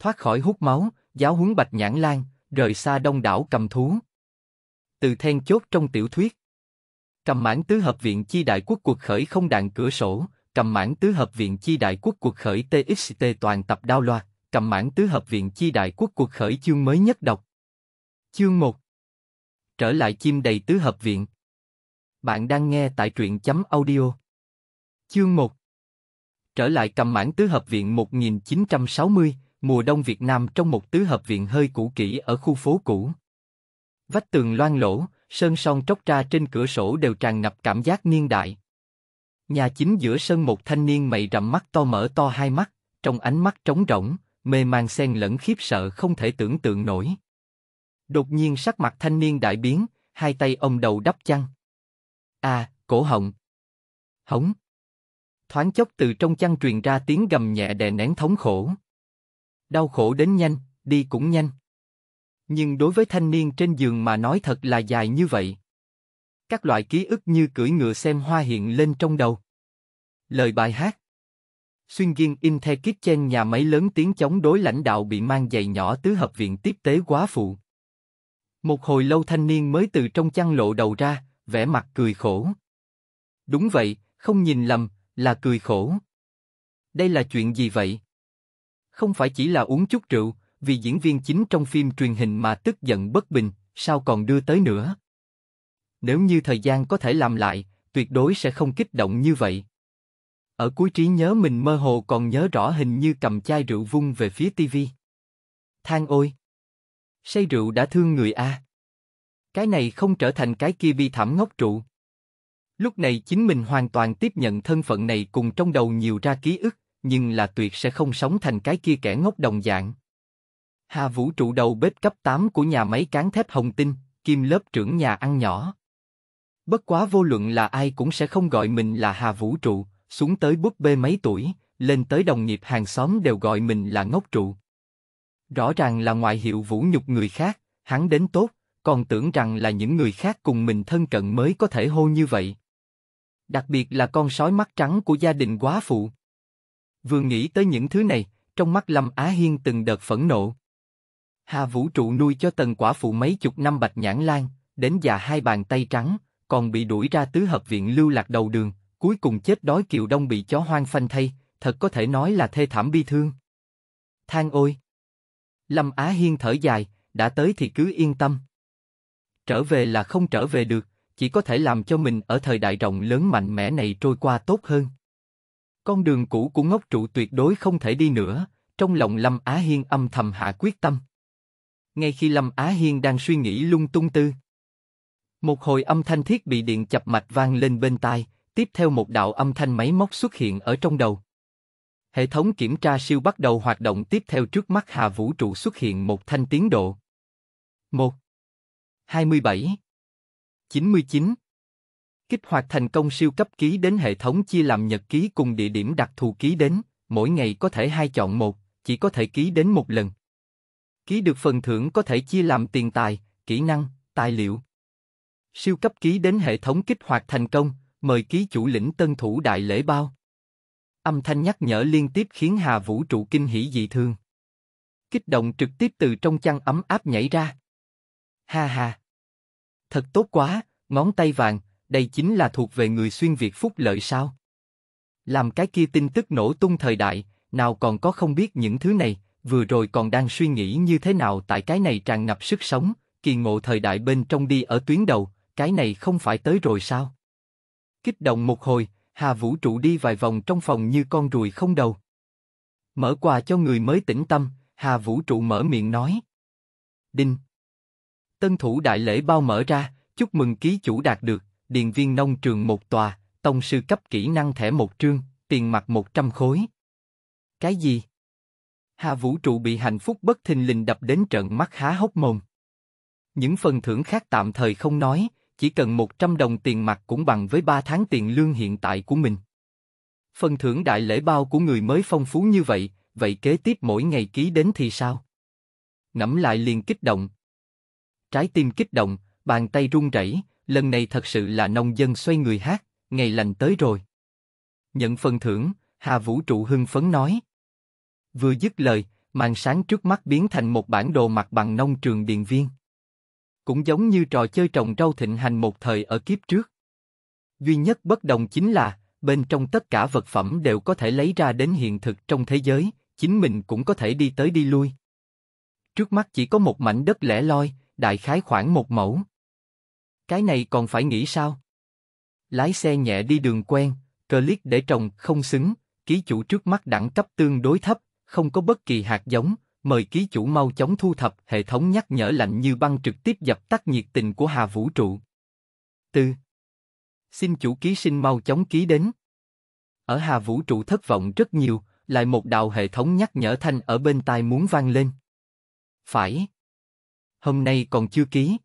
thoát khỏi hút máu, giáo huấn bạch nhãn lan, rời xa đông đảo cầm thú. Từ then chốt trong tiểu thuyết. Cầm mãn tứ hợp viện chi đại quốc cuộc khởi không đạn cửa sổ, cầm mãn tứ hợp viện chi đại quốc cuộc khởi TXT toàn tập đao loa, cầm mãn tứ hợp viện chi đại quốc cuộc khởi chương mới nhất đọc. Chương 1 Trở lại chim đầy tứ hợp viện. Bạn đang nghe tại truyện chấm audio. Chương 1 Trở lại cầm mãn tứ hợp viện 1960, mùa đông Việt Nam trong một tứ hợp viện hơi cũ kỹ ở khu phố cũ. Vách tường loang lỗ, sơn son tróc ra trên cửa sổ đều tràn ngập cảm giác niên đại. Nhà chính giữa sân một thanh niên mày rậm mắt to mở to hai mắt, trong ánh mắt trống rỗng, mê mang xen lẫn khiếp sợ không thể tưởng tượng nổi. Đột nhiên sắc mặt thanh niên đại biến, hai tay ông đầu đắp chăn. À, cổ Hồng, Hống. Thoáng chốc từ trong chăn truyền ra tiếng gầm nhẹ đè nén thống khổ đau khổ đến nhanh, đi cũng nhanh. Nhưng đối với thanh niên trên giường mà nói thật là dài như vậy. Các loại ký ức như cưỡi ngựa xem hoa hiện lên trong đầu. Lời bài hát Xuyên Ghiên In The Kitchen nhà máy lớn tiếng chống đối lãnh đạo bị mang giày nhỏ tứ hợp viện tiếp tế quá phụ. Một hồi lâu thanh niên mới từ trong chăn lộ đầu ra, vẻ mặt cười khổ. Đúng vậy, không nhìn lầm, là cười khổ. Đây là chuyện gì vậy? không phải chỉ là uống chút rượu, vì diễn viên chính trong phim truyền hình mà tức giận bất bình, sao còn đưa tới nữa. Nếu như thời gian có thể làm lại, tuyệt đối sẽ không kích động như vậy. Ở cuối trí nhớ mình mơ hồ còn nhớ rõ hình như cầm chai rượu vung về phía tivi. Than ôi! Say rượu đã thương người A. Cái này không trở thành cái kia bi thảm ngốc trụ. Lúc này chính mình hoàn toàn tiếp nhận thân phận này cùng trong đầu nhiều ra ký ức, nhưng là tuyệt sẽ không sống thành cái kia kẻ ngốc đồng dạng. Hà vũ trụ đầu bếp cấp 8 của nhà máy cán thép Hồng Tinh, kim lớp trưởng nhà ăn nhỏ. Bất quá vô luận là ai cũng sẽ không gọi mình là Hà Vũ Trụ, xuống tới búp bê mấy tuổi, lên tới đồng nghiệp hàng xóm đều gọi mình là ngốc trụ. Rõ ràng là ngoại hiệu vũ nhục người khác, hắn đến tốt, còn tưởng rằng là những người khác cùng mình thân cận mới có thể hô như vậy. Đặc biệt là con sói mắt trắng của gia đình quá phụ. Vừa nghĩ tới những thứ này, trong mắt Lâm Á Hiên từng đợt phẫn nộ. Hà Vũ Trụ nuôi cho tần quả phụ mấy chục năm bạch nhãn lan, đến già hai bàn tay trắng, còn bị đuổi ra tứ hợp viện lưu lạc đầu đường, cuối cùng chết đói kiều đông bị chó hoang phanh thay, thật có thể nói là thê thảm bi thương. thang ôi! Lâm Á Hiên thở dài, đã tới thì cứ yên tâm. Trở về là không trở về được, chỉ có thể làm cho mình ở thời đại rộng lớn mạnh mẽ này trôi qua tốt hơn. Con đường cũ của ngốc trụ tuyệt đối không thể đi nữa, trong lòng Lâm Á Hiên âm thầm hạ quyết tâm. Ngay khi Lâm Á Hiên đang suy nghĩ lung tung tư, một hồi âm thanh thiết bị điện chập mạch vang lên bên tai, tiếp theo một đạo âm thanh máy móc xuất hiện ở trong đầu. Hệ thống kiểm tra siêu bắt đầu hoạt động tiếp theo trước mắt Hà Vũ trụ xuất hiện một thanh tiến độ. 1. 27 99 Kích hoạt thành công siêu cấp ký đến hệ thống chia làm nhật ký cùng địa điểm đặc thù ký đến, mỗi ngày có thể hai chọn một, chỉ có thể ký đến một lần. Ký được phần thưởng có thể chia làm tiền tài, kỹ năng, tài liệu. Siêu cấp ký đến hệ thống kích hoạt thành công, mời ký chủ lĩnh tân thủ đại lễ bao. Âm thanh nhắc nhở liên tiếp khiến Hà Vũ trụ kinh hỉ dị thường. Kích động trực tiếp từ trong chăn ấm áp nhảy ra. Ha ha! Thật tốt quá, ngón tay vàng, đây chính là thuộc về người xuyên Việt phúc lợi sao? Làm cái kia tin tức nổ tung thời đại, nào còn có không biết những thứ này, vừa rồi còn đang suy nghĩ như thế nào tại cái này tràn ngập sức sống, kỳ ngộ thời đại bên trong đi ở tuyến đầu, cái này không phải tới rồi sao? Kích động một hồi, Hà Vũ trụ đi vài vòng trong phòng như con ruồi không đầu. Mở quà cho người mới tĩnh tâm, Hà Vũ trụ mở miệng nói. Đinh. Tân thủ đại lễ bao mở ra, chúc mừng ký chủ đạt được, điền viên nông trường một tòa, tông sư cấp kỹ năng thẻ một trương, tiền mặt 100 khối. Cái gì? Hà vũ trụ bị hạnh phúc bất thình lình đập đến trận mắt há hốc mồm. Những phần thưởng khác tạm thời không nói, chỉ cần 100 đồng tiền mặt cũng bằng với 3 tháng tiền lương hiện tại của mình. Phần thưởng đại lễ bao của người mới phong phú như vậy, vậy kế tiếp mỗi ngày ký đến thì sao? Ngẫm lại liền kích động. Trái tim kích động, bàn tay run rẩy, lần này thật sự là nông dân xoay người hát, ngày lành tới rồi. Nhận phần thưởng, Hà Vũ trụ hưng phấn nói. Vừa dứt lời, màn sáng trước mắt biến thành một bản đồ mặt bằng nông trường điện Viên. Cũng giống như trò chơi trồng rau thịnh hành một thời ở kiếp trước. Duy nhất bất đồng chính là, bên trong tất cả vật phẩm đều có thể lấy ra đến hiện thực trong thế giới, chính mình cũng có thể đi tới đi lui. Trước mắt chỉ có một mảnh đất lẻ loi, đại khái khoảng một mẫu. Cái này còn phải nghĩ sao? Lái xe nhẹ đi đường quen, click để trồng không xứng, ký chủ trước mắt đẳng cấp tương đối thấp, không có bất kỳ hạt giống, mời ký chủ mau chóng thu thập hệ thống nhắc nhở lạnh như băng trực tiếp dập tắt nhiệt tình của Hà Vũ trụ. Tư Xin chủ ký sinh mau chóng ký đến. Ở Hà Vũ trụ thất vọng rất nhiều, lại một đạo hệ thống nhắc nhở thanh ở bên tai muốn vang lên. Phải. Hôm nay còn chưa ký.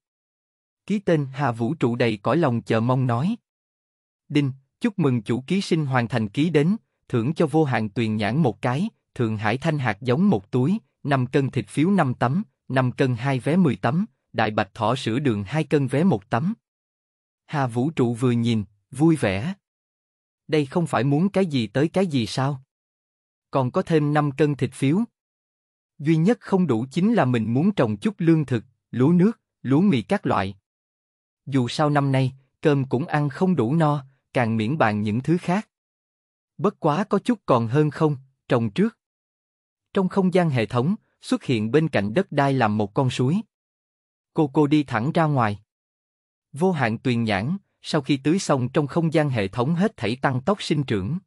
Ký tên Hà Vũ trụ đầy cõi lòng chờ mong nói. Đinh, chúc mừng chủ ký sinh hoàn thành ký đến, thưởng cho vô hạn tuyền nhãn một cái, Thượng Hải thanh hạt giống một túi, 5 cân thịt phiếu 5 tấm, 5 cân hai vé 10 tấm, đại bạch thỏ sữa đường hai cân vé một tấm. Hà Vũ trụ vừa nhìn, vui vẻ. Đây không phải muốn cái gì tới cái gì sao? Còn có thêm 5 cân thịt phiếu. Duy nhất không đủ chính là mình muốn trồng chút lương thực, lúa nước, lúa mì các loại dù sao năm nay, cơm cũng ăn không đủ no, càng miễn bàn những thứ khác. Bất quá có chút còn hơn không, trồng trước. Trong không gian hệ thống, xuất hiện bên cạnh đất đai làm một con suối. Cô cô đi thẳng ra ngoài. Vô hạn tuyền nhãn, sau khi tưới xong trong không gian hệ thống hết thảy tăng tốc sinh trưởng.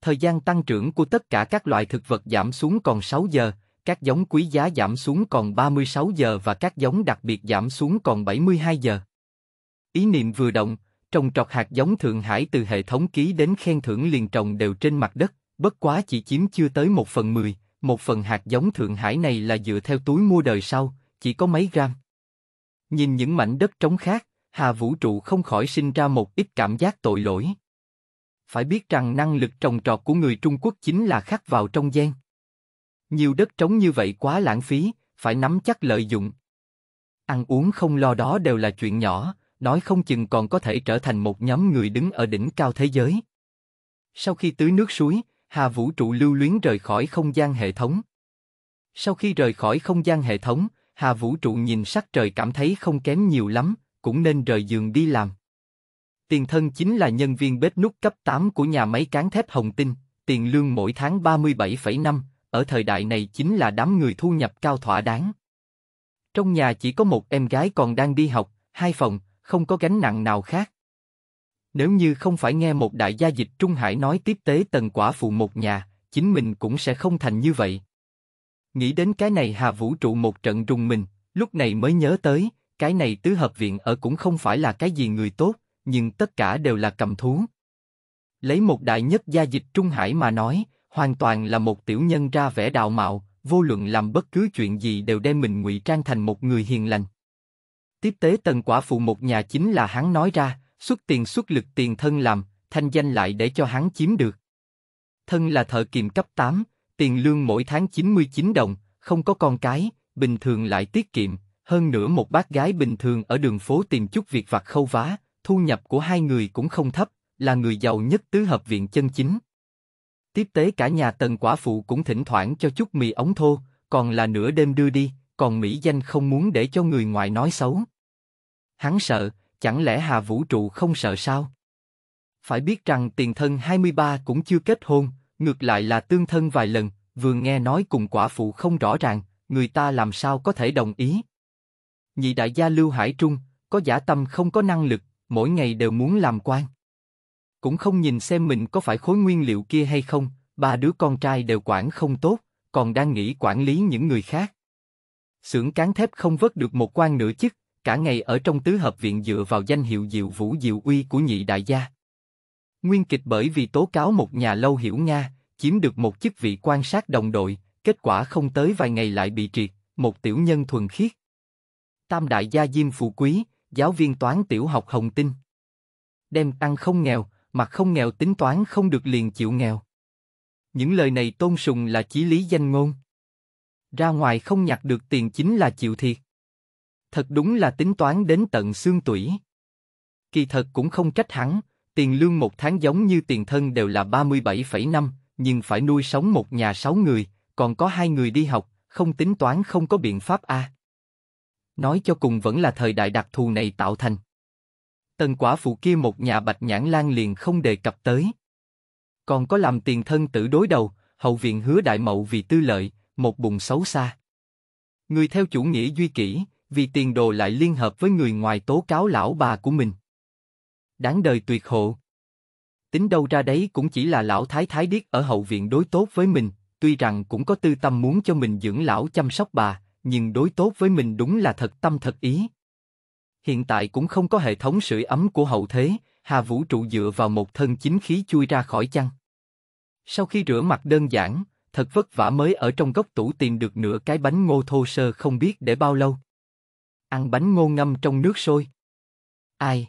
Thời gian tăng trưởng của tất cả các loại thực vật giảm xuống còn 6 giờ, các giống quý giá giảm xuống còn 36 giờ và các giống đặc biệt giảm xuống còn 72 giờ. Ý niệm vừa động, trồng trọt hạt giống Thượng Hải từ hệ thống ký đến khen thưởng liền trồng đều trên mặt đất, bất quá chỉ chiếm chưa tới một phần mười, một phần hạt giống Thượng Hải này là dựa theo túi mua đời sau, chỉ có mấy gram. Nhìn những mảnh đất trống khác, Hà Vũ trụ không khỏi sinh ra một ít cảm giác tội lỗi. Phải biết rằng năng lực trồng trọt của người Trung Quốc chính là khắc vào trong gen. Nhiều đất trống như vậy quá lãng phí, phải nắm chắc lợi dụng. Ăn uống không lo đó đều là chuyện nhỏ, nói không chừng còn có thể trở thành một nhóm người đứng ở đỉnh cao thế giới. Sau khi tưới nước suối, Hà Vũ trụ lưu luyến rời khỏi không gian hệ thống. Sau khi rời khỏi không gian hệ thống, Hà Vũ trụ nhìn sắc trời cảm thấy không kém nhiều lắm, cũng nên rời giường đi làm. Tiền thân chính là nhân viên bếp nút cấp 8 của nhà máy cán thép Hồng Tinh, tiền lương mỗi tháng 37,5, ở thời đại này chính là đám người thu nhập cao thỏa đáng. Trong nhà chỉ có một em gái còn đang đi học, hai phòng, không có gánh nặng nào khác. Nếu như không phải nghe một đại gia dịch Trung Hải nói tiếp tế tần quả phụ một nhà, chính mình cũng sẽ không thành như vậy. Nghĩ đến cái này Hà Vũ trụ một trận rùng mình, lúc này mới nhớ tới, cái này tứ hợp viện ở cũng không phải là cái gì người tốt, nhưng tất cả đều là cầm thú. Lấy một đại nhất gia dịch Trung Hải mà nói, hoàn toàn là một tiểu nhân ra vẻ đạo mạo, vô luận làm bất cứ chuyện gì đều đem mình ngụy trang thành một người hiền lành. Tiếp tế tần quả phụ một nhà chính là hắn nói ra, xuất tiền xuất lực tiền thân làm, thanh danh lại để cho hắn chiếm được. Thân là thợ kiềm cấp 8, tiền lương mỗi tháng 99 đồng, không có con cái, bình thường lại tiết kiệm, hơn nữa một bác gái bình thường ở đường phố tìm chút việc vặt khâu vá, thu nhập của hai người cũng không thấp, là người giàu nhất tứ hợp viện chân chính. Tiếp tế cả nhà tần quả phụ cũng thỉnh thoảng cho chút mì ống thô, còn là nửa đêm đưa đi, còn mỹ danh không muốn để cho người ngoài nói xấu. Hắn sợ, chẳng lẽ Hà Vũ Trụ không sợ sao? Phải biết rằng tiền thân 23 cũng chưa kết hôn, ngược lại là tương thân vài lần, vừa nghe nói cùng quả phụ không rõ ràng, người ta làm sao có thể đồng ý. Nhị đại gia Lưu Hải Trung, có giả tâm không có năng lực, mỗi ngày đều muốn làm quan. Cũng không nhìn xem mình có phải khối nguyên liệu kia hay không, ba đứa con trai đều quản không tốt, còn đang nghĩ quản lý những người khác. sưởng cán thép không vớt được một quan nửa chức, cả ngày ở trong tứ hợp viện dựa vào danh hiệu Diệu Vũ Diệu Uy của nhị đại gia. Nguyên kịch bởi vì tố cáo một nhà lâu hiểu Nga, chiếm được một chức vị quan sát đồng đội, kết quả không tới vài ngày lại bị triệt, một tiểu nhân thuần khiết. Tam đại gia Diêm Phụ Quý, giáo viên toán tiểu học Hồng Tinh. Đem ăn không nghèo, mà không nghèo tính toán không được liền chịu nghèo. Những lời này tôn sùng là chí lý danh ngôn. Ra ngoài không nhặt được tiền chính là chịu thiệt thật đúng là tính toán đến tận xương tủy. Kỳ thật cũng không trách hắn, tiền lương một tháng giống như tiền thân đều là 37,5, nhưng phải nuôi sống một nhà sáu người, còn có hai người đi học, không tính toán không có biện pháp a. Nói cho cùng vẫn là thời đại đặc thù này tạo thành. Tần quả phụ kia một nhà bạch nhãn lan liền không đề cập tới. Còn có làm tiền thân tử đối đầu, hậu viện hứa đại mậu vì tư lợi, một bụng xấu xa. Người theo chủ nghĩa duy kỷ, vì tiền đồ lại liên hợp với người ngoài tố cáo lão bà của mình. Đáng đời tuyệt hộ. Tính đâu ra đấy cũng chỉ là lão thái thái điếc ở hậu viện đối tốt với mình, tuy rằng cũng có tư tâm muốn cho mình dưỡng lão chăm sóc bà, nhưng đối tốt với mình đúng là thật tâm thật ý. Hiện tại cũng không có hệ thống sưởi ấm của hậu thế, Hà Vũ trụ dựa vào một thân chính khí chui ra khỏi chăn. Sau khi rửa mặt đơn giản, thật vất vả mới ở trong góc tủ tìm được nửa cái bánh ngô thô sơ không biết để bao lâu ăn bánh ngô ngâm trong nước sôi. Ai?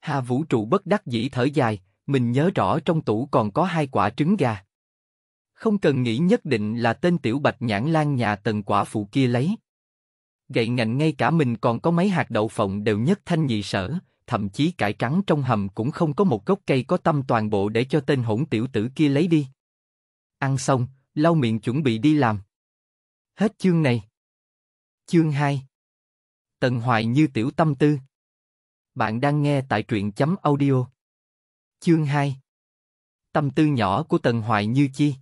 Hà Vũ trụ bất đắc dĩ thở dài, mình nhớ rõ trong tủ còn có hai quả trứng gà. Không cần nghĩ nhất định là tên tiểu bạch nhãn lan nhà tần quả phụ kia lấy. Gậy ngạnh ngay cả mình còn có mấy hạt đậu phộng đều nhất thanh nhị sở, thậm chí cải trắng trong hầm cũng không có một gốc cây có tâm toàn bộ để cho tên hỗn tiểu tử kia lấy đi. Ăn xong, lau miệng chuẩn bị đi làm. Hết chương này. Chương 2 Tần Hoài như tiểu tâm tư. Bạn đang nghe tại truyện chấm audio. Chương 2 Tâm tư nhỏ của Tần Hoài Như Chi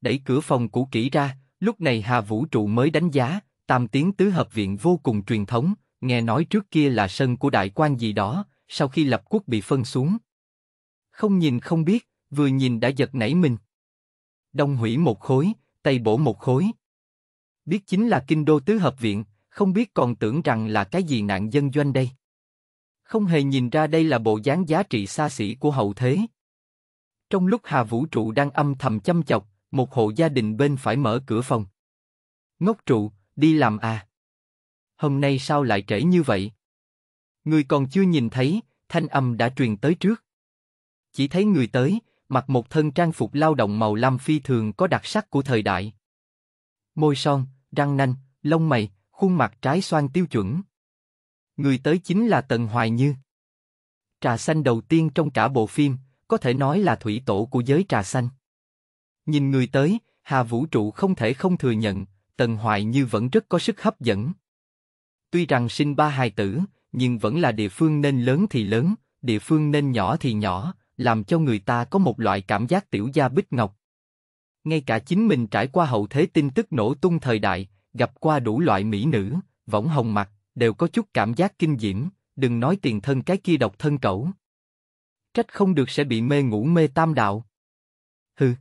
Đẩy cửa phòng cũ kỹ ra, lúc này Hà Vũ Trụ mới đánh giá, tam tiếng tứ hợp viện vô cùng truyền thống, nghe nói trước kia là sân của đại quan gì đó, sau khi lập quốc bị phân xuống. Không nhìn không biết, vừa nhìn đã giật nảy mình. Đông hủy một khối, Tây bổ một khối. Biết chính là kinh đô tứ hợp viện, không biết còn tưởng rằng là cái gì nạn dân doanh đây. Không hề nhìn ra đây là bộ dáng giá trị xa xỉ của hậu thế. Trong lúc Hà Vũ Trụ đang âm thầm chăm chọc, một hộ gia đình bên phải mở cửa phòng. Ngốc Trụ, đi làm à? Hôm nay sao lại trễ như vậy? Người còn chưa nhìn thấy, thanh âm đã truyền tới trước. Chỉ thấy người tới, mặc một thân trang phục lao động màu lam phi thường có đặc sắc của thời đại. Môi son, răng nanh, lông mày, khuôn mặt trái xoan tiêu chuẩn. Người tới chính là Tần Hoài Như. Trà xanh đầu tiên trong cả bộ phim, có thể nói là thủy tổ của giới trà xanh. Nhìn người tới, Hà Vũ Trụ không thể không thừa nhận, Tần Hoài Như vẫn rất có sức hấp dẫn. Tuy rằng sinh ba hài tử, nhưng vẫn là địa phương nên lớn thì lớn, địa phương nên nhỏ thì nhỏ, làm cho người ta có một loại cảm giác tiểu gia bích ngọc. Ngay cả chính mình trải qua hậu thế tin tức nổ tung thời đại, gặp qua đủ loại mỹ nữ, võng hồng mặt, đều có chút cảm giác kinh diễm, đừng nói tiền thân cái kia độc thân cẩu. Trách không được sẽ bị mê ngủ mê tam đạo. Hừ.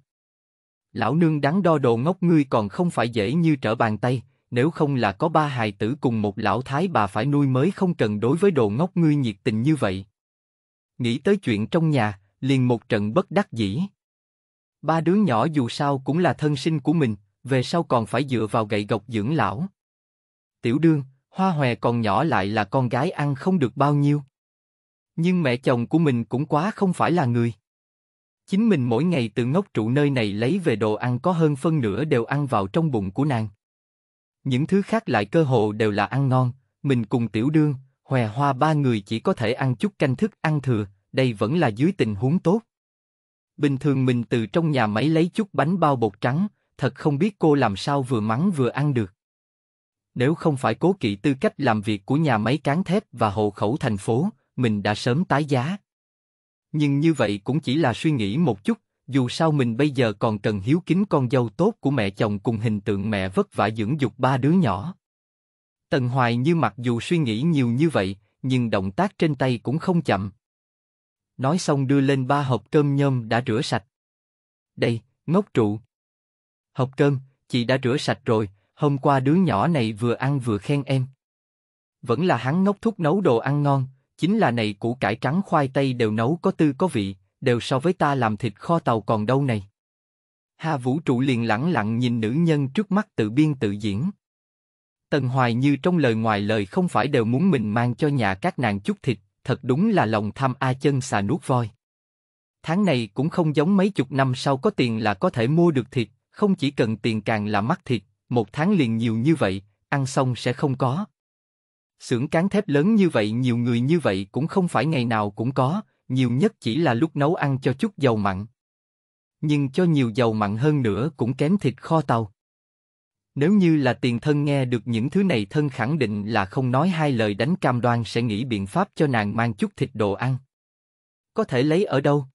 Lão nương đáng đo đồ ngốc ngươi còn không phải dễ như trở bàn tay, nếu không là có ba hài tử cùng một lão thái bà phải nuôi mới không cần đối với đồ ngốc ngươi nhiệt tình như vậy. Nghĩ tới chuyện trong nhà, liền một trận bất đắc dĩ. Ba đứa nhỏ dù sao cũng là thân sinh của mình, về sau còn phải dựa vào gậy gộc dưỡng lão. Tiểu đương, hoa hòe còn nhỏ lại là con gái ăn không được bao nhiêu. Nhưng mẹ chồng của mình cũng quá không phải là người. Chính mình mỗi ngày từ ngốc trụ nơi này lấy về đồ ăn có hơn phân nửa đều ăn vào trong bụng của nàng. Những thứ khác lại cơ hồ đều là ăn ngon, mình cùng tiểu đương, hòe hoa ba người chỉ có thể ăn chút canh thức ăn thừa, đây vẫn là dưới tình huống tốt. Bình thường mình từ trong nhà máy lấy chút bánh bao bột trắng, thật không biết cô làm sao vừa mắng vừa ăn được. Nếu không phải cố kỵ tư cách làm việc của nhà máy cán thép và hộ khẩu thành phố, mình đã sớm tái giá. Nhưng như vậy cũng chỉ là suy nghĩ một chút, dù sao mình bây giờ còn cần hiếu kính con dâu tốt của mẹ chồng cùng hình tượng mẹ vất vả dưỡng dục ba đứa nhỏ. Tần Hoài như mặc dù suy nghĩ nhiều như vậy, nhưng động tác trên tay cũng không chậm. Nói xong đưa lên ba hộp cơm nhôm đã rửa sạch. Đây, ngốc trụ. Học cơm, chị đã rửa sạch rồi, hôm qua đứa nhỏ này vừa ăn vừa khen em. Vẫn là hắn ngốc thúc nấu đồ ăn ngon, chính là này củ cải trắng khoai tây đều nấu có tư có vị, đều so với ta làm thịt kho tàu còn đâu này. Hà vũ trụ liền lẳng lặng nhìn nữ nhân trước mắt tự biên tự diễn. Tần Hoài như trong lời ngoài lời không phải đều muốn mình mang cho nhà các nàng chút thịt, thật đúng là lòng tham a chân xà nuốt voi. Tháng này cũng không giống mấy chục năm sau có tiền là có thể mua được thịt, không chỉ cần tiền càng là mắc thịt một tháng liền nhiều như vậy, ăn xong sẽ không có. sưởng cán thép lớn như vậy nhiều người như vậy cũng không phải ngày nào cũng có, nhiều nhất chỉ là lúc nấu ăn cho chút dầu mặn. Nhưng cho nhiều dầu mặn hơn nữa cũng kém thịt kho tàu. Nếu như là tiền thân nghe được những thứ này thân khẳng định là không nói hai lời đánh cam đoan sẽ nghĩ biện pháp cho nàng mang chút thịt đồ ăn. Có thể lấy ở đâu?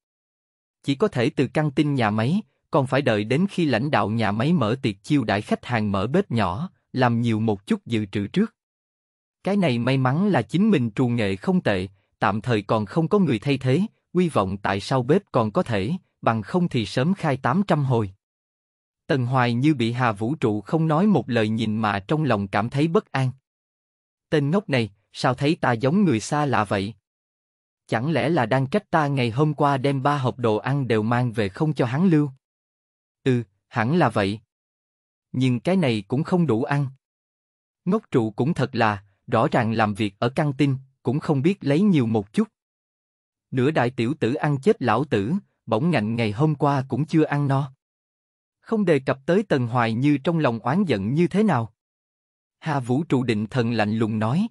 Chỉ có thể từ căng tin nhà máy, còn phải đợi đến khi lãnh đạo nhà máy mở tiệc chiêu đãi khách hàng mở bếp nhỏ, làm nhiều một chút dự trữ trước. Cái này may mắn là chính mình trù nghệ không tệ, tạm thời còn không có người thay thế, quy vọng tại sao bếp còn có thể, bằng không thì sớm khai 800 hồi. Tần Hoài như bị hà vũ trụ không nói một lời nhìn mà trong lòng cảm thấy bất an. Tên ngốc này, sao thấy ta giống người xa lạ vậy? Chẳng lẽ là đang trách ta ngày hôm qua đem ba hộp đồ ăn đều mang về không cho hắn lưu? Ừ, hẳn là vậy. Nhưng cái này cũng không đủ ăn. Ngốc trụ cũng thật là, rõ ràng làm việc ở căng tin, cũng không biết lấy nhiều một chút. Nửa đại tiểu tử ăn chết lão tử, bỗng ngạnh ngày hôm qua cũng chưa ăn no. Không đề cập tới Tần Hoài Như trong lòng oán giận như thế nào. Hà Vũ trụ định thần lạnh lùng nói.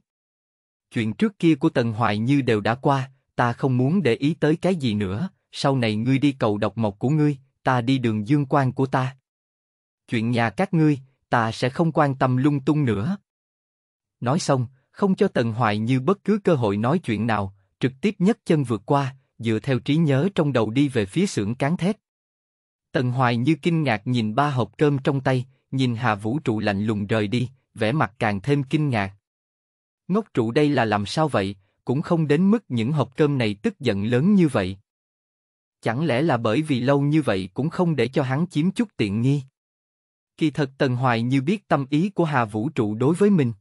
Chuyện trước kia của Tần Hoài Như đều đã qua, ta không muốn để ý tới cái gì nữa, sau này ngươi đi cầu độc mộc của ngươi, ta đi đường dương quan của ta. Chuyện nhà các ngươi, ta sẽ không quan tâm lung tung nữa. Nói xong, không cho Tần Hoài như bất cứ cơ hội nói chuyện nào, trực tiếp nhấc chân vượt qua, dựa theo trí nhớ trong đầu đi về phía xưởng cán thép. Tần Hoài như kinh ngạc nhìn ba hộp cơm trong tay, nhìn Hà Vũ trụ lạnh lùng rời đi, vẻ mặt càng thêm kinh ngạc. Ngốc trụ đây là làm sao vậy, cũng không đến mức những hộp cơm này tức giận lớn như vậy. Chẳng lẽ là bởi vì lâu như vậy cũng không để cho hắn chiếm chút tiện nghi? Kỳ thật Tần Hoài như biết tâm ý của Hà Vũ Trụ đối với mình.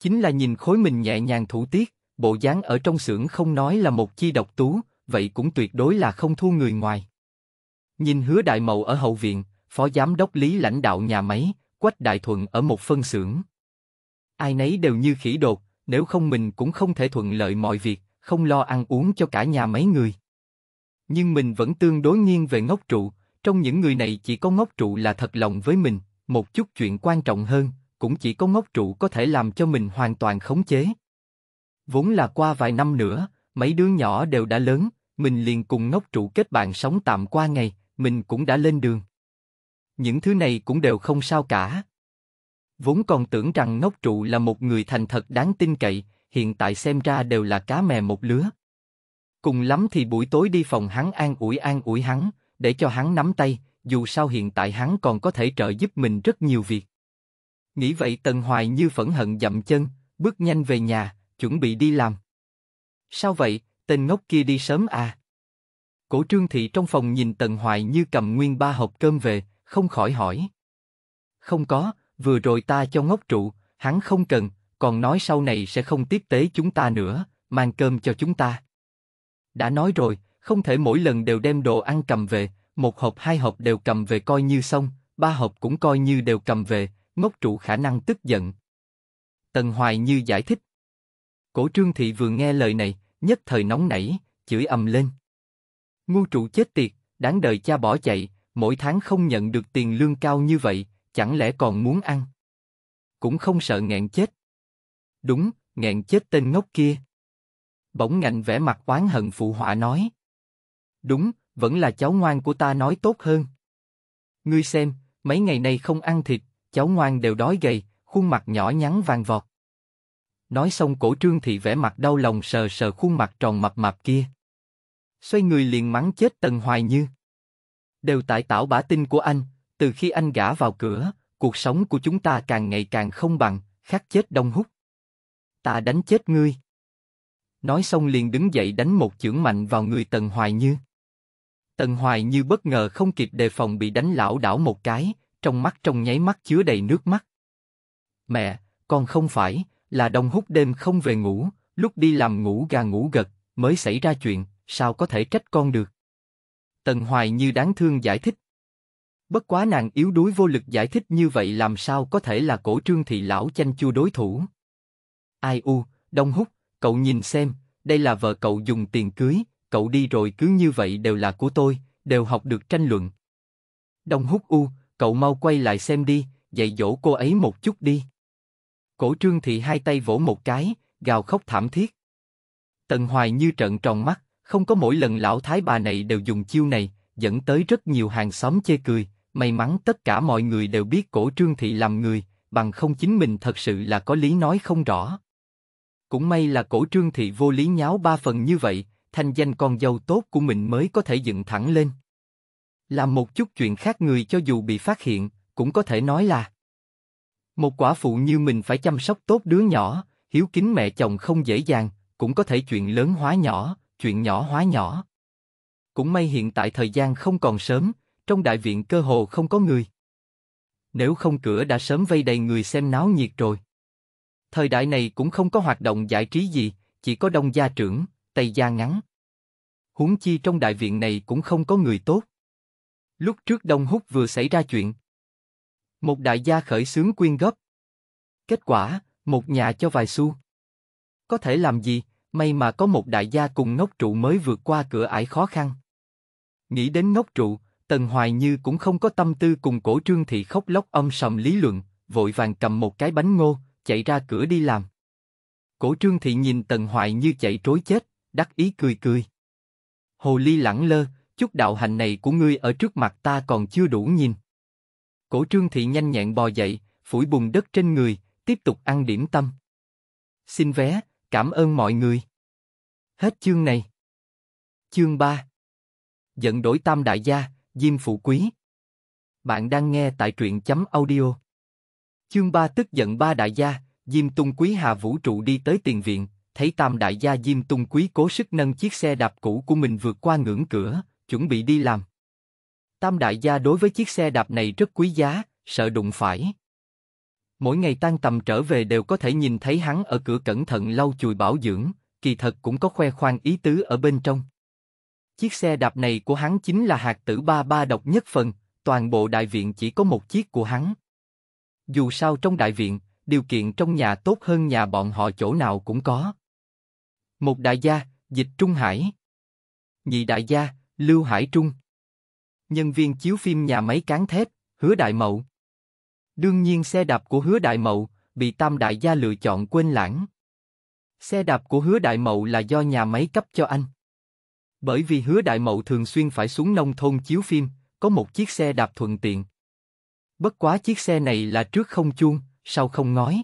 Chính là nhìn khối mình nhẹ nhàng thủ tiết, bộ dáng ở trong xưởng không nói là một chi độc tú, vậy cũng tuyệt đối là không thua người ngoài. Nhìn hứa đại mậu ở hậu viện, phó giám đốc lý lãnh đạo nhà máy, quách đại thuận ở một phân xưởng. Ai nấy đều như khỉ đột, nếu không mình cũng không thể thuận lợi mọi việc, không lo ăn uống cho cả nhà mấy người. Nhưng mình vẫn tương đối nghiêng về ngốc trụ, trong những người này chỉ có ngốc trụ là thật lòng với mình, một chút chuyện quan trọng hơn, cũng chỉ có ngốc trụ có thể làm cho mình hoàn toàn khống chế. Vốn là qua vài năm nữa, mấy đứa nhỏ đều đã lớn, mình liền cùng ngốc trụ kết bạn sống tạm qua ngày, mình cũng đã lên đường. Những thứ này cũng đều không sao cả. Vốn còn tưởng rằng ngốc trụ là một người thành thật đáng tin cậy, hiện tại xem ra đều là cá mè một lứa. Cùng lắm thì buổi tối đi phòng hắn an ủi an ủi hắn, để cho hắn nắm tay, dù sao hiện tại hắn còn có thể trợ giúp mình rất nhiều việc. Nghĩ vậy Tần Hoài như phẫn hận dậm chân, bước nhanh về nhà, chuẩn bị đi làm. Sao vậy, tên ngốc kia đi sớm à? Cổ trương thị trong phòng nhìn Tần Hoài như cầm nguyên ba hộp cơm về, không khỏi hỏi. Không có, vừa rồi ta cho ngốc trụ, hắn không cần, còn nói sau này sẽ không tiếp tế chúng ta nữa, mang cơm cho chúng ta. Đã nói rồi, không thể mỗi lần đều đem đồ ăn cầm về, một hộp hai hộp đều cầm về coi như xong, ba hộp cũng coi như đều cầm về, ngốc trụ khả năng tức giận. Tần Hoài Như giải thích. Cổ trương thị vừa nghe lời này, nhất thời nóng nảy, chửi ầm lên. Ngu trụ chết tiệt, đáng đời cha bỏ chạy, mỗi tháng không nhận được tiền lương cao như vậy, chẳng lẽ còn muốn ăn? Cũng không sợ nghẹn chết. Đúng, nghẹn chết tên ngốc kia bỗng ngạnh vẻ mặt oán hận phụ họa nói. Đúng, vẫn là cháu ngoan của ta nói tốt hơn. Ngươi xem, mấy ngày nay không ăn thịt, cháu ngoan đều đói gầy, khuôn mặt nhỏ nhắn vàng vọt. Nói xong cổ trương thị vẻ mặt đau lòng sờ sờ khuôn mặt tròn mập mập kia. Xoay người liền mắng chết Tần Hoài Như. Đều tại tảo bả tin của anh, từ khi anh gả vào cửa, cuộc sống của chúng ta càng ngày càng không bằng, khát chết đông hút. Ta đánh chết ngươi nói xong liền đứng dậy đánh một chưởng mạnh vào người Tần Hoài Như. Tần Hoài Như bất ngờ không kịp đề phòng bị đánh lão đảo một cái, trong mắt trong nháy mắt chứa đầy nước mắt. Mẹ, con không phải, là đông hút đêm không về ngủ, lúc đi làm ngủ gà ngủ gật, mới xảy ra chuyện, sao có thể trách con được. Tần Hoài Như đáng thương giải thích. Bất quá nàng yếu đuối vô lực giải thích như vậy làm sao có thể là cổ trương thị lão chanh chua đối thủ. Ai u, đông hút, cậu nhìn xem, đây là vợ cậu dùng tiền cưới, cậu đi rồi cứ như vậy đều là của tôi, đều học được tranh luận. Đông hút u, cậu mau quay lại xem đi, dạy dỗ cô ấy một chút đi. Cổ trương thị hai tay vỗ một cái, gào khóc thảm thiết. Tần Hoài như trận tròn mắt, không có mỗi lần lão thái bà này đều dùng chiêu này, dẫn tới rất nhiều hàng xóm chê cười, may mắn tất cả mọi người đều biết cổ trương thị làm người, bằng không chính mình thật sự là có lý nói không rõ. Cũng may là cổ trương thị vô lý nháo ba phần như vậy, thanh danh con dâu tốt của mình mới có thể dựng thẳng lên. Làm một chút chuyện khác người cho dù bị phát hiện, cũng có thể nói là Một quả phụ như mình phải chăm sóc tốt đứa nhỏ, hiếu kính mẹ chồng không dễ dàng, cũng có thể chuyện lớn hóa nhỏ, chuyện nhỏ hóa nhỏ. Cũng may hiện tại thời gian không còn sớm, trong đại viện cơ hồ không có người. Nếu không cửa đã sớm vây đầy người xem náo nhiệt rồi thời đại này cũng không có hoạt động giải trí gì, chỉ có đông gia trưởng, tây gia ngắn. Huống chi trong đại viện này cũng không có người tốt. Lúc trước Đông Húc vừa xảy ra chuyện. Một đại gia khởi xướng quyên góp. Kết quả, một nhà cho vài xu. Có thể làm gì, may mà có một đại gia cùng ngốc trụ mới vượt qua cửa ải khó khăn. Nghĩ đến ngốc trụ, Tần Hoài Như cũng không có tâm tư cùng cổ trương thị khóc lóc âm sầm lý luận, vội vàng cầm một cái bánh ngô, chạy ra cửa đi làm. Cổ trương thị nhìn tần Hoại như chạy trối chết, đắc ý cười cười. Hồ ly lẳng lơ, chút đạo hành này của ngươi ở trước mặt ta còn chưa đủ nhìn. Cổ trương thị nhanh nhẹn bò dậy, phủi bùn đất trên người, tiếp tục ăn điểm tâm. Xin vé, cảm ơn mọi người. Hết chương này. Chương 3 Giận đổi tam đại gia, Diêm Phụ Quý Bạn đang nghe tại truyện chấm audio. Chương ba tức giận ba đại gia, Diêm Tung Quý hà vũ trụ đi tới tiền viện, thấy tam đại gia Diêm Tung Quý cố sức nâng chiếc xe đạp cũ của mình vượt qua ngưỡng cửa, chuẩn bị đi làm. Tam đại gia đối với chiếc xe đạp này rất quý giá, sợ đụng phải. Mỗi ngày tan tầm trở về đều có thể nhìn thấy hắn ở cửa cẩn thận lau chùi bảo dưỡng, kỳ thật cũng có khoe khoang ý tứ ở bên trong. Chiếc xe đạp này của hắn chính là hạt tử ba ba độc nhất phần, toàn bộ đại viện chỉ có một chiếc của hắn. Dù sao trong đại viện, điều kiện trong nhà tốt hơn nhà bọn họ chỗ nào cũng có. Một đại gia, dịch Trung Hải. Nhị đại gia, Lưu Hải Trung. Nhân viên chiếu phim nhà máy cán thép, Hứa Đại Mậu. Đương nhiên xe đạp của Hứa Đại Mậu bị Tam đại gia lựa chọn quên lãng. Xe đạp của Hứa Đại Mậu là do nhà máy cấp cho anh. Bởi vì Hứa Đại Mậu thường xuyên phải xuống nông thôn chiếu phim, có một chiếc xe đạp thuận tiện. Bất quá chiếc xe này là trước không chuông, sau không ngói.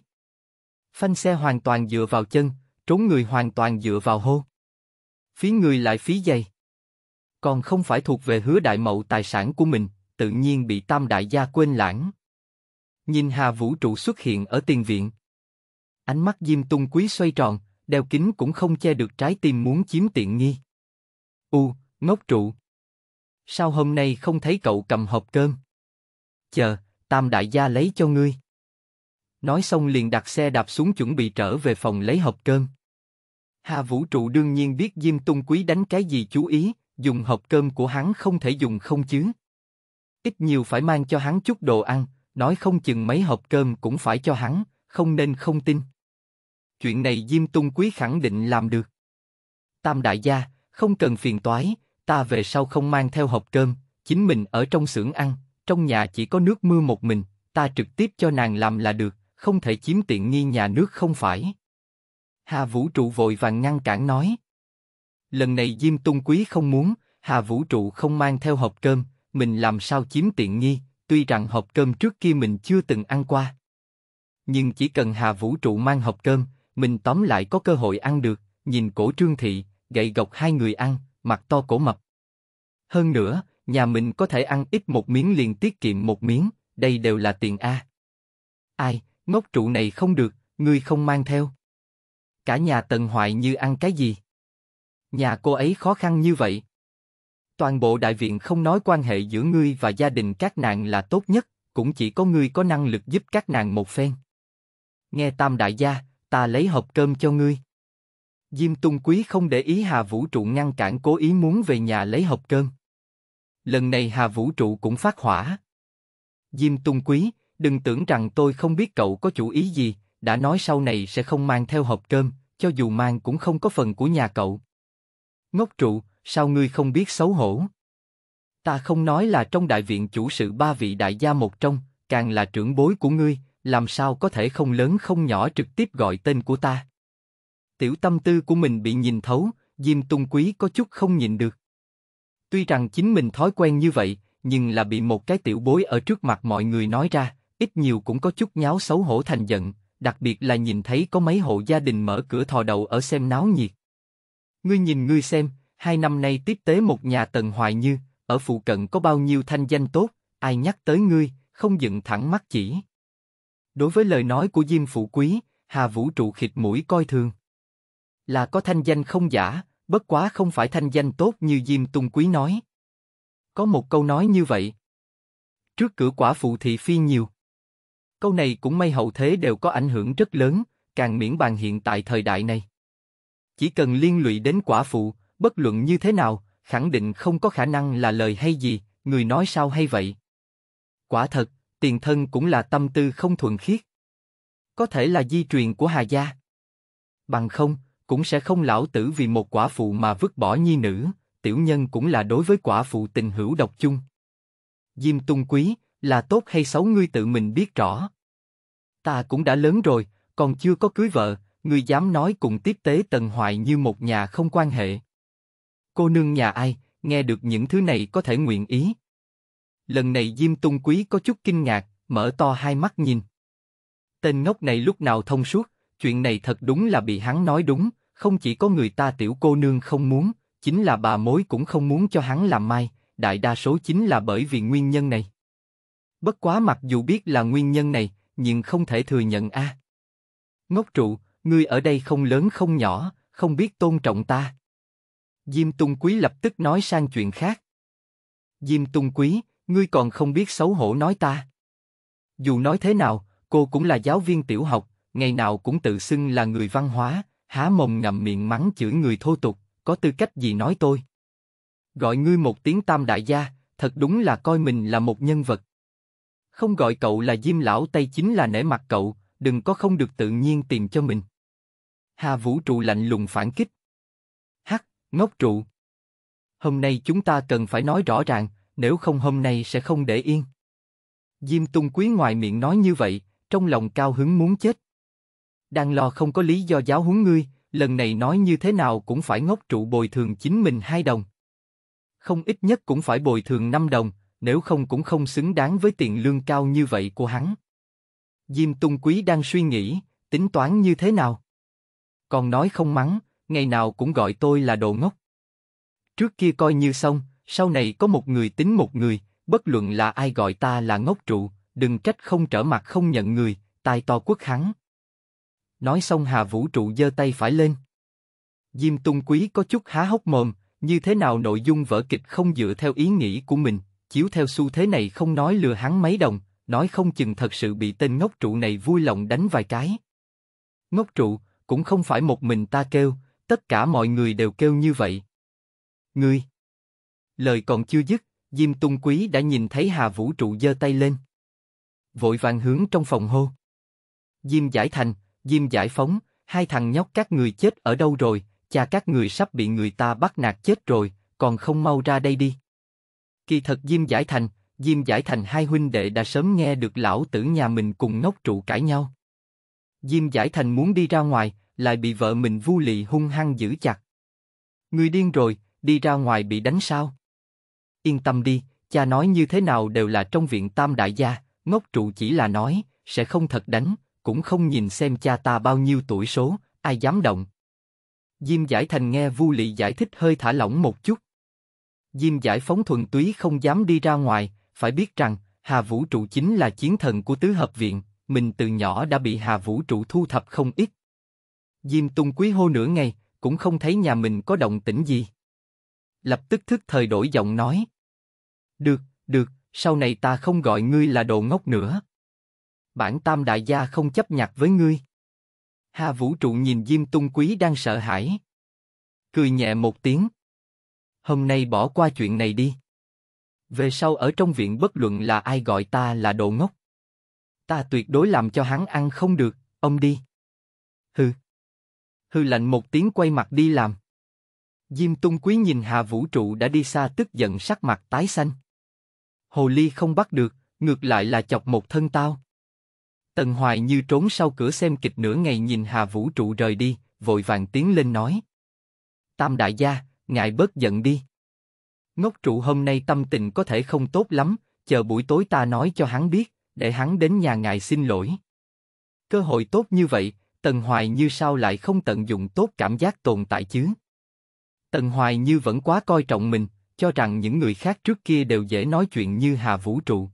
Phanh xe hoàn toàn dựa vào chân, trốn người hoàn toàn dựa vào hô. Phí người lại phí dày. Còn không phải thuộc về hứa đại mậu tài sản của mình, tự nhiên bị tam đại gia quên lãng. Nhìn hà vũ trụ xuất hiện ở tiền viện. Ánh mắt diêm tung quý xoay tròn, đeo kính cũng không che được trái tim muốn chiếm tiện nghi. U, ngốc trụ. Sao hôm nay không thấy cậu cầm hộp cơm? Chờ, tam đại gia lấy cho ngươi. Nói xong liền đặt xe đạp xuống chuẩn bị trở về phòng lấy hộp cơm. Hà Vũ Trụ đương nhiên biết Diêm Tung Quý đánh cái gì chú ý, dùng hộp cơm của hắn không thể dùng không chứ. Ít nhiều phải mang cho hắn chút đồ ăn, nói không chừng mấy hộp cơm cũng phải cho hắn, không nên không tin. Chuyện này Diêm Tung Quý khẳng định làm được. Tam đại gia, không cần phiền toái, ta về sau không mang theo hộp cơm, chính mình ở trong xưởng ăn, trong nhà chỉ có nước mưa một mình, ta trực tiếp cho nàng làm là được, không thể chiếm tiện nghi nhà nước không phải. Hà Vũ Trụ vội vàng ngăn cản nói. Lần này Diêm Tung Quý không muốn, Hà Vũ Trụ không mang theo hộp cơm, mình làm sao chiếm tiện nghi, tuy rằng hộp cơm trước kia mình chưa từng ăn qua. Nhưng chỉ cần Hà Vũ Trụ mang hộp cơm, mình tóm lại có cơ hội ăn được, nhìn cổ trương thị, gậy gộc hai người ăn, mặt to cổ mập. Hơn nữa, nhà mình có thể ăn ít một miếng liền tiết kiệm một miếng, đây đều là tiền A. Ai, ngốc trụ này không được, ngươi không mang theo. Cả nhà tần hoại như ăn cái gì? Nhà cô ấy khó khăn như vậy. Toàn bộ đại viện không nói quan hệ giữa ngươi và gia đình các nàng là tốt nhất, cũng chỉ có ngươi có năng lực giúp các nàng một phen. Nghe tam đại gia, ta lấy hộp cơm cho ngươi. Diêm Tung Quý không để ý Hà Vũ Trụ ngăn cản cố ý muốn về nhà lấy hộp cơm lần này hà vũ trụ cũng phát hỏa. Diêm Tung Quý, đừng tưởng rằng tôi không biết cậu có chủ ý gì, đã nói sau này sẽ không mang theo hộp cơm, cho dù mang cũng không có phần của nhà cậu. Ngốc trụ, sao ngươi không biết xấu hổ? Ta không nói là trong đại viện chủ sự ba vị đại gia một trong, càng là trưởng bối của ngươi, làm sao có thể không lớn không nhỏ trực tiếp gọi tên của ta? Tiểu tâm tư của mình bị nhìn thấu, Diêm Tung Quý có chút không nhìn được. Tuy rằng chính mình thói quen như vậy, nhưng là bị một cái tiểu bối ở trước mặt mọi người nói ra, ít nhiều cũng có chút nháo xấu hổ thành giận, đặc biệt là nhìn thấy có mấy hộ gia đình mở cửa thò đầu ở xem náo nhiệt. Ngươi nhìn ngươi xem, hai năm nay tiếp tế một nhà tần hoài như, ở phụ cận có bao nhiêu thanh danh tốt, ai nhắc tới ngươi, không dựng thẳng mắt chỉ. Đối với lời nói của Diêm Phụ Quý, Hà Vũ Trụ khịt mũi coi thường. Là có thanh danh không giả, bất quá không phải thanh danh tốt như Diêm Tung Quý nói. Có một câu nói như vậy. Trước cửa quả phụ thị phi nhiều. Câu này cũng may hậu thế đều có ảnh hưởng rất lớn, càng miễn bàn hiện tại thời đại này. Chỉ cần liên lụy đến quả phụ, bất luận như thế nào, khẳng định không có khả năng là lời hay gì, người nói sao hay vậy. Quả thật, tiền thân cũng là tâm tư không thuần khiết. Có thể là di truyền của Hà Gia. Bằng không, cũng sẽ không lão tử vì một quả phụ mà vứt bỏ nhi nữ, tiểu nhân cũng là đối với quả phụ tình hữu độc chung. Diêm tung quý, là tốt hay xấu ngươi tự mình biết rõ. Ta cũng đã lớn rồi, còn chưa có cưới vợ, ngươi dám nói cùng tiếp tế tần hoại như một nhà không quan hệ. Cô nương nhà ai, nghe được những thứ này có thể nguyện ý. Lần này Diêm Tung Quý có chút kinh ngạc, mở to hai mắt nhìn. Tên ngốc này lúc nào thông suốt, chuyện này thật đúng là bị hắn nói đúng, không chỉ có người ta tiểu cô nương không muốn, chính là bà mối cũng không muốn cho hắn làm mai, đại đa số chính là bởi vì nguyên nhân này. Bất quá mặc dù biết là nguyên nhân này, nhưng không thể thừa nhận a. À. Ngốc trụ, ngươi ở đây không lớn không nhỏ, không biết tôn trọng ta. Diêm Tung Quý lập tức nói sang chuyện khác. Diêm Tung Quý, ngươi còn không biết xấu hổ nói ta. Dù nói thế nào, cô cũng là giáo viên tiểu học, ngày nào cũng tự xưng là người văn hóa, há mồm ngậm miệng mắng chửi người thô tục, có tư cách gì nói tôi? Gọi ngươi một tiếng tam đại gia, thật đúng là coi mình là một nhân vật. Không gọi cậu là Diêm lão Tây chính là nể mặt cậu, đừng có không được tự nhiên tìm cho mình. Hà Vũ trụ lạnh lùng phản kích. Hắc, ngốc trụ. Hôm nay chúng ta cần phải nói rõ ràng, nếu không hôm nay sẽ không để yên. Diêm Tung Quý ngoài miệng nói như vậy, trong lòng cao hứng muốn chết đang lo không có lý do giáo huấn ngươi, lần này nói như thế nào cũng phải ngốc trụ bồi thường chính mình hai đồng. Không ít nhất cũng phải bồi thường 5 đồng, nếu không cũng không xứng đáng với tiền lương cao như vậy của hắn. Diêm Tung Quý đang suy nghĩ, tính toán như thế nào? Còn nói không mắng, ngày nào cũng gọi tôi là đồ ngốc. Trước kia coi như xong, sau này có một người tính một người, bất luận là ai gọi ta là ngốc trụ, đừng trách không trở mặt không nhận người, tài to quốc hắn. Nói xong Hà Vũ Trụ giơ tay phải lên. Diêm Tung Quý có chút há hốc mồm, như thế nào nội dung vở kịch không dựa theo ý nghĩ của mình, chiếu theo xu thế này không nói lừa hắn mấy đồng, nói không chừng thật sự bị tên ngốc trụ này vui lòng đánh vài cái. Ngốc trụ, cũng không phải một mình ta kêu, tất cả mọi người đều kêu như vậy. Ngươi! Lời còn chưa dứt, Diêm Tung Quý đã nhìn thấy Hà Vũ Trụ giơ tay lên. Vội vàng hướng trong phòng hô. Diêm Giải Thành, Diêm giải phóng, hai thằng nhóc các người chết ở đâu rồi, cha các người sắp bị người ta bắt nạt chết rồi, còn không mau ra đây đi. Kỳ thật Diêm giải thành, Diêm giải thành hai huynh đệ đã sớm nghe được lão tử nhà mình cùng ngốc trụ cãi nhau. Diêm giải thành muốn đi ra ngoài, lại bị vợ mình vu lì hung hăng giữ chặt. Người điên rồi, đi ra ngoài bị đánh sao? Yên tâm đi, cha nói như thế nào đều là trong viện tam đại gia, ngốc trụ chỉ là nói, sẽ không thật đánh, cũng không nhìn xem cha ta bao nhiêu tuổi số, ai dám động. Diêm Giải Thành nghe Vu Lị giải thích hơi thả lỏng một chút. Diêm Giải Phóng thuần túy không dám đi ra ngoài, phải biết rằng Hà Vũ Trụ chính là chiến thần của tứ hợp viện, mình từ nhỏ đã bị Hà Vũ Trụ thu thập không ít. Diêm Tung Quý hô nửa ngày, cũng không thấy nhà mình có động tĩnh gì. Lập tức thức thời đổi giọng nói. Được, được, sau này ta không gọi ngươi là đồ ngốc nữa bản tam đại gia không chấp nhặt với ngươi. Hà vũ trụ nhìn Diêm Tung Quý đang sợ hãi, cười nhẹ một tiếng. Hôm nay bỏ qua chuyện này đi. Về sau ở trong viện bất luận là ai gọi ta là đồ ngốc, ta tuyệt đối làm cho hắn ăn không được. Ông đi. Hừ. Hừ lạnh một tiếng quay mặt đi làm. Diêm Tung Quý nhìn Hà Vũ Trụ đã đi xa tức giận sắc mặt tái xanh. Hồ Ly không bắt được, ngược lại là chọc một thân tao. Tần Hoài như trốn sau cửa xem kịch nửa ngày nhìn Hà Vũ trụ rời đi, vội vàng tiến lên nói. Tam đại gia, ngại bớt giận đi. Ngốc trụ hôm nay tâm tình có thể không tốt lắm, chờ buổi tối ta nói cho hắn biết, để hắn đến nhà ngài xin lỗi. Cơ hội tốt như vậy, Tần Hoài như sao lại không tận dụng tốt cảm giác tồn tại chứ? Tần Hoài như vẫn quá coi trọng mình, cho rằng những người khác trước kia đều dễ nói chuyện như Hà Vũ trụ,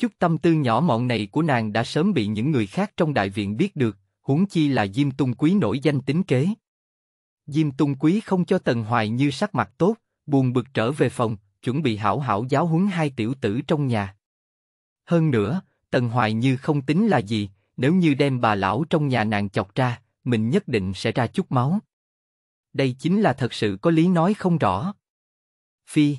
Chút tâm tư nhỏ mọn này của nàng đã sớm bị những người khác trong đại viện biết được, huống chi là Diêm Tung Quý nổi danh tính kế. Diêm Tung Quý không cho Tần Hoài Như sắc mặt tốt, buồn bực trở về phòng, chuẩn bị hảo hảo giáo huấn hai tiểu tử trong nhà. Hơn nữa, Tần Hoài Như không tính là gì, nếu như đem bà lão trong nhà nàng chọc ra, mình nhất định sẽ ra chút máu. Đây chính là thật sự có lý nói không rõ. Phi.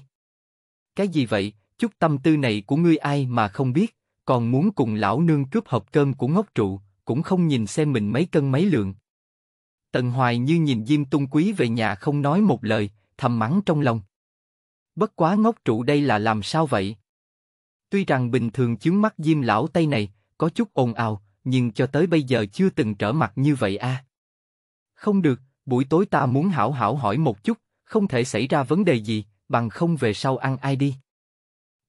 Cái gì vậy, Chút tâm tư này của ngươi ai mà không biết, còn muốn cùng lão nương cướp hộp cơm của ngốc trụ, cũng không nhìn xem mình mấy cân mấy lượng. Tần Hoài như nhìn Diêm Tung Quý về nhà không nói một lời, thầm mắng trong lòng. Bất quá ngốc trụ đây là làm sao vậy? Tuy rằng bình thường chướng mắt Diêm lão tây này, có chút ồn ào, nhưng cho tới bây giờ chưa từng trở mặt như vậy a. À. Không được, buổi tối ta muốn hảo hảo hỏi một chút, không thể xảy ra vấn đề gì, bằng không về sau ăn ai đi.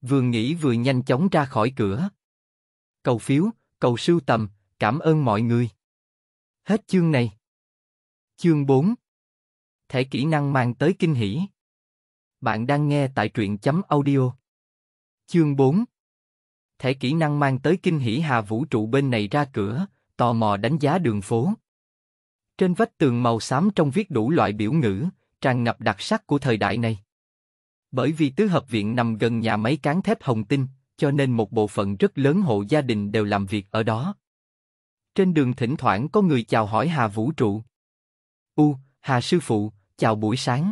Vừa nghĩ vừa nhanh chóng ra khỏi cửa. Cầu phiếu, cầu sưu tầm, cảm ơn mọi người. Hết chương này. Chương 4 Thẻ kỹ năng mang tới kinh hỷ. Bạn đang nghe tại truyện chấm audio. Chương 4 Thẻ kỹ năng mang tới kinh hỷ Hà Vũ trụ bên này ra cửa, tò mò đánh giá đường phố. Trên vách tường màu xám trong viết đủ loại biểu ngữ, tràn ngập đặc sắc của thời đại này. Bởi vì tứ hợp viện nằm gần nhà máy cán thép Hồng Tinh, cho nên một bộ phận rất lớn hộ gia đình đều làm việc ở đó. Trên đường thỉnh thoảng có người chào hỏi Hà Vũ Trụ. U, Hà Sư Phụ, chào buổi sáng.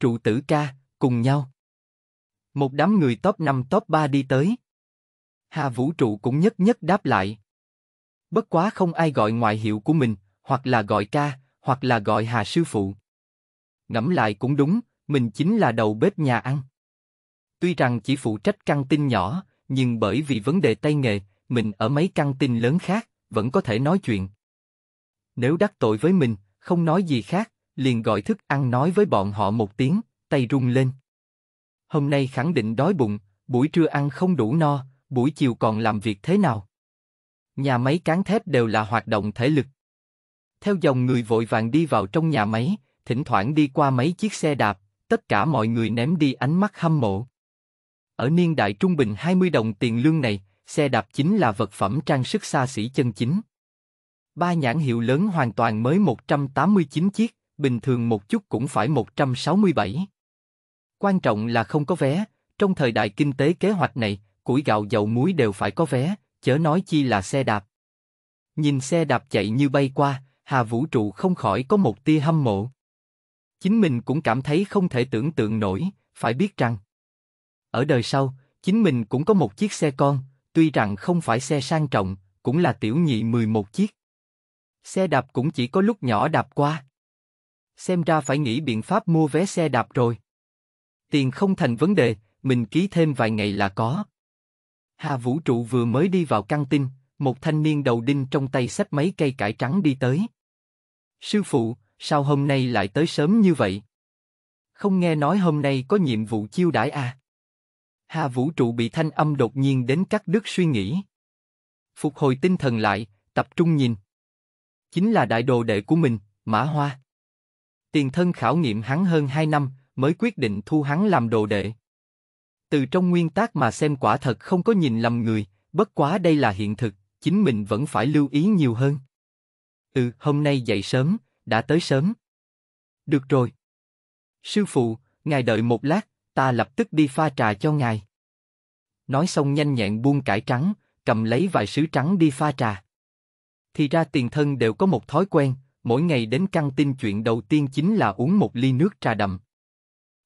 Trụ tử ca, cùng nhau. Một đám người top 5 top 3 đi tới. Hà Vũ Trụ cũng nhất nhất đáp lại. Bất quá không ai gọi ngoại hiệu của mình, hoặc là gọi ca, hoặc là gọi Hà Sư Phụ. Ngẫm lại cũng đúng, mình chính là đầu bếp nhà ăn. Tuy rằng chỉ phụ trách căng tin nhỏ, nhưng bởi vì vấn đề tay nghề, mình ở mấy căng tin lớn khác, vẫn có thể nói chuyện. Nếu đắc tội với mình, không nói gì khác, liền gọi thức ăn nói với bọn họ một tiếng, tay rung lên. Hôm nay khẳng định đói bụng, buổi trưa ăn không đủ no, buổi chiều còn làm việc thế nào? Nhà máy cán thép đều là hoạt động thể lực. Theo dòng người vội vàng đi vào trong nhà máy, thỉnh thoảng đi qua mấy chiếc xe đạp, tất cả mọi người ném đi ánh mắt hâm mộ. Ở niên đại trung bình 20 đồng tiền lương này, xe đạp chính là vật phẩm trang sức xa xỉ chân chính. Ba nhãn hiệu lớn hoàn toàn mới 189 chiếc, bình thường một chút cũng phải 167. Quan trọng là không có vé, trong thời đại kinh tế kế hoạch này, củi gạo dầu muối đều phải có vé, chớ nói chi là xe đạp. Nhìn xe đạp chạy như bay qua, Hà Vũ trụ không khỏi có một tia hâm mộ chính mình cũng cảm thấy không thể tưởng tượng nổi, phải biết rằng ở đời sau, chính mình cũng có một chiếc xe con, tuy rằng không phải xe sang trọng, cũng là tiểu nhị 11 chiếc. Xe đạp cũng chỉ có lúc nhỏ đạp qua. Xem ra phải nghĩ biện pháp mua vé xe đạp rồi. Tiền không thành vấn đề, mình ký thêm vài ngày là có. Hà Vũ Trụ vừa mới đi vào căng tin, một thanh niên đầu đinh trong tay xách mấy cây cải trắng đi tới. Sư phụ, sao hôm nay lại tới sớm như vậy? Không nghe nói hôm nay có nhiệm vụ chiêu đãi à? Hà vũ trụ bị thanh âm đột nhiên đến cắt đứt suy nghĩ. Phục hồi tinh thần lại, tập trung nhìn. Chính là đại đồ đệ của mình, Mã Hoa. Tiền thân khảo nghiệm hắn hơn 2 năm, mới quyết định thu hắn làm đồ đệ. Từ trong nguyên tác mà xem quả thật không có nhìn lầm người, bất quá đây là hiện thực, chính mình vẫn phải lưu ý nhiều hơn. Ừ, hôm nay dậy sớm, đã tới sớm. Được rồi. Sư phụ, ngài đợi một lát, ta lập tức đi pha trà cho ngài. Nói xong nhanh nhẹn buông cải trắng, cầm lấy vài sứ trắng đi pha trà. Thì ra tiền thân đều có một thói quen, mỗi ngày đến căng tin chuyện đầu tiên chính là uống một ly nước trà đậm.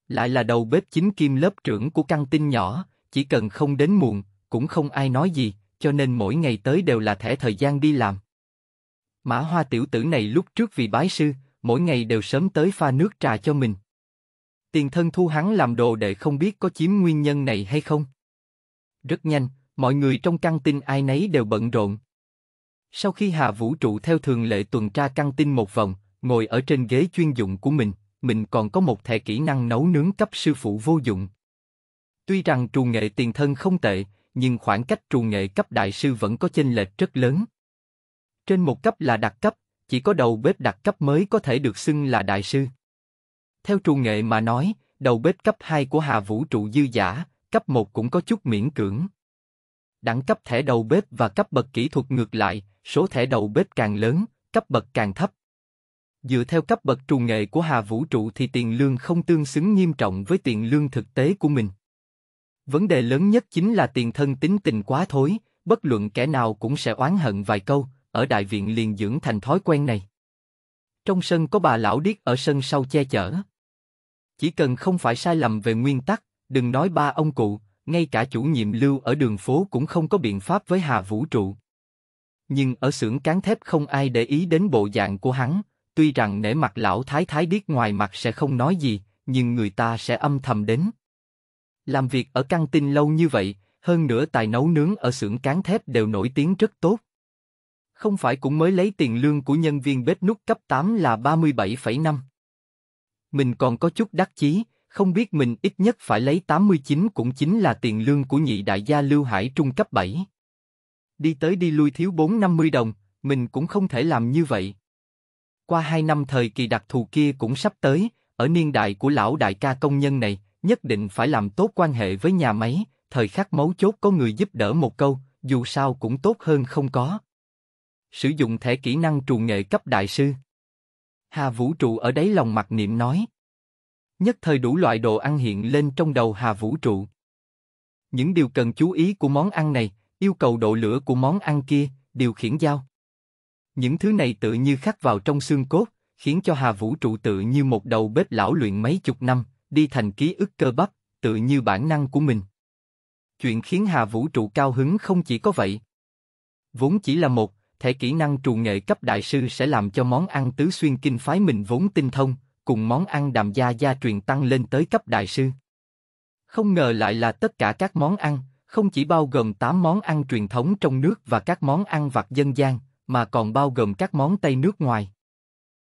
Lại là đầu bếp chính kim lớp trưởng của căng tin nhỏ, chỉ cần không đến muộn, cũng không ai nói gì, cho nên mỗi ngày tới đều là thẻ thời gian đi làm. Mã Hoa tiểu tử này lúc trước vì bái sư, mỗi ngày đều sớm tới pha nước trà cho mình. Tiền thân thu hắn làm đồ đệ không biết có chiếm nguyên nhân này hay không. Rất nhanh, mọi người trong căn tin ai nấy đều bận rộn. Sau khi hà Vũ trụ theo thường lệ tuần tra căn tin một vòng, ngồi ở trên ghế chuyên dụng của mình, mình còn có một thẻ kỹ năng nấu nướng cấp sư phụ vô dụng. Tuy rằng trù nghệ tiền thân không tệ, nhưng khoảng cách trù nghệ cấp đại sư vẫn có chênh lệch rất lớn. Trên một cấp là đặc cấp, chỉ có đầu bếp đặc cấp mới có thể được xưng là đại sư. Theo trù nghệ mà nói, đầu bếp cấp 2 của Hà Vũ trụ dư giả, cấp 1 cũng có chút miễn cưỡng. Đẳng cấp thẻ đầu bếp và cấp bậc kỹ thuật ngược lại, số thẻ đầu bếp càng lớn, cấp bậc càng thấp. Dựa theo cấp bậc trù nghệ của Hà Vũ trụ thì tiền lương không tương xứng nghiêm trọng với tiền lương thực tế của mình. Vấn đề lớn nhất chính là tiền thân tính tình quá thối, bất luận kẻ nào cũng sẽ oán hận vài câu, ở đại viện liền dưỡng thành thói quen này. Trong sân có bà lão điếc ở sân sau che chở. Chỉ cần không phải sai lầm về nguyên tắc, đừng nói ba ông cụ, ngay cả chủ nhiệm lưu ở đường phố cũng không có biện pháp với Hà Vũ Trụ. Nhưng ở xưởng cán thép không ai để ý đến bộ dạng của hắn, tuy rằng nể mặt lão thái thái điếc ngoài mặt sẽ không nói gì, nhưng người ta sẽ âm thầm đến. Làm việc ở căng tin lâu như vậy, hơn nữa tài nấu nướng ở xưởng cán thép đều nổi tiếng rất tốt không phải cũng mới lấy tiền lương của nhân viên bếp nút cấp 8 là 37,5. Mình còn có chút đắc chí, không biết mình ít nhất phải lấy 89 cũng chính là tiền lương của nhị đại gia Lưu Hải Trung cấp 7. Đi tới đi lui thiếu 450 đồng, mình cũng không thể làm như vậy. Qua hai năm thời kỳ đặc thù kia cũng sắp tới, ở niên đại của lão đại ca công nhân này, nhất định phải làm tốt quan hệ với nhà máy, thời khắc mấu chốt có người giúp đỡ một câu, dù sao cũng tốt hơn không có sử dụng thẻ kỹ năng trù nghệ cấp đại sư. Hà Vũ Trụ ở đấy lòng mặt niệm nói. Nhất thời đủ loại đồ ăn hiện lên trong đầu Hà Vũ Trụ. Những điều cần chú ý của món ăn này, yêu cầu độ lửa của món ăn kia, điều khiển dao. Những thứ này tự như khắc vào trong xương cốt, khiến cho Hà Vũ Trụ tự như một đầu bếp lão luyện mấy chục năm, đi thành ký ức cơ bắp, tự như bản năng của mình. Chuyện khiến Hà Vũ Trụ cao hứng không chỉ có vậy. Vốn chỉ là một, thể kỹ năng trù nghệ cấp đại sư sẽ làm cho món ăn tứ xuyên kinh phái mình vốn tinh thông, cùng món ăn đàm gia gia truyền tăng lên tới cấp đại sư. Không ngờ lại là tất cả các món ăn, không chỉ bao gồm 8 món ăn truyền thống trong nước và các món ăn vặt dân gian, mà còn bao gồm các món Tây nước ngoài.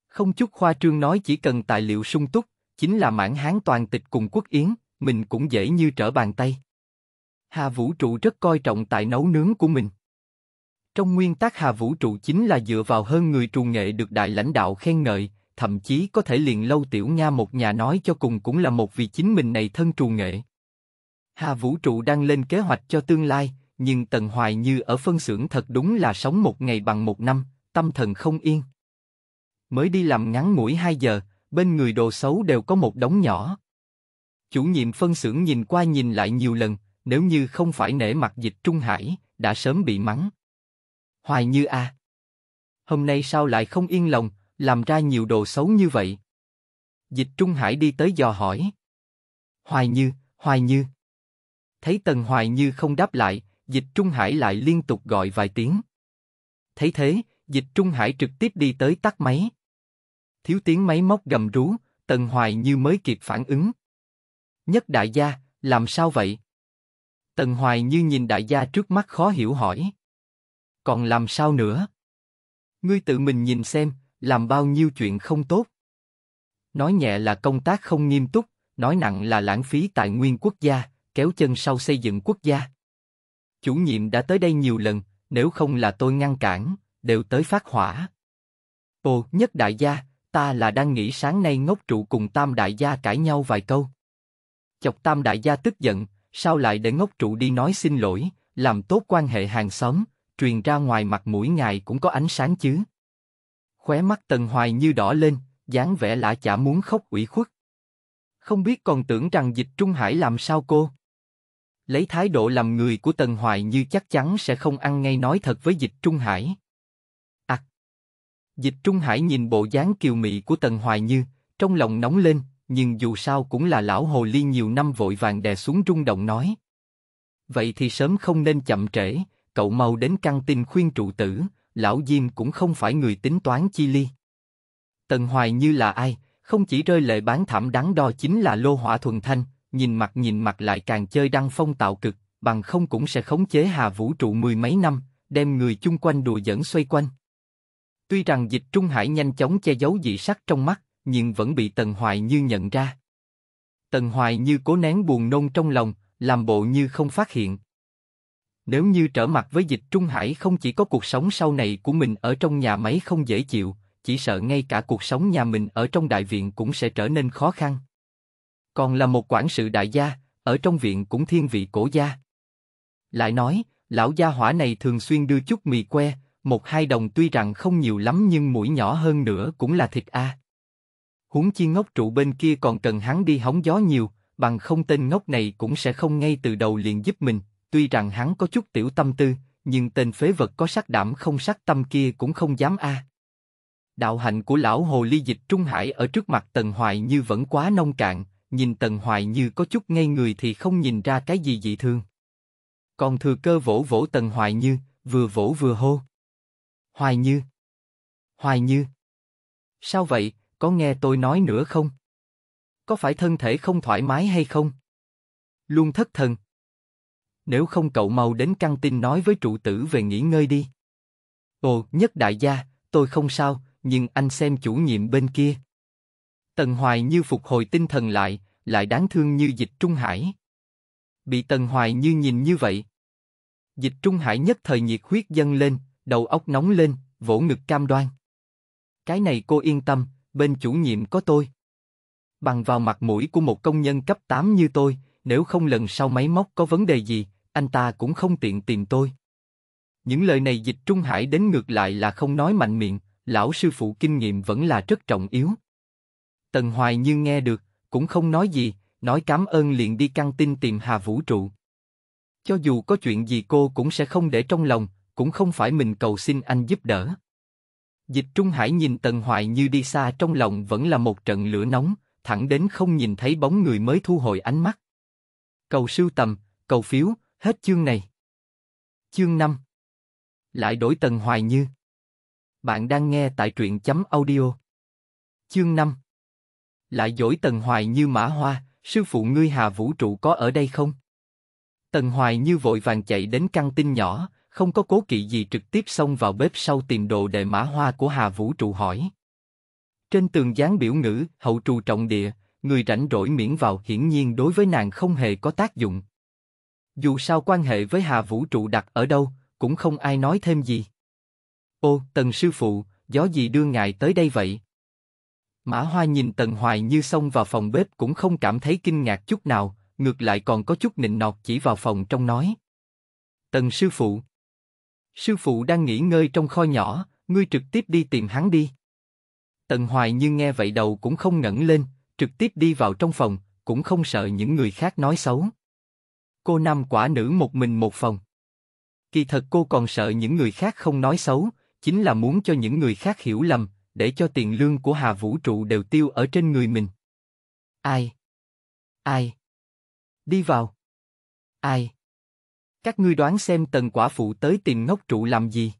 Không chút khoa trương nói chỉ cần tài liệu sung túc, chính là mãn hán toàn tịch cùng quốc yến, mình cũng dễ như trở bàn tay. Hà Vũ Trụ rất coi trọng tại nấu nướng của mình. Trong nguyên tắc hà vũ trụ chính là dựa vào hơn người trù nghệ được đại lãnh đạo khen ngợi, thậm chí có thể liền lâu tiểu Nga một nhà nói cho cùng cũng là một vì chính mình này thân trù nghệ. Hà vũ trụ đang lên kế hoạch cho tương lai, nhưng Tần Hoài Như ở phân xưởng thật đúng là sống một ngày bằng một năm, tâm thần không yên. Mới đi làm ngắn ngủi hai giờ, bên người đồ xấu đều có một đống nhỏ. Chủ nhiệm phân xưởng nhìn qua nhìn lại nhiều lần, nếu như không phải nể mặt dịch Trung Hải, đã sớm bị mắng. Hoài Như a, à. hôm nay sao lại không yên lòng, làm ra nhiều đồ xấu như vậy? Dịch Trung Hải đi tới dò hỏi. Hoài Như, Hoài Như. Thấy Tần Hoài Như không đáp lại, Dịch Trung Hải lại liên tục gọi vài tiếng. Thấy thế, Dịch Trung Hải trực tiếp đi tới tắt máy. Thiếu tiếng máy móc gầm rú, Tần Hoài Như mới kịp phản ứng. Nhất đại gia, làm sao vậy? Tần Hoài Như nhìn đại gia trước mắt khó hiểu hỏi còn làm sao nữa? Ngươi tự mình nhìn xem, làm bao nhiêu chuyện không tốt. Nói nhẹ là công tác không nghiêm túc, nói nặng là lãng phí tài nguyên quốc gia, kéo chân sau xây dựng quốc gia. Chủ nhiệm đã tới đây nhiều lần, nếu không là tôi ngăn cản, đều tới phát hỏa. Ồ, nhất đại gia, ta là đang nghĩ sáng nay ngốc trụ cùng tam đại gia cãi nhau vài câu. Chọc tam đại gia tức giận, sao lại để ngốc trụ đi nói xin lỗi, làm tốt quan hệ hàng xóm, truyền ra ngoài mặt mũi ngài cũng có ánh sáng chứ. Khóe mắt Tần Hoài như đỏ lên, dáng vẻ lạ chả muốn khóc ủy khuất. Không biết còn tưởng rằng dịch Trung Hải làm sao cô? Lấy thái độ làm người của Tần Hoài như chắc chắn sẽ không ăn ngay nói thật với dịch Trung Hải. À! Dịch Trung Hải nhìn bộ dáng kiều mị của Tần Hoài như, trong lòng nóng lên, nhưng dù sao cũng là lão hồ ly nhiều năm vội vàng đè xuống rung động nói. Vậy thì sớm không nên chậm trễ, cậu mau đến căn tin khuyên trụ tử, lão Diêm cũng không phải người tính toán chi ly. Tần Hoài như là ai, không chỉ rơi lệ bán thảm đáng đo chính là lô hỏa thuần thanh, nhìn mặt nhìn mặt lại càng chơi đăng phong tạo cực, bằng không cũng sẽ khống chế hà vũ trụ mười mấy năm, đem người chung quanh đùa dẫn xoay quanh. Tuy rằng dịch Trung Hải nhanh chóng che giấu dị sắc trong mắt, nhưng vẫn bị Tần Hoài Như nhận ra. Tần Hoài Như cố nén buồn nôn trong lòng, làm bộ như không phát hiện, nếu như trở mặt với dịch Trung Hải không chỉ có cuộc sống sau này của mình ở trong nhà máy không dễ chịu, chỉ sợ ngay cả cuộc sống nhà mình ở trong đại viện cũng sẽ trở nên khó khăn. Còn là một quản sự đại gia, ở trong viện cũng thiên vị cổ gia. Lại nói, lão gia hỏa này thường xuyên đưa chút mì que, một hai đồng tuy rằng không nhiều lắm nhưng mũi nhỏ hơn nữa cũng là thịt a. Huống chi ngốc trụ bên kia còn cần hắn đi hóng gió nhiều, bằng không tên ngốc này cũng sẽ không ngay từ đầu liền giúp mình, tuy rằng hắn có chút tiểu tâm tư, nhưng tên phế vật có sắc đảm không sắc tâm kia cũng không dám a. Đạo hạnh của lão hồ ly dịch trung hải ở trước mặt Tần Hoài Như vẫn quá nông cạn, nhìn Tần Hoài Như có chút ngây người thì không nhìn ra cái gì dị thường. Còn thừa cơ vỗ vỗ Tần Hoài Như, vừa vỗ vừa hô. Hoài Như! Hoài Như! Sao vậy, có nghe tôi nói nữa không? Có phải thân thể không thoải mái hay không? Luôn thất thần, nếu không cậu mau đến căng tin nói với trụ tử về nghỉ ngơi đi. Ồ, nhất đại gia, tôi không sao, nhưng anh xem chủ nhiệm bên kia. Tần Hoài Như phục hồi tinh thần lại, lại đáng thương như dịch Trung Hải. Bị Tần Hoài Như nhìn như vậy. Dịch Trung Hải nhất thời nhiệt huyết dâng lên, đầu óc nóng lên, vỗ ngực cam đoan. Cái này cô yên tâm, bên chủ nhiệm có tôi. Bằng vào mặt mũi của một công nhân cấp 8 như tôi, nếu không lần sau máy móc có vấn đề gì, anh ta cũng không tiện tìm tôi. Những lời này dịch Trung Hải đến ngược lại là không nói mạnh miệng, lão sư phụ kinh nghiệm vẫn là rất trọng yếu. Tần Hoài như nghe được, cũng không nói gì, nói cảm ơn liền đi căng tin tìm Hà Vũ Trụ. Cho dù có chuyện gì cô cũng sẽ không để trong lòng, cũng không phải mình cầu xin anh giúp đỡ. Dịch Trung Hải nhìn Tần Hoài như đi xa trong lòng vẫn là một trận lửa nóng, thẳng đến không nhìn thấy bóng người mới thu hồi ánh mắt. Cầu sưu tầm, cầu phiếu, Hết chương này. Chương 5. Lại đổi Tần Hoài Như. Bạn đang nghe tại truyện chấm audio. Chương 5. Lại dỗi Tần Hoài Như mã hoa, sư phụ ngươi Hà Vũ trụ có ở đây không? Tần Hoài Như vội vàng chạy đến căn tin nhỏ, không có cố kỵ gì trực tiếp xông vào bếp sau tìm đồ để mã hoa của Hà Vũ trụ hỏi. Trên tường dán biểu ngữ, hậu trù trọng địa, người rảnh rỗi miễn vào hiển nhiên đối với nàng không hề có tác dụng. Dù sao quan hệ với Hà Vũ trụ đặt ở đâu, cũng không ai nói thêm gì. Ô, Tần sư phụ, gió gì đưa ngài tới đây vậy? Mã Hoa nhìn Tần Hoài như xông vào phòng bếp cũng không cảm thấy kinh ngạc chút nào, ngược lại còn có chút nịnh nọt chỉ vào phòng trong nói. Tần sư phụ. Sư phụ đang nghỉ ngơi trong kho nhỏ, ngươi trực tiếp đi tìm hắn đi. Tần Hoài như nghe vậy đầu cũng không ngẩng lên, trực tiếp đi vào trong phòng, cũng không sợ những người khác nói xấu cô nam quả nữ một mình một phòng. Kỳ thật cô còn sợ những người khác không nói xấu, chính là muốn cho những người khác hiểu lầm, để cho tiền lương của Hà Vũ Trụ đều tiêu ở trên người mình. Ai? Ai? Đi vào. Ai? Các ngươi đoán xem Tần Quả Phụ tới tìm ngốc trụ làm gì?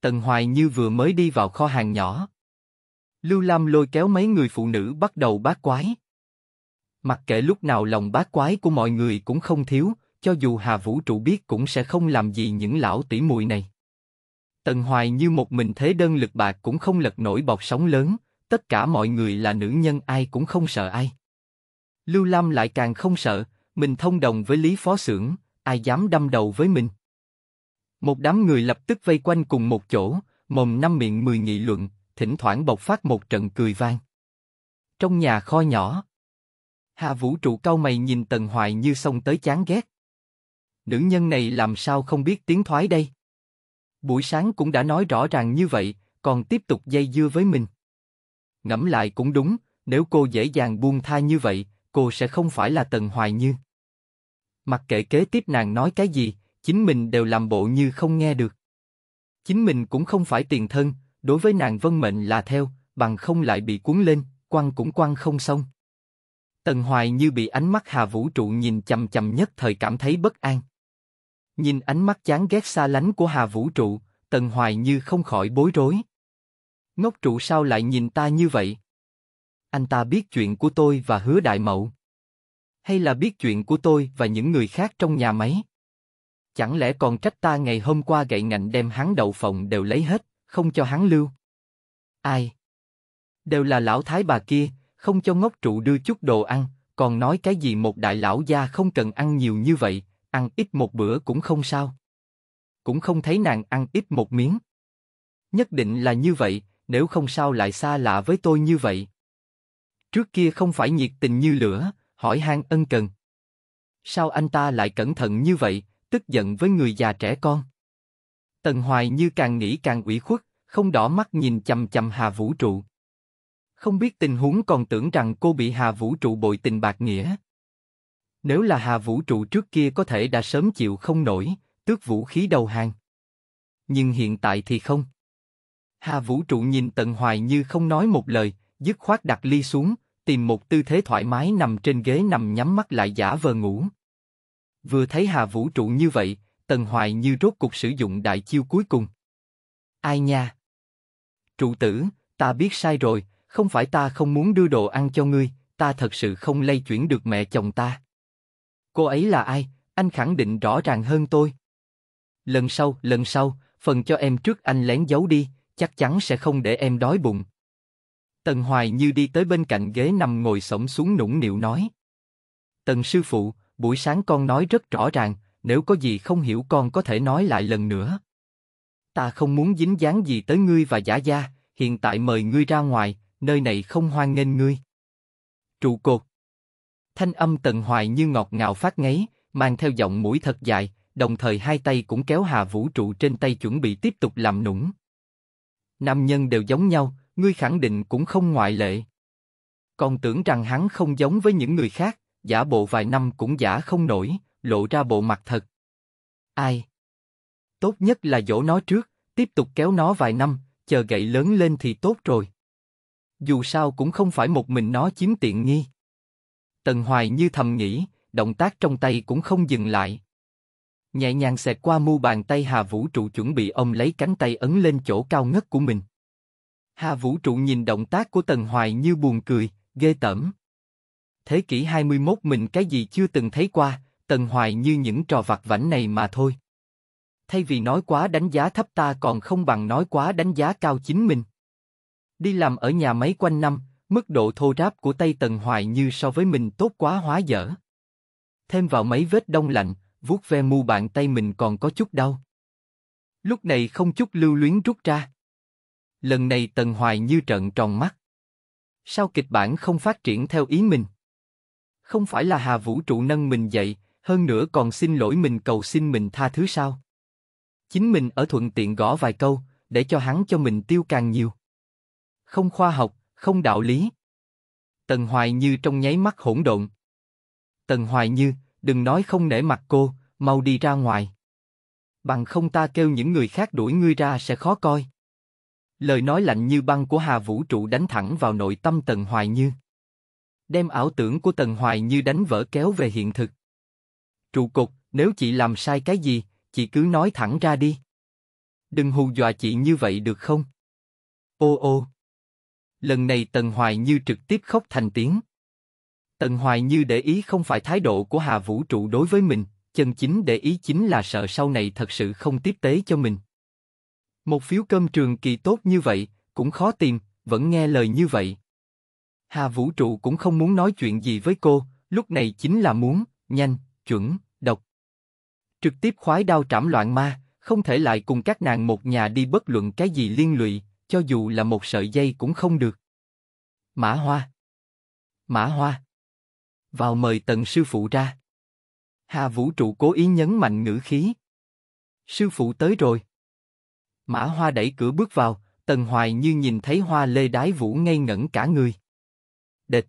Tần Hoài Như vừa mới đi vào kho hàng nhỏ. Lưu Lam lôi kéo mấy người phụ nữ bắt đầu bát quái. Mặc kệ lúc nào lòng bá quái của mọi người cũng không thiếu, cho dù Hà Vũ trụ biết cũng sẽ không làm gì những lão tỷ muội này. Tần Hoài như một mình thế đơn lực bạc cũng không lật nổi bọt sóng lớn, tất cả mọi người là nữ nhân ai cũng không sợ ai. Lưu Lam lại càng không sợ, mình thông đồng với Lý Phó Sưởng, ai dám đâm đầu với mình. Một đám người lập tức vây quanh cùng một chỗ, mồm năm miệng mười nghị luận, thỉnh thoảng bộc phát một trận cười vang. Trong nhà kho nhỏ, Hạ vũ trụ cao mày nhìn Tần Hoài như xông tới chán ghét. Nữ nhân này làm sao không biết tiếng thoái đây? Buổi sáng cũng đã nói rõ ràng như vậy, còn tiếp tục dây dưa với mình. Ngẫm lại cũng đúng, nếu cô dễ dàng buông tha như vậy, cô sẽ không phải là Tần Hoài Như. Mặc kệ kế tiếp nàng nói cái gì, chính mình đều làm bộ như không nghe được. Chính mình cũng không phải tiền thân, đối với nàng vân mệnh là theo, bằng không lại bị cuốn lên, quăng cũng quăng không xong. Tần Hoài như bị ánh mắt Hà Vũ Trụ nhìn chầm chầm nhất thời cảm thấy bất an. Nhìn ánh mắt chán ghét xa lánh của Hà Vũ Trụ, Tần Hoài như không khỏi bối rối. Ngốc trụ sao lại nhìn ta như vậy? Anh ta biết chuyện của tôi và hứa đại mậu. Hay là biết chuyện của tôi và những người khác trong nhà máy? Chẳng lẽ còn trách ta ngày hôm qua gậy ngạnh đem hắn đậu phòng đều lấy hết, không cho hắn lưu? Ai? Đều là lão thái bà kia, không cho ngốc trụ đưa chút đồ ăn, còn nói cái gì một đại lão gia không cần ăn nhiều như vậy, ăn ít một bữa cũng không sao. Cũng không thấy nàng ăn ít một miếng. Nhất định là như vậy, nếu không sao lại xa lạ với tôi như vậy. Trước kia không phải nhiệt tình như lửa, hỏi han ân cần. Sao anh ta lại cẩn thận như vậy, tức giận với người già trẻ con? Tần Hoài như càng nghĩ càng ủy khuất, không đỏ mắt nhìn chầm chầm Hà Vũ Trụ. Không biết tình huống còn tưởng rằng cô bị Hà Vũ trụ bội tình bạc nghĩa. Nếu là Hà Vũ trụ trước kia có thể đã sớm chịu không nổi, tước vũ khí đầu hàng. Nhưng hiện tại thì không. Hà Vũ trụ nhìn Tần Hoài như không nói một lời, dứt khoát đặt ly xuống, tìm một tư thế thoải mái nằm trên ghế nằm nhắm mắt lại giả vờ ngủ. Vừa thấy Hà Vũ trụ như vậy, Tần Hoài như rốt cục sử dụng đại chiêu cuối cùng. Ai nha? Trụ tử, ta biết sai rồi, không phải ta không muốn đưa đồ ăn cho ngươi, ta thật sự không lây chuyển được mẹ chồng ta. Cô ấy là ai? Anh khẳng định rõ ràng hơn tôi. Lần sau, lần sau, phần cho em trước anh lén giấu đi, chắc chắn sẽ không để em đói bụng. Tần Hoài như đi tới bên cạnh ghế nằm ngồi sổng xuống nũng nịu nói. Tần sư phụ, buổi sáng con nói rất rõ ràng, nếu có gì không hiểu con có thể nói lại lần nữa. Ta không muốn dính dáng gì tới ngươi và giả gia, hiện tại mời ngươi ra ngoài, nơi này không hoan nghênh ngươi. Trụ cột. Thanh âm tần hoài như ngọt ngào phát ngấy, mang theo giọng mũi thật dài, đồng thời hai tay cũng kéo hà vũ trụ trên tay chuẩn bị tiếp tục làm nũng. Nam nhân đều giống nhau, ngươi khẳng định cũng không ngoại lệ. Còn tưởng rằng hắn không giống với những người khác, giả bộ vài năm cũng giả không nổi, lộ ra bộ mặt thật. Ai? Tốt nhất là dỗ nó trước, tiếp tục kéo nó vài năm, chờ gậy lớn lên thì tốt rồi dù sao cũng không phải một mình nó chiếm tiện nghi. Tần Hoài như thầm nghĩ, động tác trong tay cũng không dừng lại. Nhẹ nhàng xẹt qua mu bàn tay Hà Vũ Trụ chuẩn bị ông lấy cánh tay ấn lên chỗ cao ngất của mình. Hà Vũ Trụ nhìn động tác của Tần Hoài như buồn cười, ghê tởm. Thế kỷ 21 mình cái gì chưa từng thấy qua, Tần Hoài như những trò vặt vảnh này mà thôi. Thay vì nói quá đánh giá thấp ta còn không bằng nói quá đánh giá cao chính mình. Đi làm ở nhà máy quanh năm, mức độ thô ráp của tay Tần Hoài như so với mình tốt quá hóa dở. Thêm vào mấy vết đông lạnh, vuốt ve mu bàn tay mình còn có chút đau. Lúc này không chút lưu luyến rút ra. Lần này Tần Hoài như trợn tròn mắt. Sao kịch bản không phát triển theo ý mình? Không phải là Hà Vũ trụ nâng mình dậy, hơn nữa còn xin lỗi mình cầu xin mình tha thứ sao? Chính mình ở thuận tiện gõ vài câu, để cho hắn cho mình tiêu càng nhiều không khoa học, không đạo lý. Tần Hoài Như trong nháy mắt hỗn độn. Tần Hoài Như, đừng nói không nể mặt cô, mau đi ra ngoài. Bằng không ta kêu những người khác đuổi ngươi ra sẽ khó coi. Lời nói lạnh như băng của Hà Vũ Trụ đánh thẳng vào nội tâm Tần Hoài Như. Đem ảo tưởng của Tần Hoài Như đánh vỡ kéo về hiện thực. Trụ cục, nếu chị làm sai cái gì, chị cứ nói thẳng ra đi. Đừng hù dọa chị như vậy được không? Ô ô. Lần này Tần Hoài Như trực tiếp khóc thành tiếng. Tần Hoài Như để ý không phải thái độ của Hà Vũ Trụ đối với mình, chân chính để ý chính là sợ sau này thật sự không tiếp tế cho mình. Một phiếu cơm trường kỳ tốt như vậy, cũng khó tìm, vẫn nghe lời như vậy. Hà Vũ Trụ cũng không muốn nói chuyện gì với cô, lúc này chính là muốn, nhanh, chuẩn, độc. Trực tiếp khoái đao trảm loạn ma, không thể lại cùng các nàng một nhà đi bất luận cái gì liên lụy, cho dù là một sợi dây cũng không được. Mã Hoa, Mã Hoa, vào mời Tần sư phụ ra. Hà Vũ trụ cố ý nhấn mạnh ngữ khí. Sư phụ tới rồi. Mã Hoa đẩy cửa bước vào, Tần Hoài như nhìn thấy Hoa Lê Đái Vũ ngây ngẩn cả người. Địch.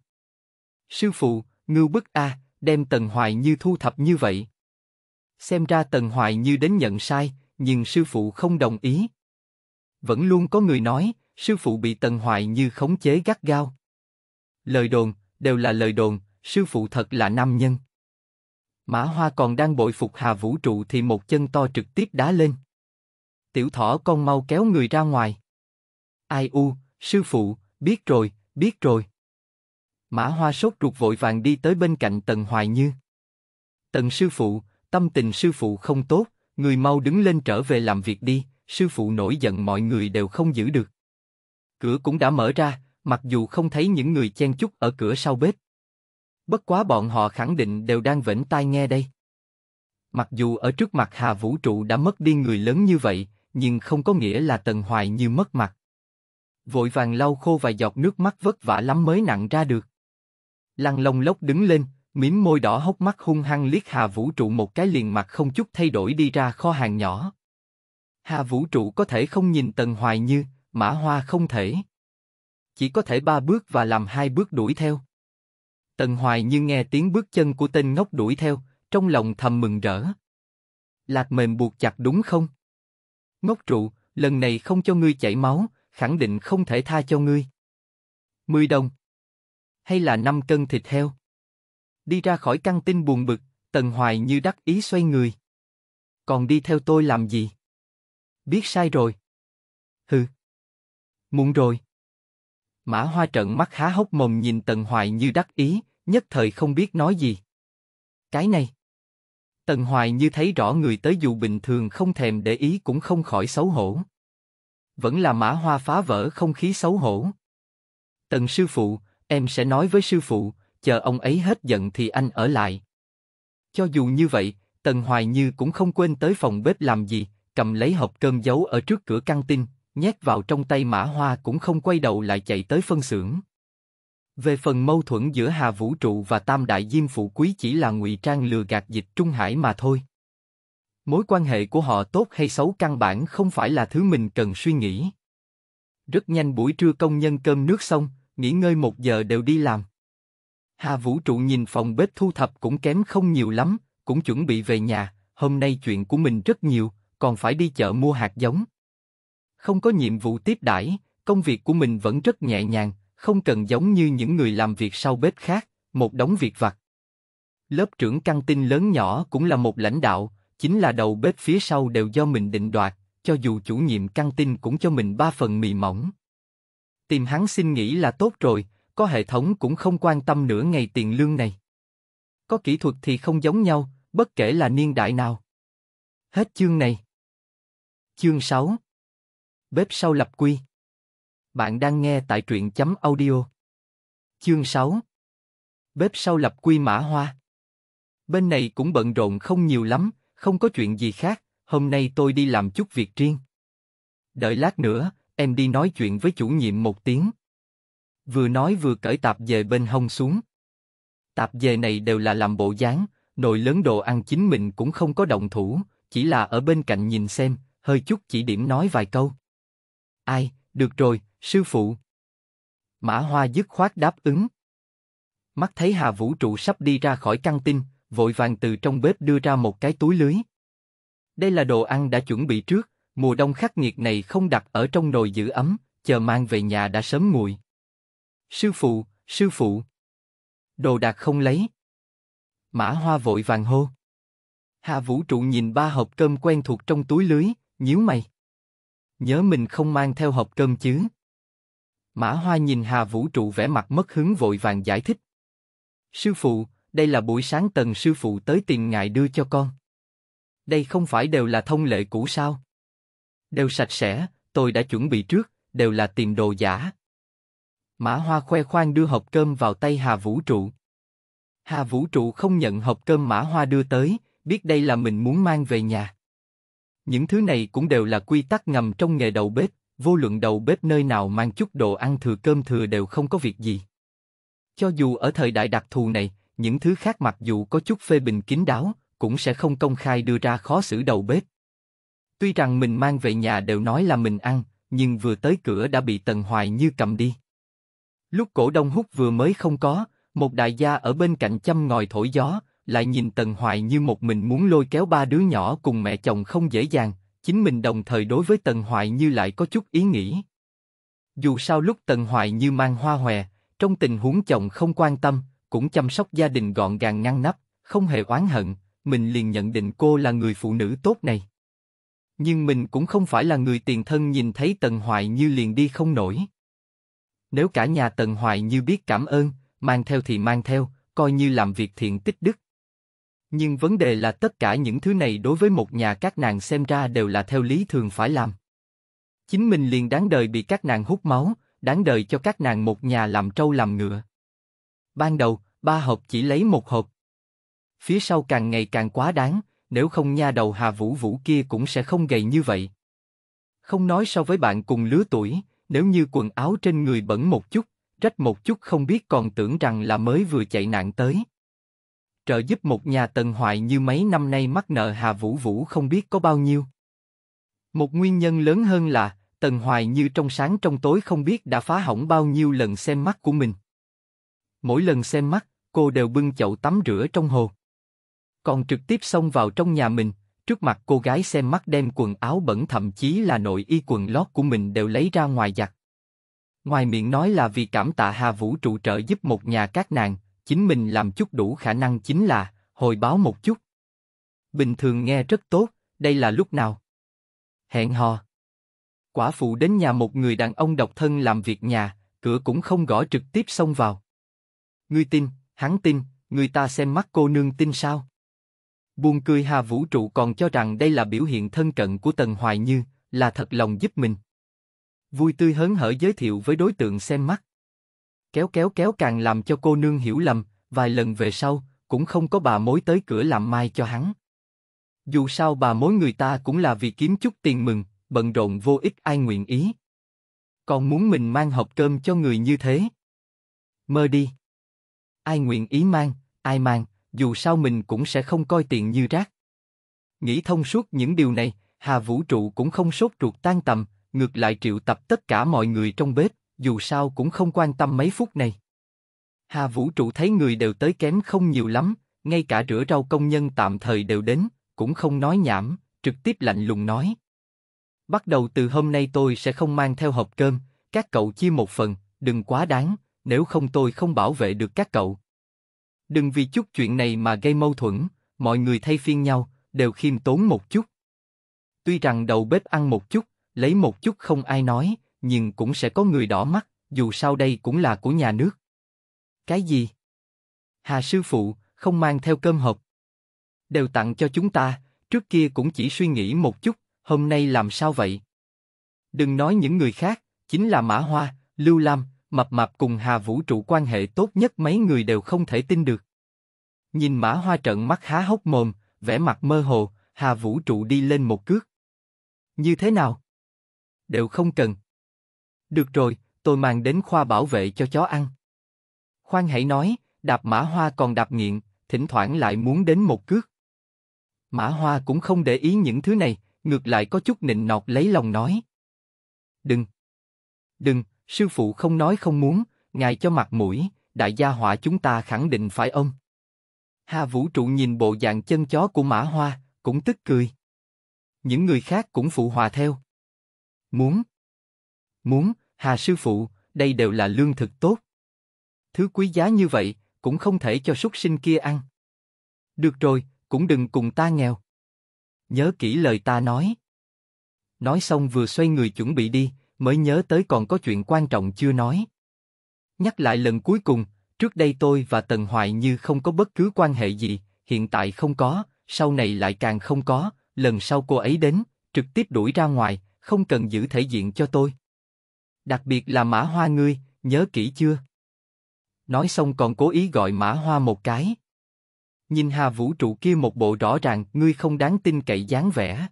Sư phụ, ngưu bức a, đem Tần Hoài như thu thập như vậy. Xem ra Tần Hoài như đến nhận sai, nhưng sư phụ không đồng ý vẫn luôn có người nói, sư phụ bị Tần Hoài Như khống chế gắt gao. Lời đồn, đều là lời đồn, sư phụ thật là nam nhân. Mã Hoa còn đang bội phục Hà Vũ Trụ thì một chân to trực tiếp đá lên. Tiểu thỏ con mau kéo người ra ngoài. Ai u, sư phụ, biết rồi, biết rồi. Mã Hoa sốt ruột vội vàng đi tới bên cạnh Tần Hoài Như. Tần sư phụ, tâm tình sư phụ không tốt, người mau đứng lên trở về làm việc đi, sư phụ nổi giận mọi người đều không giữ được. Cửa cũng đã mở ra, mặc dù không thấy những người chen chúc ở cửa sau bếp. Bất quá bọn họ khẳng định đều đang vĩnh tai nghe đây. Mặc dù ở trước mặt Hà Vũ Trụ đã mất đi người lớn như vậy, nhưng không có nghĩa là Tần Hoài như mất mặt. Vội vàng lau khô vài giọt nước mắt vất vả lắm mới nặng ra được. Lăng lông lốc đứng lên, mím môi đỏ hốc mắt hung hăng liếc Hà Vũ Trụ một cái liền mặt không chút thay đổi đi ra kho hàng nhỏ. Hà Vũ Trụ có thể không nhìn Tần Hoài Như, Mã Hoa không thể. Chỉ có thể ba bước và làm hai bước đuổi theo. Tần Hoài Như nghe tiếng bước chân của tên ngốc đuổi theo, trong lòng thầm mừng rỡ. Lạc mềm buộc chặt đúng không? Ngốc trụ, lần này không cho ngươi chảy máu, khẳng định không thể tha cho ngươi. Mười đồng. Hay là năm cân thịt heo. Đi ra khỏi căn tin buồn bực, Tần Hoài Như đắc ý xoay người. Còn đi theo tôi làm gì? biết sai rồi. Hừ. Muộn rồi. Mã Hoa trợn mắt há hốc mồm nhìn Tần Hoài như đắc ý, nhất thời không biết nói gì. Cái này. Tần Hoài như thấy rõ người tới dù bình thường không thèm để ý cũng không khỏi xấu hổ. Vẫn là Mã Hoa phá vỡ không khí xấu hổ. Tần sư phụ, em sẽ nói với sư phụ, chờ ông ấy hết giận thì anh ở lại. Cho dù như vậy, Tần Hoài Như cũng không quên tới phòng bếp làm gì, cầm lấy hộp cơm giấu ở trước cửa căng tin, nhét vào trong tay Mã Hoa cũng không quay đầu lại chạy tới phân xưởng. Về phần mâu thuẫn giữa Hà Vũ Trụ và Tam Đại Diêm Phụ Quý chỉ là ngụy trang lừa gạt dịch Trung Hải mà thôi. Mối quan hệ của họ tốt hay xấu căn bản không phải là thứ mình cần suy nghĩ. Rất nhanh buổi trưa công nhân cơm nước xong, nghỉ ngơi một giờ đều đi làm. Hà Vũ Trụ nhìn phòng bếp thu thập cũng kém không nhiều lắm, cũng chuẩn bị về nhà, hôm nay chuyện của mình rất nhiều, còn phải đi chợ mua hạt giống. Không có nhiệm vụ tiếp đãi, công việc của mình vẫn rất nhẹ nhàng, không cần giống như những người làm việc sau bếp khác, một đống việc vặt. Lớp trưởng căng tin lớn nhỏ cũng là một lãnh đạo, chính là đầu bếp phía sau đều do mình định đoạt, cho dù chủ nhiệm căng tin cũng cho mình ba phần mì mỏng. Tìm hắn xin nghĩ là tốt rồi, có hệ thống cũng không quan tâm nửa ngày tiền lương này. Có kỹ thuật thì không giống nhau, bất kể là niên đại nào. Hết chương này. Chương 6 Bếp sau lập quy Bạn đang nghe tại truyện chấm audio Chương 6 Bếp sau lập quy mã hoa Bên này cũng bận rộn không nhiều lắm, không có chuyện gì khác, hôm nay tôi đi làm chút việc riêng. Đợi lát nữa, em đi nói chuyện với chủ nhiệm một tiếng. Vừa nói vừa cởi tạp về bên hông xuống. Tạp về này đều là làm bộ dáng, nồi lớn đồ ăn chính mình cũng không có động thủ, chỉ là ở bên cạnh nhìn xem, hơi chút chỉ điểm nói vài câu. Ai, được rồi, sư phụ. Mã Hoa dứt khoát đáp ứng. Mắt thấy Hà Vũ trụ sắp đi ra khỏi căng tin, vội vàng từ trong bếp đưa ra một cái túi lưới. Đây là đồ ăn đã chuẩn bị trước, mùa đông khắc nghiệt này không đặt ở trong nồi giữ ấm, chờ mang về nhà đã sớm nguội. Sư phụ, sư phụ. Đồ đạc không lấy. Mã Hoa vội vàng hô. Hà Vũ trụ nhìn ba hộp cơm quen thuộc trong túi lưới, nhíu mày. Nhớ mình không mang theo hộp cơm chứ. Mã Hoa nhìn Hà Vũ Trụ vẻ mặt mất hứng vội vàng giải thích. Sư phụ, đây là buổi sáng tần sư phụ tới tiền ngài đưa cho con. Đây không phải đều là thông lệ cũ sao? Đều sạch sẽ, tôi đã chuẩn bị trước, đều là tiền đồ giả. Mã Hoa khoe khoang đưa hộp cơm vào tay Hà Vũ Trụ. Hà Vũ Trụ không nhận hộp cơm Mã Hoa đưa tới, biết đây là mình muốn mang về nhà. Những thứ này cũng đều là quy tắc ngầm trong nghề đầu bếp, vô luận đầu bếp nơi nào mang chút đồ ăn thừa cơm thừa đều không có việc gì. Cho dù ở thời đại đặc thù này, những thứ khác mặc dù có chút phê bình kín đáo, cũng sẽ không công khai đưa ra khó xử đầu bếp. Tuy rằng mình mang về nhà đều nói là mình ăn, nhưng vừa tới cửa đã bị Tần Hoài Như cầm đi. Lúc cổ đông hút vừa mới không có, một đại gia ở bên cạnh chăm ngòi thổi gió, lại nhìn Tần Hoài như một mình muốn lôi kéo ba đứa nhỏ cùng mẹ chồng không dễ dàng, chính mình đồng thời đối với Tần Hoài như lại có chút ý nghĩ. Dù sao lúc Tần Hoài như mang hoa hòe, trong tình huống chồng không quan tâm, cũng chăm sóc gia đình gọn gàng ngăn nắp, không hề oán hận, mình liền nhận định cô là người phụ nữ tốt này. Nhưng mình cũng không phải là người tiền thân nhìn thấy Tần Hoài Như liền đi không nổi. Nếu cả nhà Tần Hoài Như biết cảm ơn, mang theo thì mang theo, coi như làm việc thiện tích đức. Nhưng vấn đề là tất cả những thứ này đối với một nhà các nàng xem ra đều là theo lý thường phải làm. Chính mình liền đáng đời bị các nàng hút máu, đáng đời cho các nàng một nhà làm trâu làm ngựa. Ban đầu, ba hộp chỉ lấy một hộp. Phía sau càng ngày càng quá đáng, nếu không nha đầu Hà Vũ Vũ kia cũng sẽ không gầy như vậy. Không nói so với bạn cùng lứa tuổi, nếu như quần áo trên người bẩn một chút, rách một chút không biết còn tưởng rằng là mới vừa chạy nạn tới trợ giúp một nhà tần hoại như mấy năm nay mắc nợ Hà Vũ Vũ không biết có bao nhiêu. Một nguyên nhân lớn hơn là, tần hoài như trong sáng trong tối không biết đã phá hỏng bao nhiêu lần xem mắt của mình. Mỗi lần xem mắt, cô đều bưng chậu tắm rửa trong hồ. Còn trực tiếp xông vào trong nhà mình, trước mặt cô gái xem mắt đem quần áo bẩn thậm chí là nội y quần lót của mình đều lấy ra ngoài giặt. Ngoài miệng nói là vì cảm tạ Hà Vũ trụ trợ giúp một nhà các nàng, chính mình làm chút đủ khả năng chính là hồi báo một chút. Bình thường nghe rất tốt, đây là lúc nào? Hẹn hò. Quả phụ đến nhà một người đàn ông độc thân làm việc nhà, cửa cũng không gõ trực tiếp xông vào. Ngươi tin, hắn tin, người ta xem mắt cô nương tin sao? Buồn cười Hà Vũ trụ còn cho rằng đây là biểu hiện thân cận của Tần Hoài Như, là thật lòng giúp mình. Vui tươi hớn hở giới thiệu với đối tượng xem mắt. Kéo kéo kéo càng làm cho cô nương hiểu lầm, vài lần về sau, cũng không có bà mối tới cửa làm mai cho hắn. Dù sao bà mối người ta cũng là vì kiếm chút tiền mừng, bận rộn vô ích ai nguyện ý. Còn muốn mình mang hộp cơm cho người như thế. Mơ đi. Ai nguyện ý mang, ai mang, dù sao mình cũng sẽ không coi tiền như rác. Nghĩ thông suốt những điều này, Hà Vũ Trụ cũng không sốt ruột tan tầm, ngược lại triệu tập tất cả mọi người trong bếp, dù sao cũng không quan tâm mấy phút này. Hà Vũ Trụ thấy người đều tới kém không nhiều lắm, ngay cả rửa rau công nhân tạm thời đều đến, cũng không nói nhảm, trực tiếp lạnh lùng nói. Bắt đầu từ hôm nay tôi sẽ không mang theo hộp cơm, các cậu chia một phần, đừng quá đáng, nếu không tôi không bảo vệ được các cậu. Đừng vì chút chuyện này mà gây mâu thuẫn, mọi người thay phiên nhau, đều khiêm tốn một chút. Tuy rằng đầu bếp ăn một chút, lấy một chút không ai nói, nhưng cũng sẽ có người đỏ mắt, dù sao đây cũng là của nhà nước. Cái gì? Hà sư phụ, không mang theo cơm hộp. Đều tặng cho chúng ta, trước kia cũng chỉ suy nghĩ một chút, hôm nay làm sao vậy? Đừng nói những người khác, chính là Mã Hoa, Lưu Lam, Mập mập cùng Hà Vũ trụ quan hệ tốt nhất mấy người đều không thể tin được. Nhìn Mã Hoa trợn mắt há hốc mồm, vẻ mặt mơ hồ, Hà Vũ trụ đi lên một cước. Như thế nào? Đều không cần. Được rồi, tôi mang đến khoa bảo vệ cho chó ăn. Khoan hãy nói, đạp mã hoa còn đạp nghiện, thỉnh thoảng lại muốn đến một cước. Mã hoa cũng không để ý những thứ này, ngược lại có chút nịnh nọt lấy lòng nói. Đừng! Đừng, sư phụ không nói không muốn, ngài cho mặt mũi, đại gia họa chúng ta khẳng định phải ông. Hà vũ trụ nhìn bộ dạng chân chó của mã hoa, cũng tức cười. Những người khác cũng phụ hòa theo. Muốn. Muốn, Hà sư phụ, đây đều là lương thực tốt. Thứ quý giá như vậy, cũng không thể cho súc sinh kia ăn. Được rồi, cũng đừng cùng ta nghèo. Nhớ kỹ lời ta nói. Nói xong vừa xoay người chuẩn bị đi, mới nhớ tới còn có chuyện quan trọng chưa nói. Nhắc lại lần cuối cùng, trước đây tôi và Tần Hoài như không có bất cứ quan hệ gì, hiện tại không có, sau này lại càng không có, lần sau cô ấy đến, trực tiếp đuổi ra ngoài, không cần giữ thể diện cho tôi đặc biệt là mã hoa ngươi, nhớ kỹ chưa? Nói xong còn cố ý gọi mã hoa một cái. Nhìn hà vũ trụ kia một bộ rõ ràng ngươi không đáng tin cậy dáng vẻ.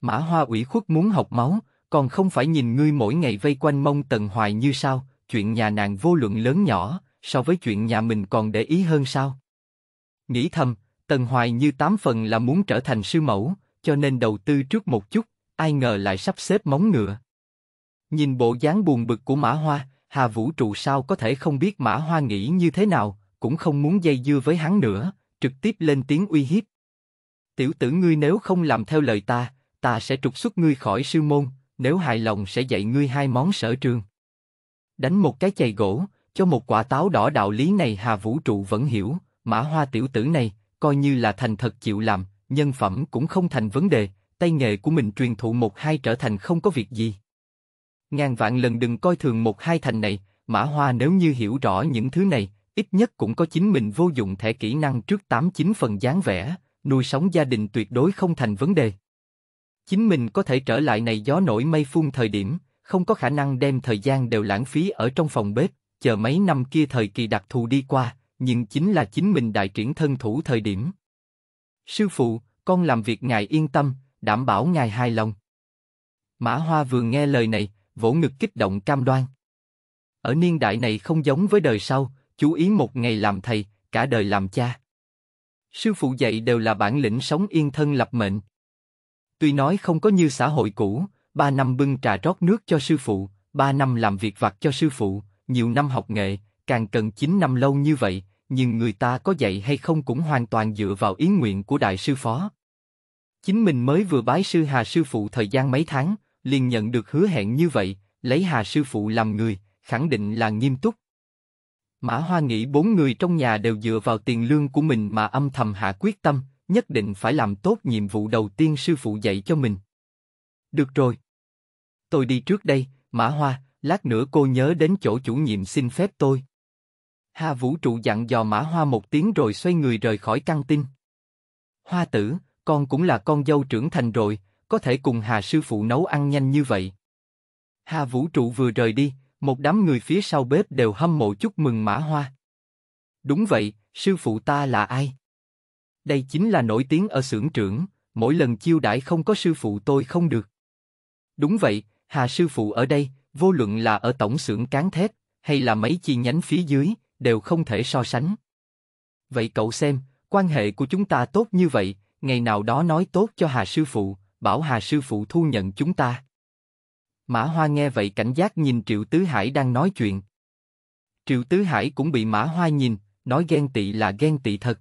Mã hoa ủy khuất muốn học máu, còn không phải nhìn ngươi mỗi ngày vây quanh mông tần hoài như sao, chuyện nhà nàng vô luận lớn nhỏ, so với chuyện nhà mình còn để ý hơn sao? Nghĩ thầm, Tần Hoài như tám phần là muốn trở thành sư mẫu, cho nên đầu tư trước một chút, ai ngờ lại sắp xếp móng ngựa. Nhìn bộ dáng buồn bực của Mã Hoa, Hà Vũ trụ sao có thể không biết Mã Hoa nghĩ như thế nào, cũng không muốn dây dưa với hắn nữa, trực tiếp lên tiếng uy hiếp. Tiểu tử ngươi nếu không làm theo lời ta, ta sẽ trục xuất ngươi khỏi sư môn, nếu hài lòng sẽ dạy ngươi hai món sở trường. Đánh một cái chày gỗ, cho một quả táo đỏ đạo lý này Hà Vũ trụ vẫn hiểu, Mã Hoa tiểu tử này, coi như là thành thật chịu làm, nhân phẩm cũng không thành vấn đề, tay nghề của mình truyền thụ một hai trở thành không có việc gì. Ngàn vạn lần đừng coi thường một hai thành này, Mã Hoa nếu như hiểu rõ những thứ này, ít nhất cũng có chính mình vô dụng thể kỹ năng trước 89 phần dáng vẻ, nuôi sống gia đình tuyệt đối không thành vấn đề. Chính mình có thể trở lại này gió nổi mây phun thời điểm, không có khả năng đem thời gian đều lãng phí ở trong phòng bếp, chờ mấy năm kia thời kỳ đặc thù đi qua, nhưng chính là chính mình đại triển thân thủ thời điểm. Sư phụ, con làm việc ngài yên tâm, đảm bảo ngài hài lòng. Mã Hoa vừa nghe lời này, vỗ ngực kích động cam đoan. Ở niên đại này không giống với đời sau, chú ý một ngày làm thầy, cả đời làm cha. Sư phụ dạy đều là bản lĩnh sống yên thân lập mệnh. Tuy nói không có như xã hội cũ, ba năm bưng trà rót nước cho sư phụ, ba năm làm việc vặt cho sư phụ, nhiều năm học nghệ, càng cần 9 năm lâu như vậy, nhưng người ta có dạy hay không cũng hoàn toàn dựa vào ý nguyện của đại sư phó. Chính mình mới vừa bái sư Hà sư phụ thời gian mấy tháng, liền nhận được hứa hẹn như vậy, lấy Hà sư phụ làm người, khẳng định là nghiêm túc. Mã Hoa nghĩ bốn người trong nhà đều dựa vào tiền lương của mình mà âm thầm hạ quyết tâm, nhất định phải làm tốt nhiệm vụ đầu tiên sư phụ dạy cho mình. Được rồi. Tôi đi trước đây, Mã Hoa, lát nữa cô nhớ đến chỗ chủ nhiệm xin phép tôi. Hà Vũ trụ dặn dò Mã Hoa một tiếng rồi xoay người rời khỏi căng tin. Hoa tử, con cũng là con dâu trưởng thành rồi, có thể cùng Hà sư phụ nấu ăn nhanh như vậy. Hà Vũ trụ vừa rời đi, một đám người phía sau bếp đều hâm mộ chúc mừng Mã Hoa. Đúng vậy, sư phụ ta là ai? Đây chính là nổi tiếng ở xưởng trưởng, mỗi lần chiêu đãi không có sư phụ tôi không được. Đúng vậy, Hà sư phụ ở đây, vô luận là ở tổng xưởng cán thép hay là mấy chi nhánh phía dưới, đều không thể so sánh. Vậy cậu xem, quan hệ của chúng ta tốt như vậy, ngày nào đó nói tốt cho Hà sư phụ, bảo Hà sư phụ thu nhận chúng ta. Mã Hoa nghe vậy cảnh giác nhìn Triệu Tứ Hải đang nói chuyện. Triệu Tứ Hải cũng bị Mã Hoa nhìn, nói ghen tị là ghen tị thật.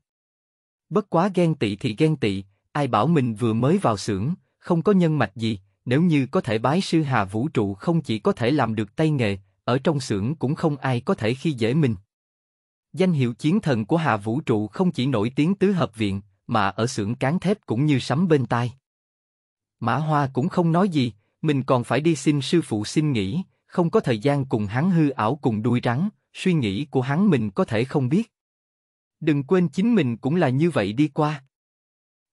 Bất quá ghen tị thì ghen tị, ai bảo mình vừa mới vào xưởng, không có nhân mạch gì, nếu như có thể bái sư Hà Vũ trụ không chỉ có thể làm được tay nghề, ở trong xưởng cũng không ai có thể khi dễ mình. Danh hiệu chiến thần của Hà Vũ trụ không chỉ nổi tiếng tứ hợp viện, mà ở xưởng cán thép cũng như sắm bên tai. Mã Hoa cũng không nói gì, mình còn phải đi xin sư phụ xin nghỉ, không có thời gian cùng hắn hư ảo cùng đuôi rắn, suy nghĩ của hắn mình có thể không biết. Đừng quên chính mình cũng là như vậy đi qua.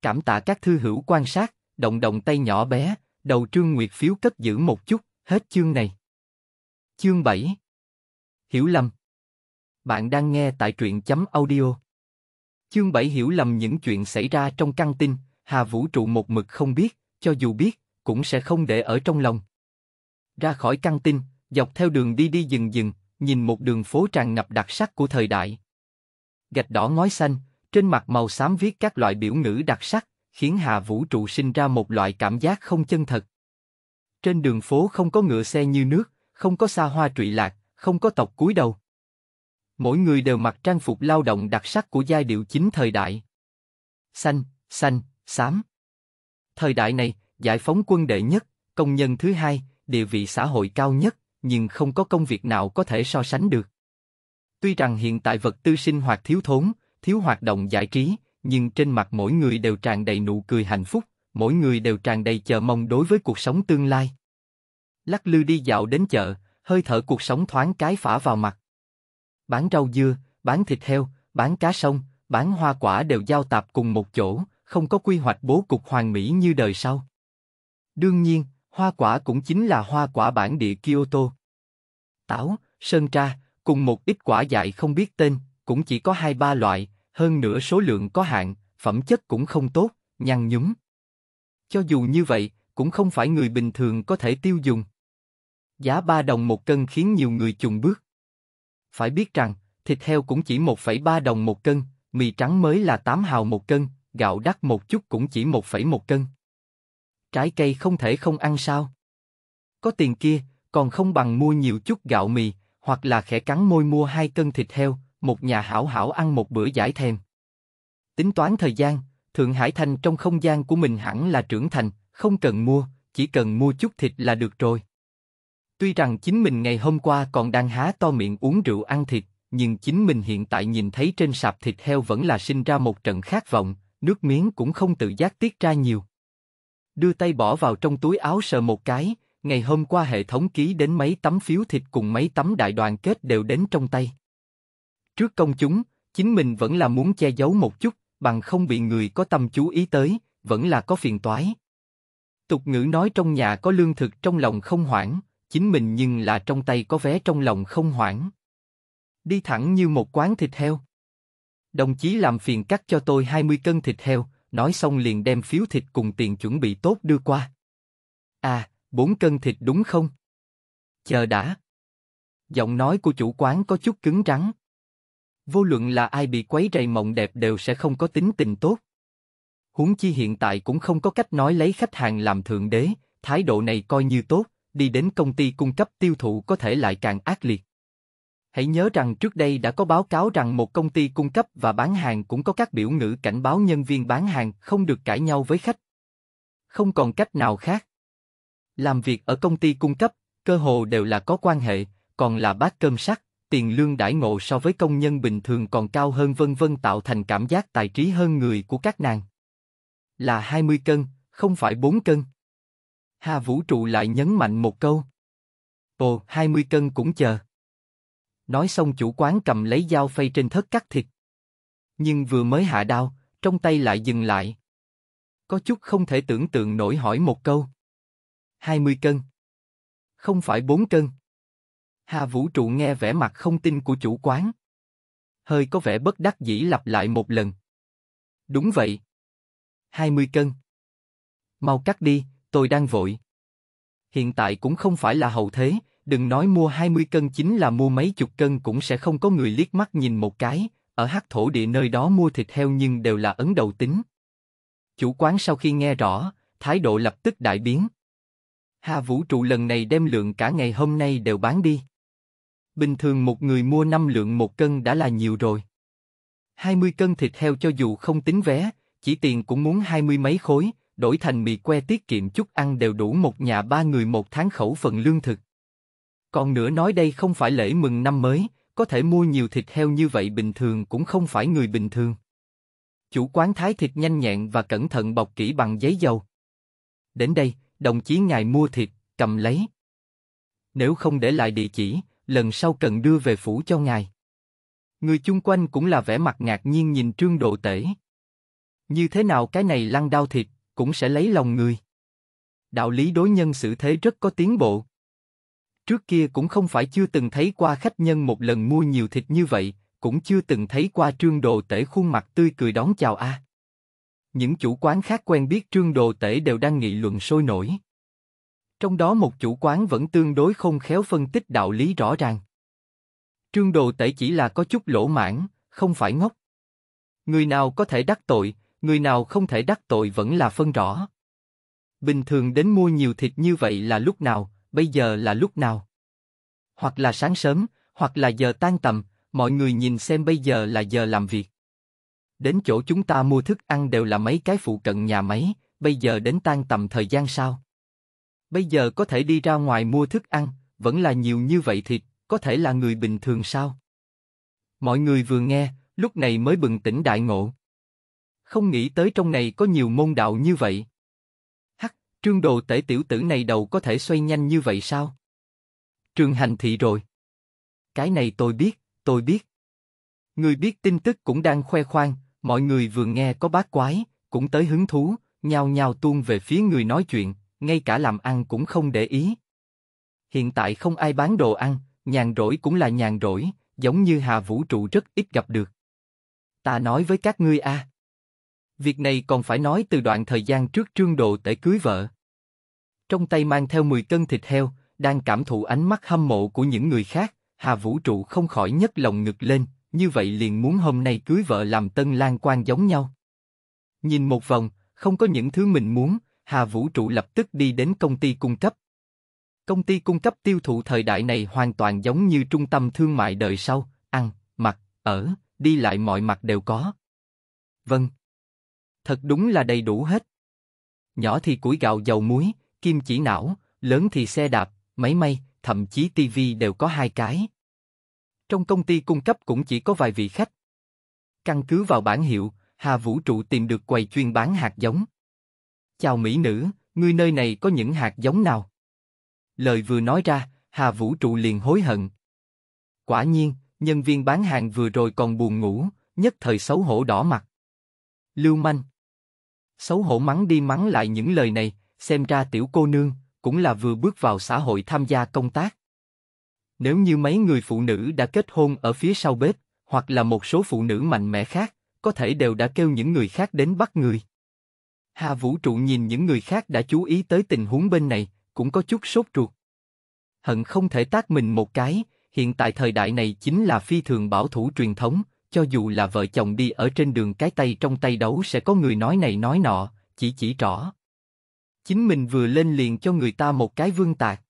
Cảm tạ các thư hữu quan sát, động động tay nhỏ bé, đầu trương nguyệt phiếu cất giữ một chút, hết chương này. Chương 7 Hiểu lầm Bạn đang nghe tại truyện chấm audio. Chương 7 hiểu lầm những chuyện xảy ra trong căn tin, Hà Vũ trụ một mực không biết, cho dù biết, cũng sẽ không để ở trong lòng. Ra khỏi căng tin, dọc theo đường đi đi dừng dừng, nhìn một đường phố tràn ngập đặc sắc của thời đại. Gạch đỏ ngói xanh, trên mặt màu xám viết các loại biểu ngữ đặc sắc, khiến hà vũ trụ sinh ra một loại cảm giác không chân thật. Trên đường phố không có ngựa xe như nước, không có xa hoa trụy lạc, không có tộc cúi đầu. Mỗi người đều mặc trang phục lao động đặc sắc của giai điệu chính thời đại. Xanh, xanh, xám. Thời đại này, giải phóng quân đệ nhất, công nhân thứ hai, địa vị xã hội cao nhất, nhưng không có công việc nào có thể so sánh được. Tuy rằng hiện tại vật tư sinh hoạt thiếu thốn, thiếu hoạt động giải trí, nhưng trên mặt mỗi người đều tràn đầy nụ cười hạnh phúc, mỗi người đều tràn đầy chờ mong đối với cuộc sống tương lai. Lắc lư đi dạo đến chợ, hơi thở cuộc sống thoáng cái phả vào mặt. Bán rau dưa, bán thịt heo, bán cá sông, bán hoa quả đều giao tạp cùng một chỗ, không có quy hoạch bố cục hoàn mỹ như đời sau. Đương nhiên, hoa quả cũng chính là hoa quả bản địa Kyoto. Táo, sơn tra, cùng một ít quả dại không biết tên, cũng chỉ có hai ba loại, hơn nữa số lượng có hạn, phẩm chất cũng không tốt, nhăn nhúm. Cho dù như vậy, cũng không phải người bình thường có thể tiêu dùng. Giá 3 đồng một cân khiến nhiều người chùng bước. Phải biết rằng, thịt heo cũng chỉ 1,3 đồng một cân, mì trắng mới là 8 hào một cân, gạo đắt một chút cũng chỉ 1,1 cân. Trái cây không thể không ăn sao? Có tiền kia, còn không bằng mua nhiều chút gạo mì, hoặc là khẽ cắn môi mua hai cân thịt heo, một nhà hảo hảo ăn một bữa giải thèm. Tính toán thời gian, Thượng Hải Thành trong không gian của mình hẳn là trưởng thành, không cần mua, chỉ cần mua chút thịt là được rồi. Tuy rằng chính mình ngày hôm qua còn đang há to miệng uống rượu ăn thịt, nhưng chính mình hiện tại nhìn thấy trên sạp thịt heo vẫn là sinh ra một trận khát vọng, nước miếng cũng không tự giác tiết ra nhiều. Đưa tay bỏ vào trong túi áo sờ một cái, ngày hôm qua hệ thống ký đến mấy tấm phiếu thịt cùng mấy tấm đại đoàn kết đều đến trong tay. Trước công chúng, chính mình vẫn là muốn che giấu một chút, bằng không bị người có tâm chú ý tới, vẫn là có phiền toái. Tục ngữ nói trong nhà có lương thực trong lòng không hoảng, chính mình nhưng là trong tay có vé trong lòng không hoảng. Đi thẳng như một quán thịt heo. Đồng chí làm phiền cắt cho tôi 20 cân thịt heo, nói xong liền đem phiếu thịt cùng tiền chuẩn bị tốt đưa qua. À, 4 cân thịt đúng không? Chờ đã. Giọng nói của chủ quán có chút cứng rắn. Vô luận là ai bị quấy rầy mộng đẹp đều sẽ không có tính tình tốt. Huống chi hiện tại cũng không có cách nói lấy khách hàng làm thượng đế, thái độ này coi như tốt, đi đến công ty cung cấp tiêu thụ có thể lại càng ác liệt. Hãy nhớ rằng trước đây đã có báo cáo rằng một công ty cung cấp và bán hàng cũng có các biểu ngữ cảnh báo nhân viên bán hàng không được cãi nhau với khách. Không còn cách nào khác. Làm việc ở công ty cung cấp, cơ hồ đều là có quan hệ, còn là bát cơm sắt, tiền lương đãi ngộ so với công nhân bình thường còn cao hơn vân vân tạo thành cảm giác tài trí hơn người của các nàng. Là 20 cân, không phải 4 cân. Hà Vũ trụ lại nhấn mạnh một câu. Ồ, 20 cân cũng chờ. Nói xong chủ quán cầm lấy dao phay trên thớt cắt thịt. Nhưng vừa mới hạ đao, trong tay lại dừng lại. Có chút không thể tưởng tượng nổi hỏi một câu. 20 cân. Không phải 4 cân. Hà Vũ Trụ nghe vẻ mặt không tin của chủ quán. Hơi có vẻ bất đắc dĩ lặp lại một lần. Đúng vậy. 20 cân. Mau cắt đi, tôi đang vội. Hiện tại cũng không phải là hậu thế, đừng nói mua 20 cân chính là mua mấy chục cân cũng sẽ không có người liếc mắt nhìn một cái, ở hắc thổ địa nơi đó mua thịt heo nhưng đều là ấn đầu tính. Chủ quán sau khi nghe rõ, thái độ lập tức đại biến. Hà vũ trụ lần này đem lượng cả ngày hôm nay đều bán đi. Bình thường một người mua 5 lượng một cân đã là nhiều rồi. 20 cân thịt heo cho dù không tính vé, chỉ tiền cũng muốn hai mươi mấy khối, đổi thành mì que tiết kiệm chút ăn đều đủ một nhà ba người một tháng khẩu phần lương thực. Còn nữa nói đây không phải lễ mừng năm mới, có thể mua nhiều thịt heo như vậy bình thường cũng không phải người bình thường. Chủ quán thái thịt nhanh nhẹn và cẩn thận bọc kỹ bằng giấy dầu. Đến đây, đồng chí ngài mua thịt, cầm lấy. Nếu không để lại địa chỉ, lần sau cần đưa về phủ cho ngài. Người chung quanh cũng là vẻ mặt ngạc nhiên nhìn trương độ tể. Như thế nào cái này lăn đau thịt, cũng sẽ lấy lòng người. Đạo lý đối nhân xử thế rất có tiến bộ. Trước kia cũng không phải chưa từng thấy qua khách nhân một lần mua nhiều thịt như vậy, cũng chưa từng thấy qua trương đồ tể khuôn mặt tươi cười đón chào a. Những chủ quán khác quen biết trương đồ tể đều đang nghị luận sôi nổi. Trong đó một chủ quán vẫn tương đối không khéo phân tích đạo lý rõ ràng. Trương đồ tể chỉ là có chút lỗ mãn, không phải ngốc. Người nào có thể đắc tội, người nào không thể đắc tội vẫn là phân rõ. Bình thường đến mua nhiều thịt như vậy là lúc nào, bây giờ là lúc nào? Hoặc là sáng sớm, hoặc là giờ tan tầm, mọi người nhìn xem bây giờ là giờ làm việc. Đến chỗ chúng ta mua thức ăn đều là mấy cái phụ cận nhà máy, bây giờ đến tan tầm thời gian sao? Bây giờ có thể đi ra ngoài mua thức ăn, vẫn là nhiều như vậy thịt, có thể là người bình thường sao? Mọi người vừa nghe, lúc này mới bừng tỉnh đại ngộ. Không nghĩ tới trong này có nhiều môn đạo như vậy. Trương Đồ Tể tiểu tử này đầu có thể xoay nhanh như vậy sao? Trương Hành Thị rồi. Cái này tôi biết, tôi biết. Người biết tin tức cũng đang khoe khoang, mọi người vừa nghe có bát quái, cũng tới hứng thú, nhao nhao tuôn về phía người nói chuyện, ngay cả làm ăn cũng không để ý. Hiện tại không ai bán đồ ăn, nhàn rỗi cũng là nhàn rỗi, giống như Hà Vũ Trụ rất ít gặp được. Ta nói với các ngươi a, à, Việc này còn phải nói từ đoạn thời gian trước Trương Độ tể cưới vợ. Trong tay mang theo 10 cân thịt heo, đang cảm thụ ánh mắt hâm mộ của những người khác, Hà Vũ Trụ không khỏi nhấc lòng ngực lên, như vậy liền muốn hôm nay cưới vợ làm tân lang quan giống nhau. Nhìn một vòng, không có những thứ mình muốn, Hà Vũ Trụ lập tức đi đến công ty cung cấp. Công ty cung cấp tiêu thụ thời đại này hoàn toàn giống như trung tâm thương mại đời sau, ăn, mặc, ở, đi lại mọi mặt đều có. Vâng, thật đúng là đầy đủ hết. Nhỏ thì củi gạo dầu muối, kim chỉ não, lớn thì xe đạp, máy may, thậm chí tivi đều có hai cái. Trong công ty cung cấp cũng chỉ có vài vị khách. Căn cứ vào bản hiệu, Hà Vũ trụ tìm được quầy chuyên bán hạt giống. Chào mỹ nữ, người nơi này có những hạt giống nào? Lời vừa nói ra, Hà Vũ trụ liền hối hận. Quả nhiên, nhân viên bán hàng vừa rồi còn buồn ngủ, nhất thời xấu hổ đỏ mặt lưu manh. Xấu hổ mắng đi mắng lại những lời này, xem ra tiểu cô nương cũng là vừa bước vào xã hội tham gia công tác. Nếu như mấy người phụ nữ đã kết hôn ở phía sau bếp, hoặc là một số phụ nữ mạnh mẽ khác, có thể đều đã kêu những người khác đến bắt người. Hà Vũ Trụ nhìn những người khác đã chú ý tới tình huống bên này, cũng có chút sốt ruột. Hận không thể tác mình một cái, hiện tại thời đại này chính là phi thường bảo thủ truyền thống, cho dù là vợ chồng đi ở trên đường cái tay trong tay đấu sẽ có người nói này nói nọ, chỉ chỉ trỏ. Chính mình vừa lên liền cho người ta một cái vương tạc.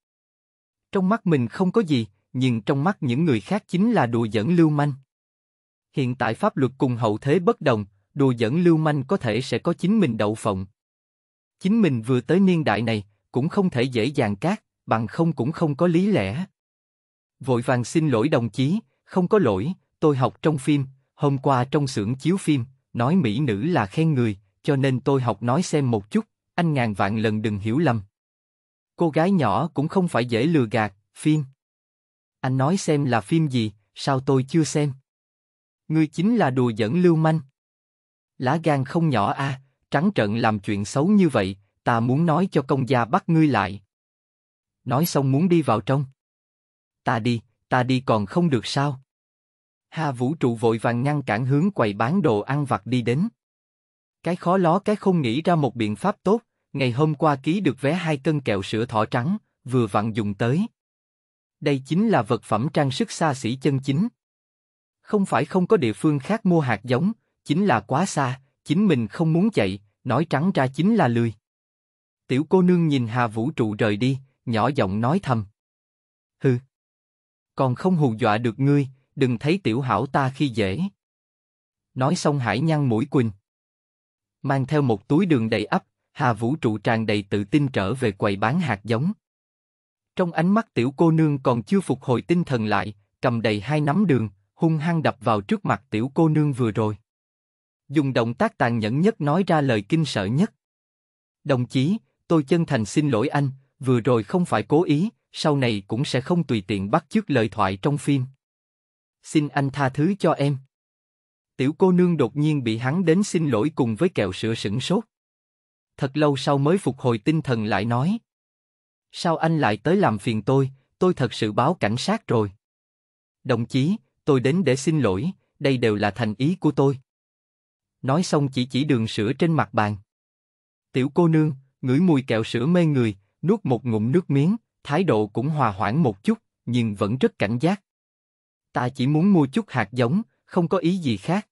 Trong mắt mình không có gì, nhưng trong mắt những người khác chính là đùa dẫn lưu manh. Hiện tại pháp luật cùng hậu thế bất đồng, đùa dẫn lưu manh có thể sẽ có chính mình đậu phộng. Chính mình vừa tới niên đại này, cũng không thể dễ dàng cát, bằng không cũng không có lý lẽ. Vội vàng xin lỗi đồng chí, không có lỗi, tôi học trong phim, hôm qua trong xưởng chiếu phim, nói mỹ nữ là khen người, cho nên tôi học nói xem một chút, anh ngàn vạn lần đừng hiểu lầm. Cô gái nhỏ cũng không phải dễ lừa gạt, phim. Anh nói xem là phim gì, sao tôi chưa xem? Ngươi chính là đùa giỡn lưu manh. Lá gan không nhỏ a, à, trắng trợn làm chuyện xấu như vậy, ta muốn nói cho công gia bắt ngươi lại. Nói xong muốn đi vào trong. Ta đi, ta đi còn không được sao? Hà Vũ Trụ vội vàng ngăn cản hướng quầy bán đồ ăn vặt đi đến. Cái khó ló cái không nghĩ ra một biện pháp tốt, ngày hôm qua ký được vé hai cân kẹo sữa thỏ trắng, vừa vặn dùng tới. Đây chính là vật phẩm trang sức xa xỉ chân chính. Không phải không có địa phương khác mua hạt giống, chính là quá xa, chính mình không muốn chạy, nói trắng ra chính là lười. Tiểu cô nương nhìn Hà Vũ Trụ rời đi, nhỏ giọng nói thầm. Hừ, còn không hù dọa được ngươi, đừng thấy tiểu hảo ta khi dễ. Nói xong hải nhăn mũi quỳnh. Mang theo một túi đường đầy ắp, Hà Vũ trụ tràn đầy tự tin trở về quầy bán hạt giống. Trong ánh mắt tiểu cô nương còn chưa phục hồi tinh thần lại, cầm đầy hai nắm đường, hung hăng đập vào trước mặt tiểu cô nương vừa rồi. Dùng động tác tàn nhẫn nhất nói ra lời kinh sợ nhất. Đồng chí, tôi chân thành xin lỗi anh, vừa rồi không phải cố ý, sau này cũng sẽ không tùy tiện bắt chước lời thoại trong phim xin anh tha thứ cho em. Tiểu cô nương đột nhiên bị hắn đến xin lỗi cùng với kẹo sữa sửng sốt. Thật lâu sau mới phục hồi tinh thần lại nói. Sao anh lại tới làm phiền tôi, tôi thật sự báo cảnh sát rồi. Đồng chí, tôi đến để xin lỗi, đây đều là thành ý của tôi. Nói xong chỉ chỉ đường sữa trên mặt bàn. Tiểu cô nương, ngửi mùi kẹo sữa mê người, nuốt một ngụm nước miếng, thái độ cũng hòa hoãn một chút, nhưng vẫn rất cảnh giác. Ta chỉ muốn mua chút hạt giống, không có ý gì khác.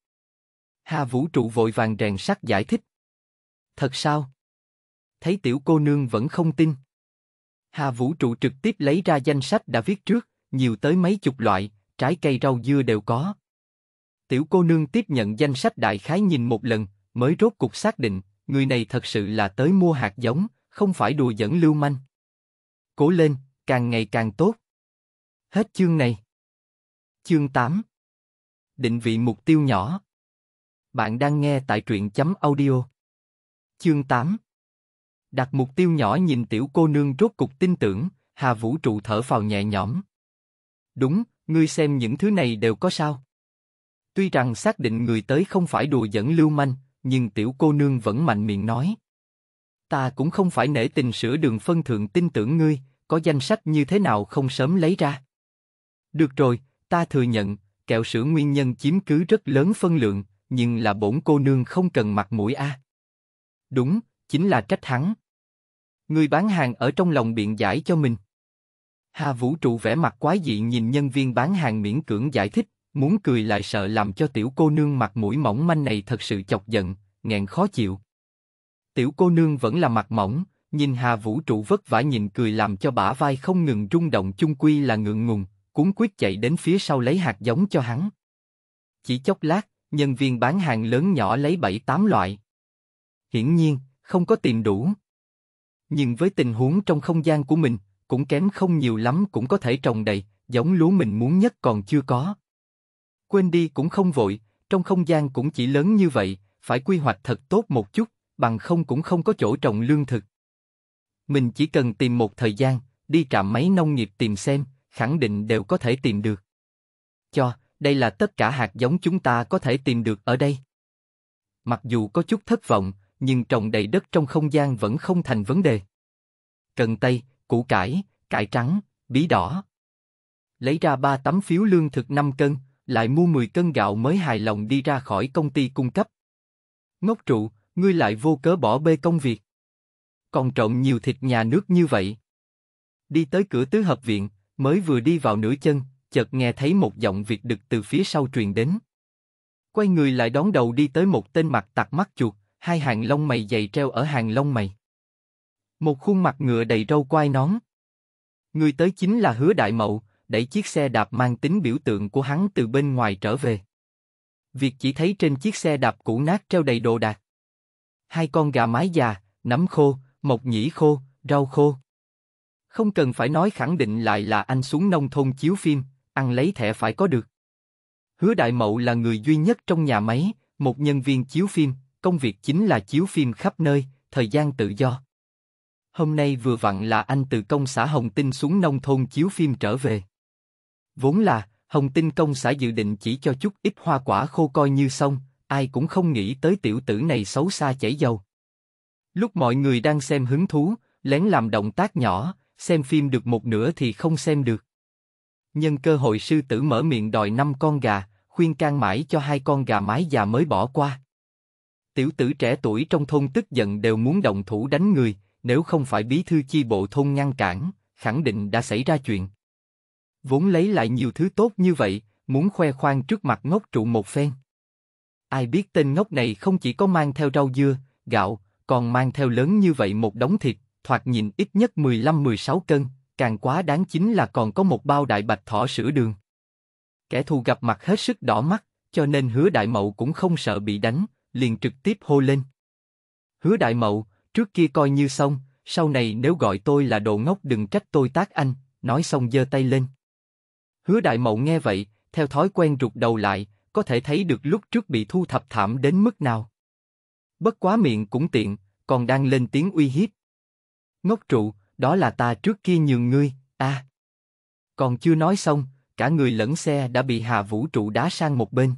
Hà vũ trụ vội vàng rèn sắt giải thích. Thật sao? Thấy tiểu cô nương vẫn không tin. Hà vũ trụ trực tiếp lấy ra danh sách đã viết trước, nhiều tới mấy chục loại, trái cây rau dưa đều có. Tiểu cô nương tiếp nhận danh sách đại khái nhìn một lần, mới rốt cục xác định, người này thật sự là tới mua hạt giống, không phải đùa dẫn lưu manh. Cố lên, càng ngày càng tốt. Hết chương này. Chương 8 Định vị mục tiêu nhỏ Bạn đang nghe tại truyện chấm audio Chương 8 Đặt mục tiêu nhỏ nhìn tiểu cô nương rốt cục tin tưởng, Hà Vũ trụ thở phào nhẹ nhõm. Đúng, ngươi xem những thứ này đều có sao. Tuy rằng xác định người tới không phải đùa dẫn lưu manh, nhưng tiểu cô nương vẫn mạnh miệng nói. Ta cũng không phải nể tình sửa đường phân thượng tin tưởng ngươi, có danh sách như thế nào không sớm lấy ra. Được rồi, Ta thừa nhận, kẹo sữa nguyên nhân chiếm cứ rất lớn phân lượng, nhưng là bổn cô nương không cần mặt mũi a. Đúng, chính là trách hắn. Người bán hàng ở trong lòng biện giải cho mình. Hà Vũ trụ vẻ mặt quái dị nhìn nhân viên bán hàng miễn cưỡng giải thích, muốn cười lại sợ làm cho tiểu cô nương mặt mũi mỏng manh này thật sự chọc giận, nghẹn khó chịu. Tiểu cô nương vẫn là mặt mỏng, nhìn Hà Vũ trụ vất vả nhìn cười làm cho bả vai không ngừng rung động chung quy là ngượng ngùng, cuốn quyết chạy đến phía sau lấy hạt giống cho hắn. Chỉ chốc lát, nhân viên bán hàng lớn nhỏ lấy bảy tám loại. Hiển nhiên, không có tìm đủ. Nhưng với tình huống trong không gian của mình, cũng kém không nhiều lắm cũng có thể trồng đầy, giống lúa mình muốn nhất còn chưa có. Quên đi cũng không vội, trong không gian cũng chỉ lớn như vậy, phải quy hoạch thật tốt một chút, bằng không cũng không có chỗ trồng lương thực. Mình chỉ cần tìm một thời gian, đi trạm máy nông nghiệp tìm xem, khẳng định đều có thể tìm được. Cho, đây là tất cả hạt giống chúng ta có thể tìm được ở đây. Mặc dù có chút thất vọng, nhưng trồng đầy đất trong không gian vẫn không thành vấn đề. Cần tây, củ cải, cải trắng, bí đỏ. Lấy ra 3 tấm phiếu lương thực 5 cân, lại mua 10 cân gạo mới hài lòng đi ra khỏi công ty cung cấp. Ngốc trụ, ngươi lại vô cớ bỏ bê công việc. Còn trộn nhiều thịt nhà nước như vậy. Đi tới cửa tứ hợp viện, Mới vừa đi vào nửa chân, chợt nghe thấy một giọng việt đực từ phía sau truyền đến. Quay người lại đón đầu đi tới một tên mặt tặc mắt chuột, hai hàng lông mày dày treo ở hàng lông mày. Một khuôn mặt ngựa đầy râu quai nón. Người tới chính là Hứa Đại Mậu, đẩy chiếc xe đạp mang tính biểu tượng của hắn từ bên ngoài trở về. Việt chỉ thấy trên chiếc xe đạp cũ nát treo đầy đồ đạc. Hai con gà mái già, nấm khô, mộc nhĩ khô, rau khô. Không cần phải nói khẳng định lại là anh xuống nông thôn chiếu phim, ăn lấy thẻ phải có được. Hứa Đại Mậu là người duy nhất trong nhà máy, một nhân viên chiếu phim, công việc chính là chiếu phim khắp nơi, thời gian tự do. Hôm nay vừa vặn là anh từ công xã Hồng Tinh xuống nông thôn chiếu phim trở về. Vốn là, Hồng Tinh công xã dự định chỉ cho chút ít hoa quả khô coi như xong, ai cũng không nghĩ tới tiểu tử này xấu xa chảy dầu. Lúc mọi người đang xem hứng thú, lén làm động tác nhỏ, xem phim được một nửa thì không xem được. Nhân cơ hội sư tử mở miệng đòi năm con gà, khuyên can mãi cho hai con gà mái già mới bỏ qua. Tiểu tử trẻ tuổi trong thôn tức giận đều muốn động thủ đánh người, nếu không phải bí thư chi bộ thôn ngăn cản, khẳng định đã xảy ra chuyện. Vốn lấy lại nhiều thứ tốt như vậy, muốn khoe khoang trước mặt ngốc trụ một phen. Ai biết tên ngốc này không chỉ có mang theo rau dưa, gạo, còn mang theo lớn như vậy một đống thịt, thoạt nhìn ít nhất 15-16 cân, càng quá đáng chính là còn có một bao đại bạch thỏ sữa đường. Kẻ thù gặp mặt hết sức đỏ mắt, cho nên hứa đại mậu cũng không sợ bị đánh, liền trực tiếp hô lên. Hứa đại mậu, trước kia coi như xong, sau này nếu gọi tôi là đồ ngốc đừng trách tôi tác anh, nói xong giơ tay lên. Hứa đại mậu nghe vậy, theo thói quen rụt đầu lại, có thể thấy được lúc trước bị thu thập thảm đến mức nào. Bất quá miệng cũng tiện, còn đang lên tiếng uy hiếp. Ngốc trụ, đó là ta trước kia nhường ngươi, a. À. Còn chưa nói xong, cả người lẫn xe đã bị Hà Vũ trụ đá sang một bên.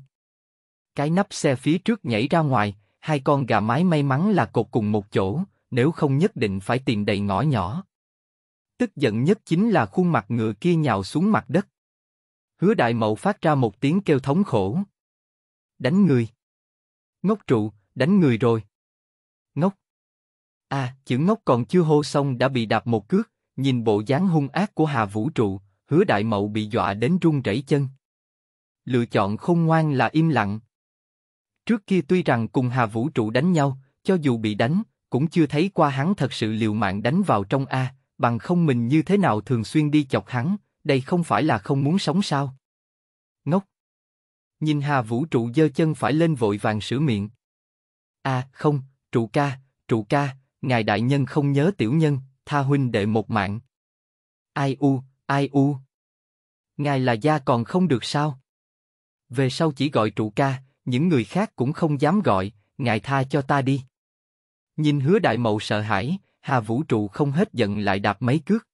Cái nắp xe phía trước nhảy ra ngoài, hai con gà mái may mắn là cột cùng một chỗ, nếu không nhất định phải tìm đầy ngõ nhỏ. Tức giận nhất chính là khuôn mặt ngựa kia nhào xuống mặt đất. Hứa đại mậu phát ra một tiếng kêu thống khổ. Đánh người. Ngốc trụ, đánh người rồi. Ngốc. À, chữ ngốc còn chưa hô xong đã bị đạp một cước, nhìn bộ dáng hung ác của Hà Vũ Trụ, hứa đại mậu bị dọa đến run rẩy chân. Lựa chọn không ngoan là im lặng. Trước kia tuy rằng cùng Hà Vũ Trụ đánh nhau, cho dù bị đánh, cũng chưa thấy qua hắn thật sự liều mạng đánh vào trong A, bằng không mình như thế nào thường xuyên đi chọc hắn, đây không phải là không muốn sống sao. Ngốc! Nhìn Hà Vũ Trụ giơ chân phải lên vội vàng sửa miệng. À, không, Trụ ca, Trụ ca, ngài đại nhân không nhớ tiểu nhân, tha huynh đệ một mạng. Ai u, ai u. Ngài là gia còn không được sao? Về sau chỉ gọi trụ ca, những người khác cũng không dám gọi, ngài tha cho ta đi. Nhìn hứa đại mậu sợ hãi, hà vũ trụ không hết giận lại đạp mấy cước.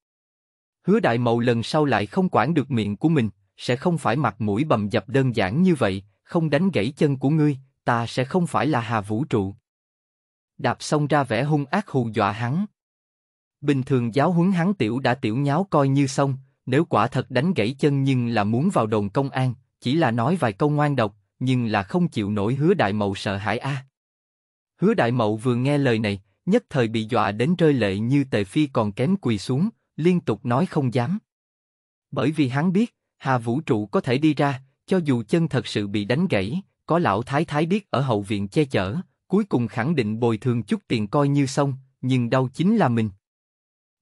Hứa đại mậu lần sau lại không quản được miệng của mình, sẽ không phải mặt mũi bầm dập đơn giản như vậy, không đánh gãy chân của ngươi, ta sẽ không phải là hà vũ trụ đạp xong ra vẻ hung ác hù dọa hắn. Bình thường giáo huấn hắn tiểu đã tiểu nháo coi như xong, nếu quả thật đánh gãy chân nhưng là muốn vào đồn công an, chỉ là nói vài câu ngoan độc, nhưng là không chịu nổi hứa đại mậu sợ hãi a. Hứa đại mậu vừa nghe lời này, nhất thời bị dọa đến rơi lệ như tề phi còn kém quỳ xuống, liên tục nói không dám. Bởi vì hắn biết, hà vũ trụ có thể đi ra, cho dù chân thật sự bị đánh gãy, có lão thái thái biết ở hậu viện che chở, cuối cùng khẳng định bồi thường chút tiền coi như xong, nhưng đau chính là mình.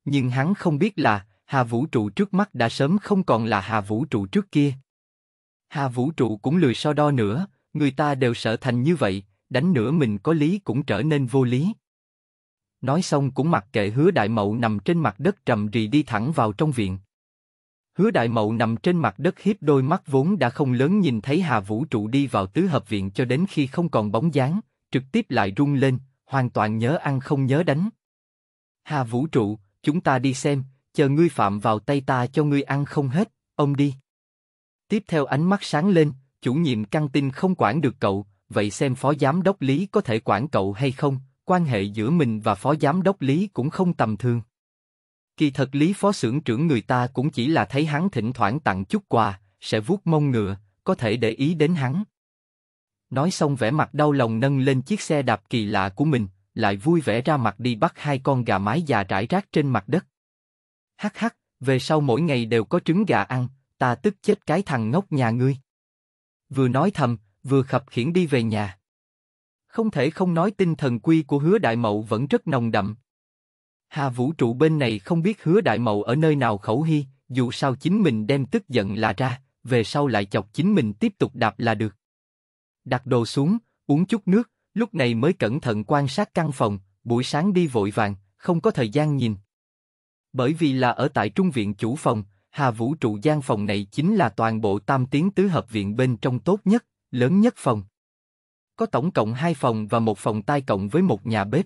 Nhưng hắn không biết là, Hà Vũ trụ trước mắt đã sớm không còn là Hà Vũ trụ trước kia. Hà Vũ trụ cũng lười so đo nữa, người ta đều sợ thành như vậy, đánh nữa mình có lý cũng trở nên vô lý. Nói xong cũng mặc kệ hứa đại mậu nằm trên mặt đất trầm rì đi thẳng vào trong viện. Hứa đại mậu nằm trên mặt đất hiếp đôi mắt vốn đã không lớn nhìn thấy Hà Vũ trụ đi vào tứ hợp viện cho đến khi không còn bóng dáng, trực tiếp lại rung lên, hoàn toàn nhớ ăn không nhớ đánh. Hà vũ trụ, chúng ta đi xem, chờ ngươi phạm vào tay ta cho ngươi ăn không hết, ông đi. Tiếp theo ánh mắt sáng lên, chủ nhiệm căng tin không quản được cậu, vậy xem phó giám đốc lý có thể quản cậu hay không, quan hệ giữa mình và phó giám đốc lý cũng không tầm thường. Kỳ thật lý phó xưởng trưởng người ta cũng chỉ là thấy hắn thỉnh thoảng tặng chút quà, sẽ vuốt mông ngựa, có thể để ý đến hắn. Nói xong vẻ mặt đau lòng nâng lên chiếc xe đạp kỳ lạ của mình, lại vui vẻ ra mặt đi bắt hai con gà mái già trải rác trên mặt đất. Hắc hắc, về sau mỗi ngày đều có trứng gà ăn, ta tức chết cái thằng ngốc nhà ngươi. Vừa nói thầm, vừa khập khiển đi về nhà. Không thể không nói tinh thần quy của hứa đại mậu vẫn rất nồng đậm. Hà vũ trụ bên này không biết hứa đại mậu ở nơi nào khẩu hy, dù sao chính mình đem tức giận là ra, về sau lại chọc chính mình tiếp tục đạp là được đặt đồ xuống, uống chút nước, lúc này mới cẩn thận quan sát căn phòng, buổi sáng đi vội vàng, không có thời gian nhìn. Bởi vì là ở tại trung viện chủ phòng, Hà Vũ trụ gian phòng này chính là toàn bộ tam tiến tứ hợp viện bên trong tốt nhất, lớn nhất phòng. Có tổng cộng hai phòng và một phòng tai cộng với một nhà bếp.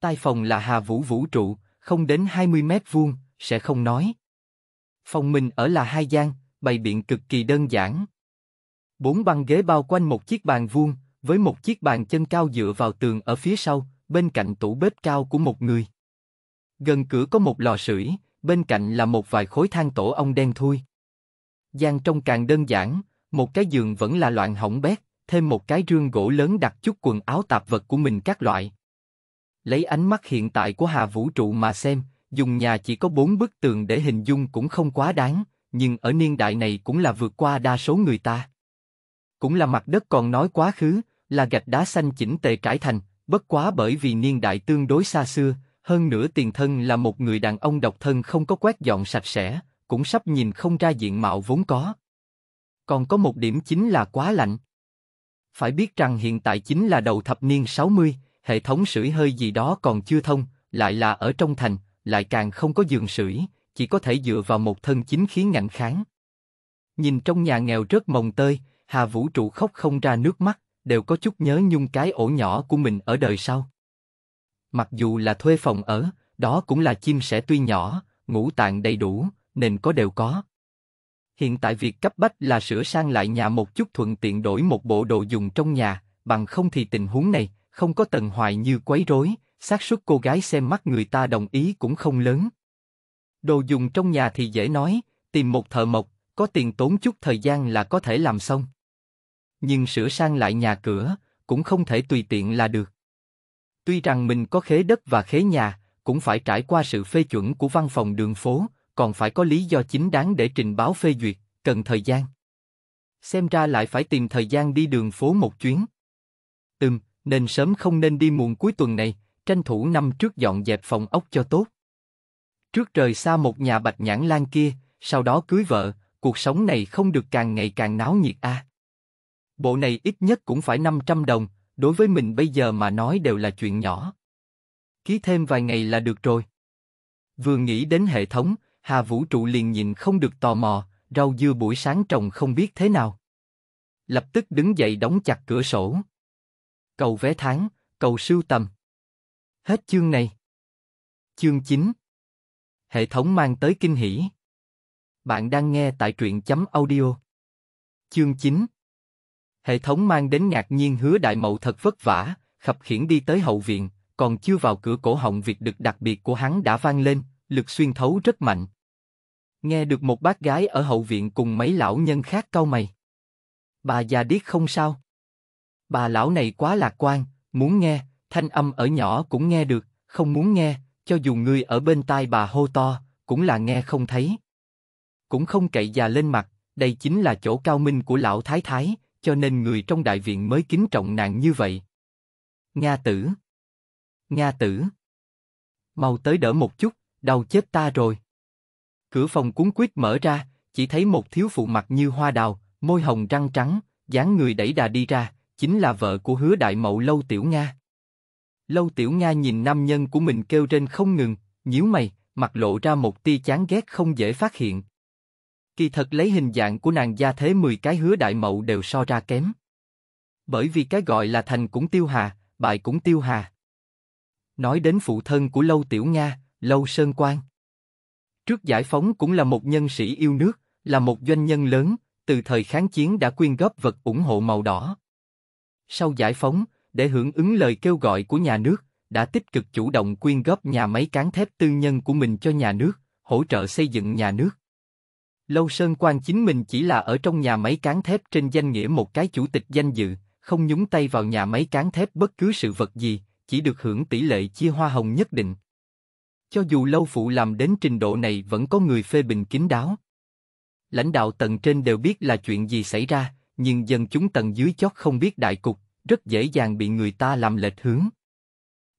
Tai phòng là Hà Vũ Vũ trụ, không đến 20 mét vuông, sẽ không nói. Phòng mình ở là hai gian, bày biện cực kỳ đơn giản. Bốn băng ghế bao quanh một chiếc bàn vuông, với một chiếc bàn chân cao dựa vào tường ở phía sau, bên cạnh tủ bếp cao của một người. Gần cửa có một lò sưởi, bên cạnh là một vài khối than tổ ong đen thui. Gian trong càng đơn giản, một cái giường vẫn là loạn hỏng bét, thêm một cái rương gỗ lớn đặt chút quần áo tạp vật của mình các loại. Lấy ánh mắt hiện tại của Hà Vũ trụ mà xem, dùng nhà chỉ có bốn bức tường để hình dung cũng không quá đáng, nhưng ở niên đại này cũng là vượt qua đa số người ta cũng là mặt đất còn nói quá khứ, là gạch đá xanh chỉnh tề cải thành, bất quá bởi vì niên đại tương đối xa xưa, hơn nữa tiền thân là một người đàn ông độc thân không có quét dọn sạch sẽ, cũng sắp nhìn không ra diện mạo vốn có. Còn có một điểm chính là quá lạnh. Phải biết rằng hiện tại chính là đầu thập niên 60, hệ thống sưởi hơi gì đó còn chưa thông, lại là ở trong thành, lại càng không có giường sưởi, chỉ có thể dựa vào một thân chính khí ngạnh kháng. Nhìn trong nhà nghèo rất mồng tơi, Hà Vũ Trụ khóc không ra nước mắt, đều có chút nhớ nhung cái ổ nhỏ của mình ở đời sau. Mặc dù là thuê phòng ở, đó cũng là chim sẻ tuy nhỏ, ngủ tạng đầy đủ, nên có đều có. Hiện tại việc cấp bách là sửa sang lại nhà một chút thuận tiện đổi một bộ đồ dùng trong nhà, bằng không thì tình huống này, không có tần hoài như quấy rối, xác suất cô gái xem mắt người ta đồng ý cũng không lớn. Đồ dùng trong nhà thì dễ nói, tìm một thợ mộc, có tiền tốn chút thời gian là có thể làm xong nhưng sửa sang lại nhà cửa cũng không thể tùy tiện là được. Tuy rằng mình có khế đất và khế nhà, cũng phải trải qua sự phê chuẩn của văn phòng đường phố, còn phải có lý do chính đáng để trình báo phê duyệt, cần thời gian. Xem ra lại phải tìm thời gian đi đường phố một chuyến. Ừm, nên sớm không nên đi muộn cuối tuần này, tranh thủ năm trước dọn dẹp phòng ốc cho tốt. Trước trời xa một nhà bạch nhãn lan kia, sau đó cưới vợ, cuộc sống này không được càng ngày càng náo nhiệt a. À. Bộ này ít nhất cũng phải 500 đồng, đối với mình bây giờ mà nói đều là chuyện nhỏ. Ký thêm vài ngày là được rồi. Vừa nghĩ đến hệ thống, Hà Vũ Trụ liền nhìn không được tò mò, rau dưa buổi sáng trồng không biết thế nào. Lập tức đứng dậy đóng chặt cửa sổ. Cầu vé tháng, cầu sưu tầm. Hết chương này. Chương 9 Hệ thống mang tới kinh hỷ. Bạn đang nghe tại truyện chấm audio. Chương 9 Hệ thống mang đến ngạc nhiên hứa đại mậu thật vất vả, khập khiển đi tới hậu viện, còn chưa vào cửa cổ họng việc được đặc biệt của hắn đã vang lên, lực xuyên thấu rất mạnh. Nghe được một bác gái ở hậu viện cùng mấy lão nhân khác cau mày. Bà già điếc không sao. Bà lão này quá lạc quan, muốn nghe, thanh âm ở nhỏ cũng nghe được, không muốn nghe, cho dù người ở bên tai bà hô to, cũng là nghe không thấy. Cũng không cậy già lên mặt, đây chính là chỗ cao minh của lão thái thái, cho nên người trong đại viện mới kính trọng nàng như vậy. Nga tử! Nga tử! Mau tới đỡ một chút, đau chết ta rồi. Cửa phòng cuốn quyết mở ra, chỉ thấy một thiếu phụ mặt như hoa đào, môi hồng răng trắng, dáng người đẩy đà đi ra, chính là vợ của hứa đại mậu Lâu Tiểu Nga. Lâu Tiểu Nga nhìn nam nhân của mình kêu trên không ngừng, nhíu mày, mặt lộ ra một tia chán ghét không dễ phát hiện. Kỳ thật lấy hình dạng của nàng gia thế 10 cái hứa đại mậu đều so ra kém. Bởi vì cái gọi là thành cũng tiêu hà, bại cũng tiêu hà. Nói đến phụ thân của Lâu Tiểu Nga, Lâu Sơn Quang. Trước giải phóng cũng là một nhân sĩ yêu nước, là một doanh nhân lớn, từ thời kháng chiến đã quyên góp vật ủng hộ màu đỏ. Sau giải phóng, để hưởng ứng lời kêu gọi của nhà nước, đã tích cực chủ động quyên góp nhà máy cán thép tư nhân của mình cho nhà nước, hỗ trợ xây dựng nhà nước. Lâu Sơn Quan chính mình chỉ là ở trong nhà máy cán thép trên danh nghĩa một cái chủ tịch danh dự, không nhúng tay vào nhà máy cán thép bất cứ sự vật gì, chỉ được hưởng tỷ lệ chia hoa hồng nhất định. Cho dù Lâu Phụ làm đến trình độ này vẫn có người phê bình kín đáo. Lãnh đạo tầng trên đều biết là chuyện gì xảy ra, nhưng dân chúng tầng dưới chót không biết đại cục, rất dễ dàng bị người ta làm lệch hướng.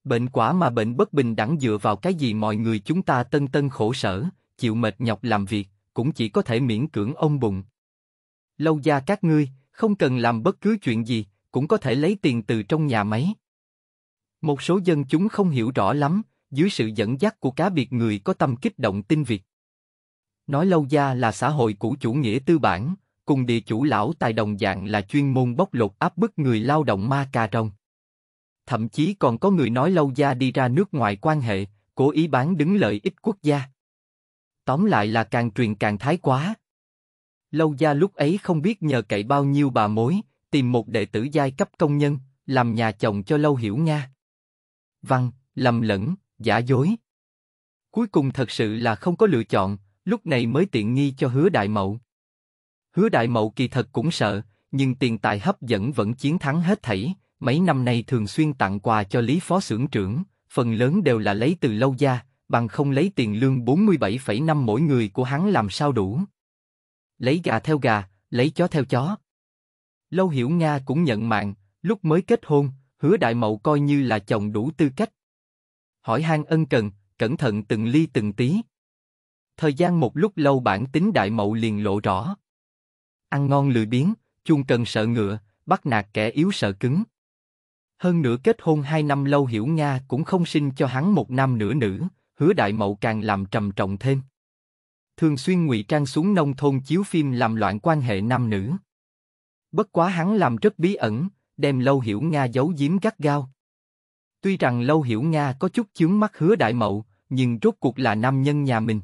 Bệnh quả mà bệnh bất bình đẳng dựa vào cái gì mọi người chúng ta tân tân khổ sở, chịu mệt nhọc làm việc, cũng chỉ có thể miễn cưỡng ông bụng. Lâu gia các ngươi, không cần làm bất cứ chuyện gì, cũng có thể lấy tiền từ trong nhà máy. Một số dân chúng không hiểu rõ lắm, dưới sự dẫn dắt của cá biệt người có tâm kích động tin việc Nói lâu gia là xã hội của chủ nghĩa tư bản, cùng địa chủ lão tài đồng dạng là chuyên môn bóc lột áp bức người lao động ma cà rồng. Thậm chí còn có người nói lâu gia đi ra nước ngoài quan hệ, cố ý bán đứng lợi ích quốc gia. Tóm lại là càng truyền càng thái quá. Lâu gia lúc ấy không biết nhờ cậy bao nhiêu bà mối, tìm một đệ tử giai cấp công nhân, làm nhà chồng cho Lâu Hiểu Nga. Văn, lầm lẫn, giả dối. Cuối cùng thật sự là không có lựa chọn, lúc này mới tiện nghi cho hứa đại mậu. Hứa đại mậu kỳ thật cũng sợ, nhưng tiền tài hấp dẫn vẫn chiến thắng hết thảy, mấy năm nay thường xuyên tặng quà cho Lý Phó Xưởng trưởng, phần lớn đều là lấy từ lâu gia, bằng không lấy tiền lương 47,5 mỗi người của hắn làm sao đủ. Lấy gà theo gà, lấy chó theo chó. Lâu Hiểu Nga cũng nhận mạng, lúc mới kết hôn, hứa đại mậu coi như là chồng đủ tư cách. Hỏi han ân cần, cẩn thận từng ly từng tí. Thời gian một lúc lâu bản tính đại mậu liền lộ rõ. Ăn ngon lười biếng, chuông cần sợ ngựa, bắt nạt kẻ yếu sợ cứng. Hơn nữa kết hôn hai năm lâu hiểu Nga cũng không sinh cho hắn một nam nửa nữ, Hứa Đại Mậu càng làm trầm trọng thêm. Thường xuyên ngụy trang xuống nông thôn chiếu phim làm loạn quan hệ nam nữ. Bất quá hắn làm rất bí ẩn, đem Lâu Hiểu Nga giấu giếm gắt gao. Tuy rằng Lâu Hiểu Nga có chút chướng mắt Hứa Đại Mậu, nhưng rốt cuộc là nam nhân nhà mình.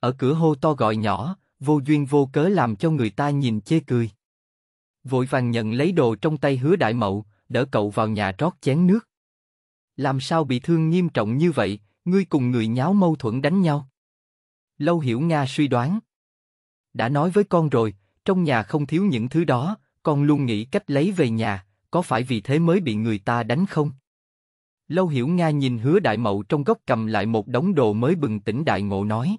Ở cửa hô to gọi nhỏ, vô duyên vô cớ làm cho người ta nhìn chê cười. Vội vàng nhận lấy đồ trong tay Hứa Đại Mậu, đỡ cậu vào nhà rót chén nước. Làm sao bị thương nghiêm trọng như vậy, ngươi cùng người nháo mâu thuẫn đánh nhau. Lâu hiểu Nga suy đoán. Đã nói với con rồi, trong nhà không thiếu những thứ đó, con luôn nghĩ cách lấy về nhà, có phải vì thế mới bị người ta đánh không? Lâu hiểu Nga nhìn hứa đại mậu trong góc cầm lại một đống đồ mới bừng tỉnh đại ngộ nói.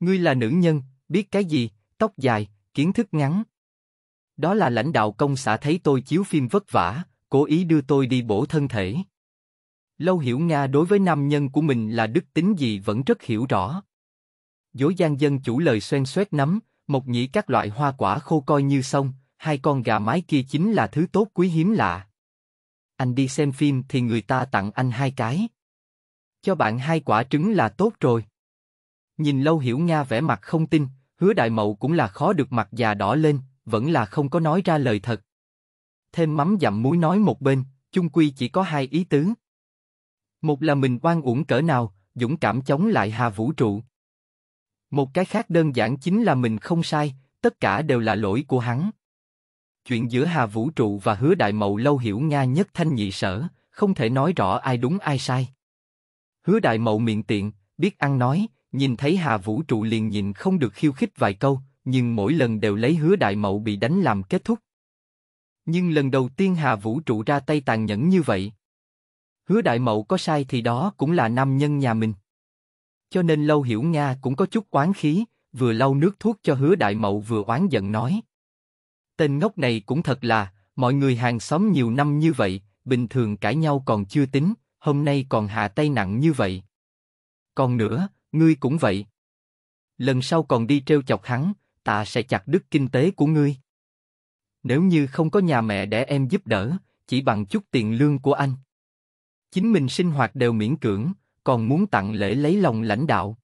Ngươi là nữ nhân, biết cái gì, tóc dài, kiến thức ngắn. Đó là lãnh đạo công xã thấy tôi chiếu phim vất vả, cố ý đưa tôi đi bổ thân thể. Lâu Hiểu Nga đối với nam nhân của mình là đức tính gì vẫn rất hiểu rõ. Dối gian dân chủ lời xoen xoét nắm, một nhĩ các loại hoa quả khô coi như xong, hai con gà mái kia chính là thứ tốt quý hiếm lạ. Anh đi xem phim thì người ta tặng anh hai cái. Cho bạn hai quả trứng là tốt rồi. Nhìn Lâu Hiểu Nga vẻ mặt không tin, hứa đại mậu cũng là khó được mặt già đỏ lên, vẫn là không có nói ra lời thật. Thêm mắm dặm muối nói một bên, chung quy chỉ có hai ý tứ, một là mình oan uổng cỡ nào, dũng cảm chống lại hà vũ trụ. Một cái khác đơn giản chính là mình không sai, tất cả đều là lỗi của hắn. Chuyện giữa Hà Vũ Trụ và Hứa Đại Mậu lâu hiểu Nga nhất thanh nhị sở, không thể nói rõ ai đúng ai sai. Hứa Đại Mậu miệng tiện, biết ăn nói, nhìn thấy Hà Vũ Trụ liền nhìn không được khiêu khích vài câu, nhưng mỗi lần đều lấy Hứa Đại Mậu bị đánh làm kết thúc. Nhưng lần đầu tiên Hà Vũ Trụ ra tay tàn nhẫn như vậy. Hứa đại mậu có sai thì đó cũng là nam nhân nhà mình. Cho nên lâu hiểu Nga cũng có chút oán khí, vừa lau nước thuốc cho hứa đại mậu vừa oán giận nói. Tên ngốc này cũng thật là, mọi người hàng xóm nhiều năm như vậy, bình thường cãi nhau còn chưa tính, hôm nay còn hạ tay nặng như vậy. Còn nữa, ngươi cũng vậy. Lần sau còn đi treo chọc hắn, ta sẽ chặt đứt kinh tế của ngươi. Nếu như không có nhà mẹ để em giúp đỡ, chỉ bằng chút tiền lương của anh, chính mình sinh hoạt đều miễn cưỡng, còn muốn tặng lễ lấy lòng lãnh đạo.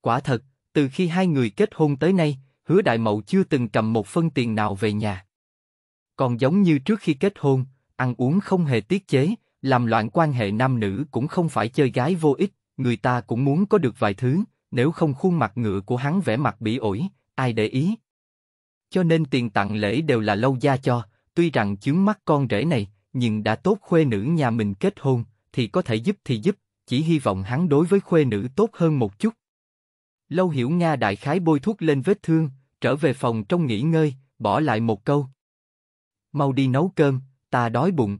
Quả thật, từ khi hai người kết hôn tới nay, Hứa Đại Mậu chưa từng cầm một phân tiền nào về nhà. Còn giống như trước khi kết hôn, ăn uống không hề tiết chế, làm loạn quan hệ nam nữ cũng không phải chơi gái vô ích, người ta cũng muốn có được vài thứ, nếu không khuôn mặt ngựa của hắn vẽ mặt bị ổi, ai để ý. Cho nên tiền tặng lễ đều là lâu gia cho, tuy rằng chướng mắt con rể này, nhưng đã tốt khuê nữ nhà mình kết hôn, thì có thể giúp thì giúp, chỉ hy vọng hắn đối với khuê nữ tốt hơn một chút. Lâu hiểu Nga đại khái bôi thuốc lên vết thương, trở về phòng trong nghỉ ngơi, bỏ lại một câu. Mau đi nấu cơm, ta đói bụng.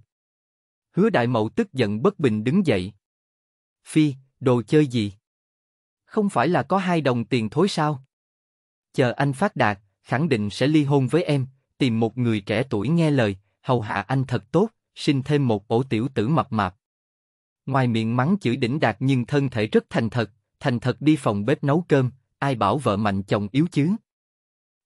Hứa đại mậu tức giận bất bình đứng dậy. Phi, đồ chơi gì? Không phải là có hai đồng tiền thối sao? Chờ anh phát đạt, khẳng định sẽ ly hôn với em, tìm một người trẻ tuổi nghe lời, hầu hạ anh thật tốt, sinh thêm một ổ tiểu tử mập mạp. Ngoài miệng mắng chửi đỉnh đạt nhưng thân thể rất thành thật, thành thật đi phòng bếp nấu cơm, ai bảo vợ mạnh chồng yếu chứ.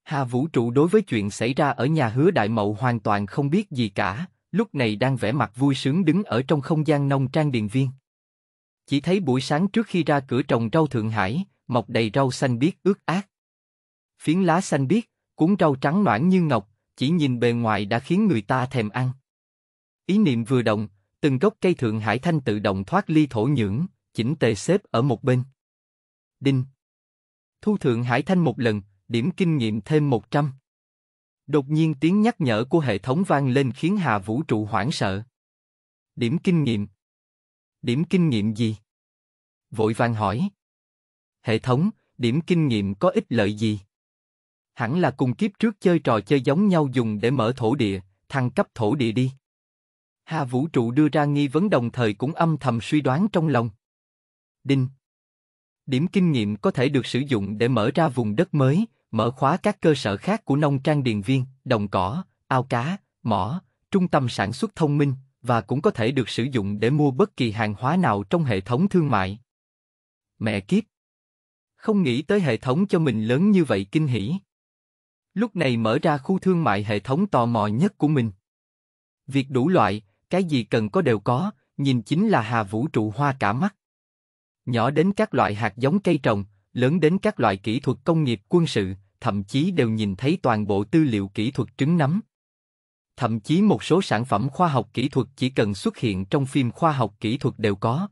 Hà Vũ Trụ đối với chuyện xảy ra ở nhà hứa Đại Mậu hoàn toàn không biết gì cả, lúc này đang vẻ mặt vui sướng đứng ở trong không gian nông trang điền viên. Chỉ thấy buổi sáng trước khi ra cửa trồng rau Thượng Hải, mọc đầy rau xanh biếc ướt át. Phiến lá xanh biếc, cuốn rau trắng noãn như ngọc, chỉ nhìn bề ngoài đã khiến người ta thèm ăn. Ý niệm vừa động, từng gốc cây Thượng Hải Thanh tự động thoát ly thổ nhưỡng, chỉnh tề xếp ở một bên. Đinh. Thu Thượng Hải Thanh một lần, điểm kinh nghiệm thêm 100. Đột nhiên tiếng nhắc nhở của hệ thống vang lên khiến Hà Vũ trụ hoảng sợ. Điểm kinh nghiệm. Điểm kinh nghiệm gì? Vội vàng hỏi. Hệ thống, điểm kinh nghiệm có ích lợi gì? Hẳn là cùng kiếp trước chơi trò chơi giống nhau dùng để mở thổ địa, thăng cấp thổ địa đi. Hà Vũ trụ đưa ra nghi vấn đồng thời cũng âm thầm suy đoán trong lòng. Đinh. Điểm kinh nghiệm có thể được sử dụng để mở ra vùng đất mới, mở khóa các cơ sở khác của nông trang điền viên, đồng cỏ, ao cá, mỏ, trung tâm sản xuất thông minh và cũng có thể được sử dụng để mua bất kỳ hàng hóa nào trong hệ thống thương mại. Mẹ kiếp. Không nghĩ tới hệ thống cho mình lớn như vậy kinh hỉ. Lúc này mở ra khu thương mại hệ thống tò mò nhất của mình. Việc đủ loại, cái gì cần có đều có, nhìn chính là hà vũ trụ hoa cả mắt. Nhỏ đến các loại hạt giống cây trồng, lớn đến các loại kỹ thuật công nghiệp quân sự, thậm chí đều nhìn thấy toàn bộ tư liệu kỹ thuật trứng nắm. Thậm chí một số sản phẩm khoa học kỹ thuật chỉ cần xuất hiện trong phim khoa học kỹ thuật đều có.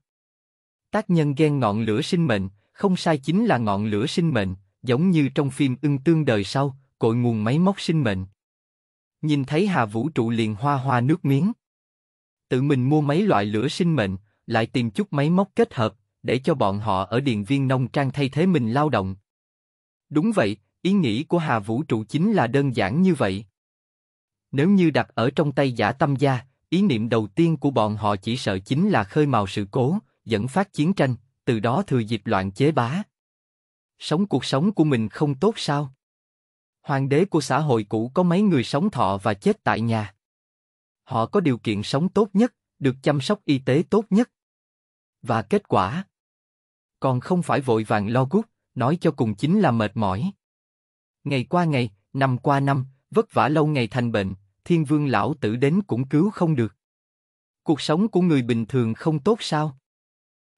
Tác nhân ghen ngọn lửa sinh mệnh, không sai chính là ngọn lửa sinh mệnh, giống như trong phim ưng tương đời sau, cội nguồn máy móc sinh mệnh. Nhìn thấy hà vũ trụ liền hoa hoa nước miếng tự mình mua mấy loại lửa sinh mệnh, lại tìm chút máy móc kết hợp, để cho bọn họ ở điền viên nông trang thay thế mình lao động. Đúng vậy, ý nghĩ của Hà Vũ trụ chính là đơn giản như vậy. Nếu như đặt ở trong tay giả tâm gia, ý niệm đầu tiên của bọn họ chỉ sợ chính là khơi mào sự cố, dẫn phát chiến tranh, từ đó thừa dịp loạn chế bá. Sống cuộc sống của mình không tốt sao? Hoàng đế của xã hội cũ có mấy người sống thọ và chết tại nhà. Họ có điều kiện sống tốt nhất, được chăm sóc y tế tốt nhất. Và kết quả? Còn không phải vội vàng lo gút, nói cho cùng chính là mệt mỏi. Ngày qua ngày, năm qua năm, vất vả lâu ngày thành bệnh, thiên vương lão tử đến cũng cứu không được. Cuộc sống của người bình thường không tốt sao?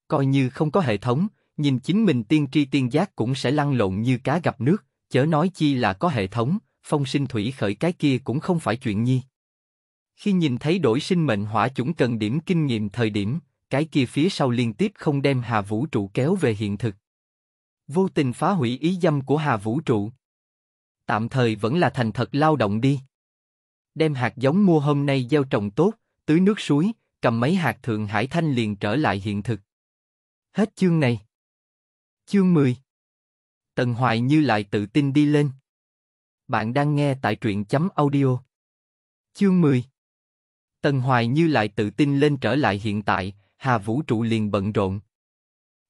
Coi như không có hệ thống, nhìn chính mình tiên tri tiên giác cũng sẽ lăn lộn như cá gặp nước, chớ nói chi là có hệ thống, phong sinh thủy khởi cái kia cũng không phải chuyện nhi. Khi nhìn thấy đổi sinh mệnh hỏa chủng cần điểm kinh nghiệm thời điểm, cái kia phía sau liên tiếp không đem hà vũ trụ kéo về hiện thực. Vô tình phá hủy ý dâm của hà vũ trụ. Tạm thời vẫn là thành thật lao động đi. Đem hạt giống mua hôm nay gieo trồng tốt, tưới nước suối, cầm mấy hạt thượng hải thanh liền trở lại hiện thực. Hết chương này. Chương 10 Tần Hoài Như lại tự tin đi lên. Bạn đang nghe tại truyện chấm audio. Chương 10 Tần Hoài Như lại tự tin lên trở lại hiện tại, Hà Vũ Trụ liền bận rộn.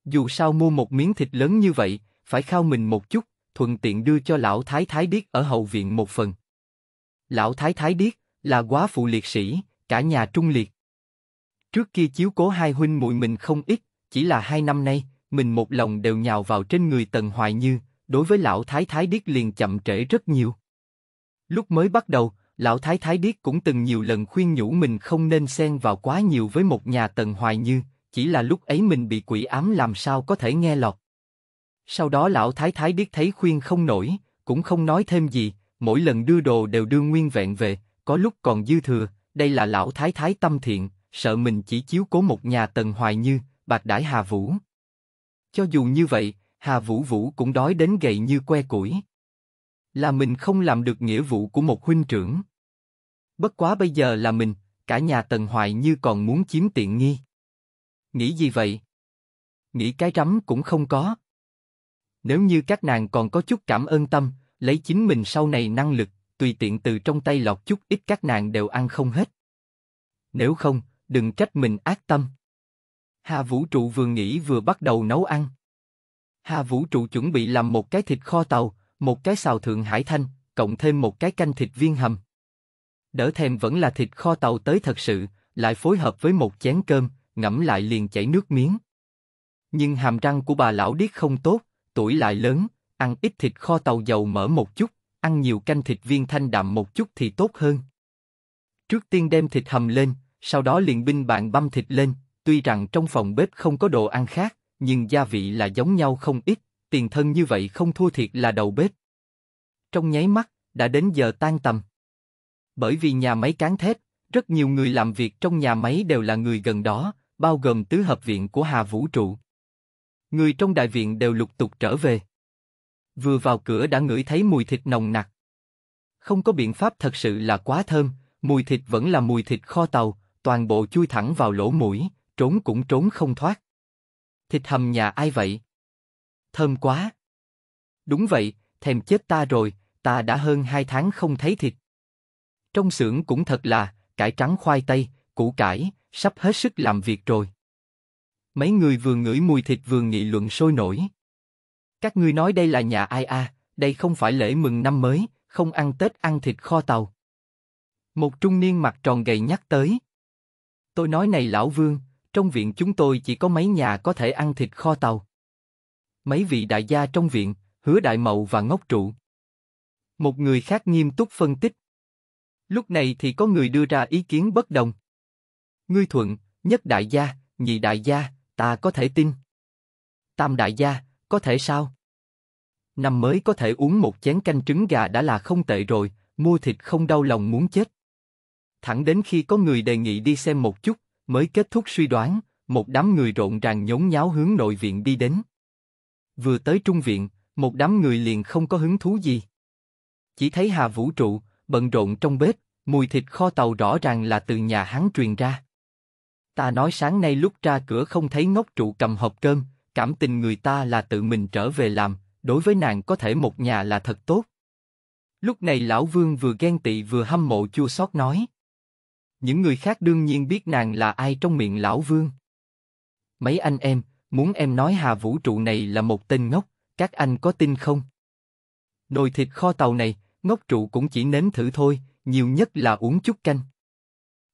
Dù sao mua một miếng thịt lớn như vậy, phải khao mình một chút, thuận tiện đưa cho lão thái thái Điết ở hậu viện một phần. Lão thái thái Điết là quá phụ liệt sĩ, cả nhà trung liệt. Trước kia chiếu cố hai huynh muội mình không ít, chỉ là hai năm nay, mình một lòng đều nhào vào trên người Tần Hoài Như, đối với lão thái thái Điết liền chậm trễ rất nhiều. Lúc mới bắt đầu, lão thái thái biết cũng từng nhiều lần khuyên nhủ mình không nên xen vào quá nhiều với một nhà tần hoài như, chỉ là lúc ấy mình bị quỷ ám làm sao có thể nghe lọt. Sau đó lão thái thái biết thấy khuyên không nổi, cũng không nói thêm gì, mỗi lần đưa đồ đều đưa nguyên vẹn về, có lúc còn dư thừa, đây là lão thái thái tâm thiện, sợ mình chỉ chiếu cố một nhà tần hoài như, bạc đãi Hà Vũ. Cho dù như vậy, Hà Vũ Vũ cũng đói đến gầy như que củi là mình không làm được nghĩa vụ của một huynh trưởng. Bất quá bây giờ là mình, cả nhà Tần Hoài như còn muốn chiếm tiện nghi. Nghĩ gì vậy? Nghĩ cái rắm cũng không có. Nếu như các nàng còn có chút cảm ơn tâm, lấy chính mình sau này năng lực, tùy tiện từ trong tay lọt chút ít các nàng đều ăn không hết. Nếu không, đừng trách mình ác tâm. Hà Vũ Trụ vừa nghĩ vừa bắt đầu nấu ăn. Hà Vũ Trụ chuẩn bị làm một cái thịt kho tàu, một cái xào thượng hải thanh, cộng thêm một cái canh thịt viên hầm. Đỡ thèm vẫn là thịt kho tàu tới thật sự, lại phối hợp với một chén cơm, ngẫm lại liền chảy nước miếng. Nhưng hàm răng của bà lão điếc không tốt, tuổi lại lớn, ăn ít thịt kho tàu dầu mỡ một chút, ăn nhiều canh thịt viên thanh đạm một chút thì tốt hơn. Trước tiên đem thịt hầm lên, sau đó liền binh bạn băm thịt lên, tuy rằng trong phòng bếp không có đồ ăn khác, nhưng gia vị là giống nhau không ít tiền thân như vậy không thua thiệt là đầu bếp. Trong nháy mắt, đã đến giờ tan tầm. Bởi vì nhà máy cán thép, rất nhiều người làm việc trong nhà máy đều là người gần đó, bao gồm tứ hợp viện của Hà Vũ Trụ. Người trong đại viện đều lục tục trở về. Vừa vào cửa đã ngửi thấy mùi thịt nồng nặc. Không có biện pháp thật sự là quá thơm, mùi thịt vẫn là mùi thịt kho tàu, toàn bộ chui thẳng vào lỗ mũi, trốn cũng trốn không thoát. Thịt hầm nhà ai vậy? thơm quá. Đúng vậy, thèm chết ta rồi, ta đã hơn hai tháng không thấy thịt. Trong xưởng cũng thật là, cải trắng khoai tây, củ cải, sắp hết sức làm việc rồi. Mấy người vừa ngửi mùi thịt vừa nghị luận sôi nổi. Các ngươi nói đây là nhà ai a, đây không phải lễ mừng năm mới, không ăn Tết ăn thịt kho tàu. Một trung niên mặt tròn gầy nhắc tới. Tôi nói này lão vương, trong viện chúng tôi chỉ có mấy nhà có thể ăn thịt kho tàu mấy vị đại gia trong viện, hứa đại mậu và ngốc trụ. Một người khác nghiêm túc phân tích. Lúc này thì có người đưa ra ý kiến bất đồng. Ngươi thuận, nhất đại gia, nhị đại gia, ta có thể tin. Tam đại gia, có thể sao? Năm mới có thể uống một chén canh trứng gà đã là không tệ rồi, mua thịt không đau lòng muốn chết. Thẳng đến khi có người đề nghị đi xem một chút, mới kết thúc suy đoán, một đám người rộn ràng nhốn nháo hướng nội viện đi đến. Vừa tới trung viện, một đám người liền không có hứng thú gì. Chỉ thấy Hà Vũ Trụ, bận rộn trong bếp, mùi thịt kho tàu rõ ràng là từ nhà hắn truyền ra. Ta nói sáng nay lúc ra cửa không thấy ngốc trụ cầm hộp cơm, cảm tình người ta là tự mình trở về làm, đối với nàng có thể một nhà là thật tốt. Lúc này lão vương vừa ghen tị vừa hâm mộ chua xót nói. Những người khác đương nhiên biết nàng là ai trong miệng lão vương. Mấy anh em, muốn em nói hà vũ trụ này là một tên ngốc, các anh có tin không? Nồi thịt kho tàu này, ngốc trụ cũng chỉ nếm thử thôi, nhiều nhất là uống chút canh.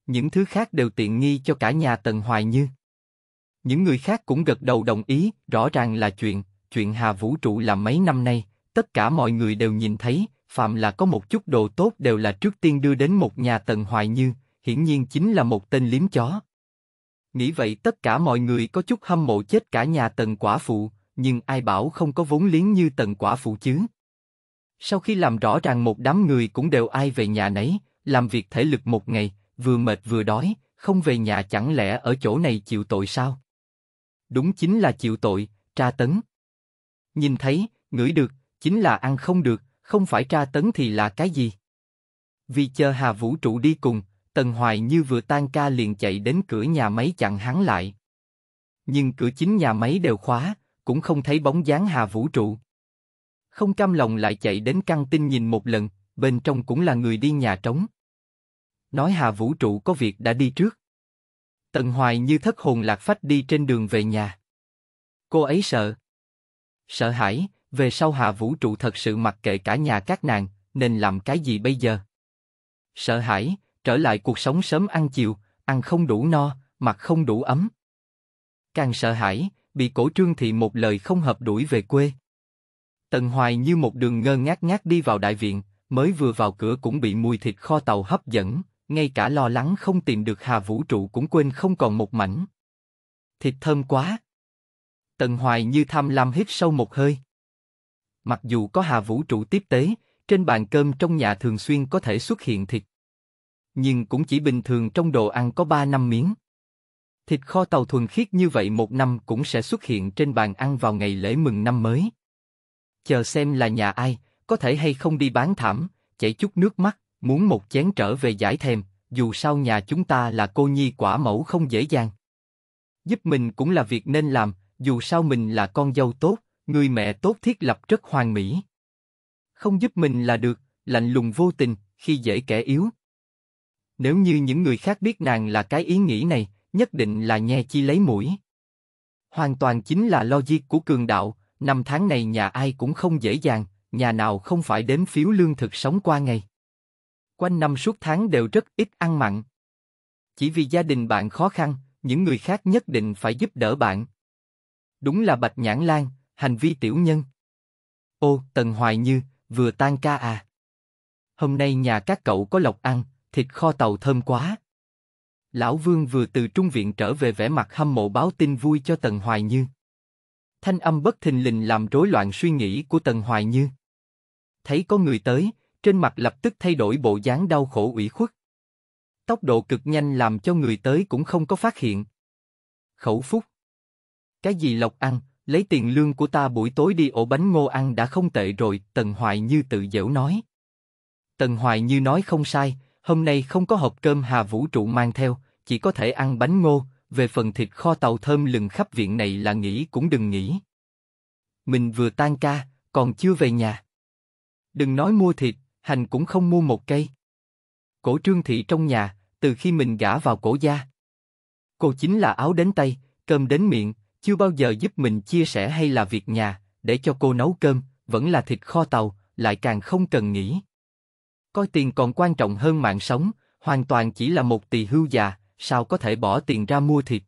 Những thứ khác đều tiện nghi cho cả nhà Tần Hoài Như. Những người khác cũng gật đầu đồng ý, rõ ràng là chuyện, chuyện Hà Vũ Trụ làm mấy năm nay, tất cả mọi người đều nhìn thấy, phạm là có một chút đồ tốt đều là trước tiên đưa đến một nhà Tần Hoài Như, hiển nhiên chính là một tên liếm chó. Nghĩ vậy tất cả mọi người có chút hâm mộ chết cả nhà tần quả phụ, nhưng ai bảo không có vốn liếng như tần quả phụ chứ. Sau khi làm rõ ràng một đám người cũng đều ai về nhà nấy, làm việc thể lực một ngày, vừa mệt vừa đói, không về nhà chẳng lẽ ở chỗ này chịu tội sao? Đúng chính là chịu tội, tra tấn. Nhìn thấy, ngửi được, chính là ăn không được, không phải tra tấn thì là cái gì? Vì chờ Hà Vũ trụ đi cùng, Tần Hoài như vừa tan ca liền chạy đến cửa nhà máy chặn hắn lại. Nhưng cửa chính nhà máy đều khóa, cũng không thấy bóng dáng Hà Vũ Trụ. Không cam lòng lại chạy đến căng tin nhìn một lần, bên trong cũng là người đi nhà trống. Nói Hà Vũ Trụ có việc đã đi trước. Tần Hoài như thất hồn lạc phách đi trên đường về nhà. Cô ấy sợ. Sợ hãi, về sau Hà Vũ Trụ thật sự mặc kệ cả nhà các nàng, nên làm cái gì bây giờ? Sợ hãi, trở lại cuộc sống sớm ăn chiều, ăn không đủ no, mặc không đủ ấm. Càng sợ hãi, bị cổ trương thì một lời không hợp đuổi về quê. Tần Hoài như một đường ngơ ngác ngác đi vào đại viện, mới vừa vào cửa cũng bị mùi thịt kho tàu hấp dẫn, ngay cả lo lắng không tìm được Hà Vũ trụ cũng quên không còn một mảnh. Thịt thơm quá. Tần Hoài như tham lam hít sâu một hơi. Mặc dù có Hà Vũ trụ tiếp tế, trên bàn cơm trong nhà thường xuyên có thể xuất hiện thịt nhưng cũng chỉ bình thường trong đồ ăn có 3 năm miếng. Thịt kho tàu thuần khiết như vậy một năm cũng sẽ xuất hiện trên bàn ăn vào ngày lễ mừng năm mới. Chờ xem là nhà ai, có thể hay không đi bán thảm, chảy chút nước mắt, muốn một chén trở về giải thèm, dù sao nhà chúng ta là cô nhi quả mẫu không dễ dàng. Giúp mình cũng là việc nên làm, dù sao mình là con dâu tốt, người mẹ tốt thiết lập rất hoàn mỹ. Không giúp mình là được, lạnh lùng vô tình, khi dễ kẻ yếu, nếu như những người khác biết nàng là cái ý nghĩ này, nhất định là nhe chi lấy mũi. Hoàn toàn chính là logic của cường đạo, năm tháng này nhà ai cũng không dễ dàng, nhà nào không phải đến phiếu lương thực sống qua ngày. Quanh năm suốt tháng đều rất ít ăn mặn. Chỉ vì gia đình bạn khó khăn, những người khác nhất định phải giúp đỡ bạn. Đúng là bạch nhãn lan, hành vi tiểu nhân. Ô, Tần Hoài Như, vừa tan ca à. Hôm nay nhà các cậu có lộc ăn, thịt kho tàu thơm quá. Lão Vương vừa từ trung viện trở về vẻ mặt hâm mộ báo tin vui cho Tần Hoài Như. Thanh âm bất thình lình làm rối loạn suy nghĩ của Tần Hoài Như. Thấy có người tới, trên mặt lập tức thay đổi bộ dáng đau khổ ủy khuất. Tốc độ cực nhanh làm cho người tới cũng không có phát hiện. Khẩu phúc. Cái gì lộc ăn, lấy tiền lương của ta buổi tối đi ổ bánh ngô ăn đã không tệ rồi, Tần Hoài Như tự dễu nói. Tần Hoài Như nói không sai, Hôm nay không có hộp cơm Hà Vũ trụ mang theo, chỉ có thể ăn bánh ngô, về phần thịt kho tàu thơm lừng khắp viện này là nghĩ cũng đừng nghĩ. Mình vừa tan ca, còn chưa về nhà. Đừng nói mua thịt, hành cũng không mua một cây. Cổ trương thị trong nhà, từ khi mình gả vào cổ gia. Cô chính là áo đến tay, cơm đến miệng, chưa bao giờ giúp mình chia sẻ hay là việc nhà, để cho cô nấu cơm, vẫn là thịt kho tàu, lại càng không cần nghĩ. Coi tiền còn quan trọng hơn mạng sống, hoàn toàn chỉ là một tỳ hưu già, sao có thể bỏ tiền ra mua thịt.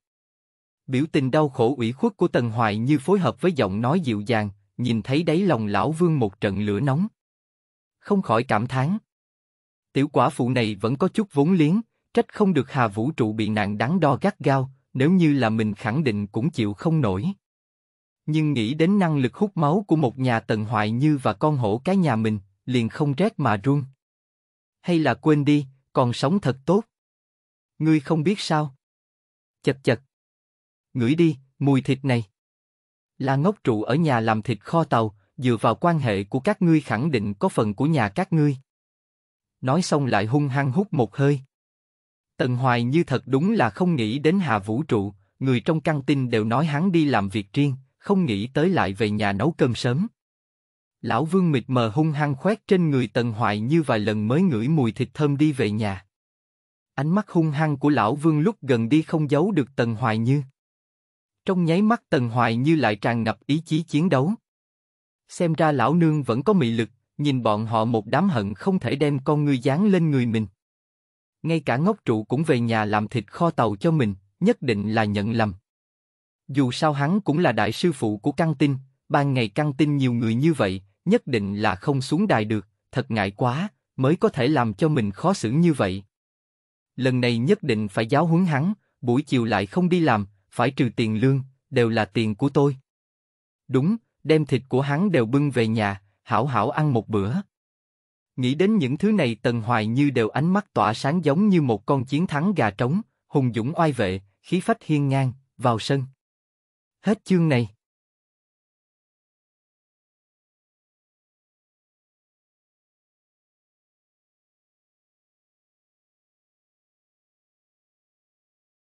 Biểu tình đau khổ ủy khuất của Tần Hoài như phối hợp với giọng nói dịu dàng, nhìn thấy đáy lòng lão vương một trận lửa nóng. Không khỏi cảm thán. Tiểu quả phụ này vẫn có chút vốn liếng, trách không được Hà Vũ trụ bị nạn đắn đo gắt gao, nếu như là mình khẳng định cũng chịu không nổi. Nhưng nghĩ đến năng lực hút máu của một nhà Tần hoại Như và con hổ cái nhà mình, liền không rét mà run hay là quên đi, còn sống thật tốt. Ngươi không biết sao? Chật chật. Ngửi đi, mùi thịt này. Là ngốc trụ ở nhà làm thịt kho tàu, dựa vào quan hệ của các ngươi khẳng định có phần của nhà các ngươi. Nói xong lại hung hăng hút một hơi. Tần Hoài như thật đúng là không nghĩ đến Hà Vũ Trụ, người trong căn tin đều nói hắn đi làm việc riêng, không nghĩ tới lại về nhà nấu cơm sớm lão vương mịt mờ hung hăng khoét trên người tần hoại như vài lần mới ngửi mùi thịt thơm đi về nhà. Ánh mắt hung hăng của lão vương lúc gần đi không giấu được tần hoại như. Trong nháy mắt tần hoại như lại tràn ngập ý chí chiến đấu. Xem ra lão nương vẫn có mị lực, nhìn bọn họ một đám hận không thể đem con ngươi dán lên người mình. Ngay cả ngốc trụ cũng về nhà làm thịt kho tàu cho mình, nhất định là nhận lầm. Dù sao hắn cũng là đại sư phụ của căng tin, ban ngày căng tin nhiều người như vậy, nhất định là không xuống đài được, thật ngại quá, mới có thể làm cho mình khó xử như vậy. Lần này nhất định phải giáo huấn hắn, buổi chiều lại không đi làm, phải trừ tiền lương, đều là tiền của tôi. Đúng, đem thịt của hắn đều bưng về nhà, hảo hảo ăn một bữa. Nghĩ đến những thứ này Tần Hoài Như đều ánh mắt tỏa sáng giống như một con chiến thắng gà trống, hùng dũng oai vệ, khí phách hiên ngang, vào sân. Hết chương này.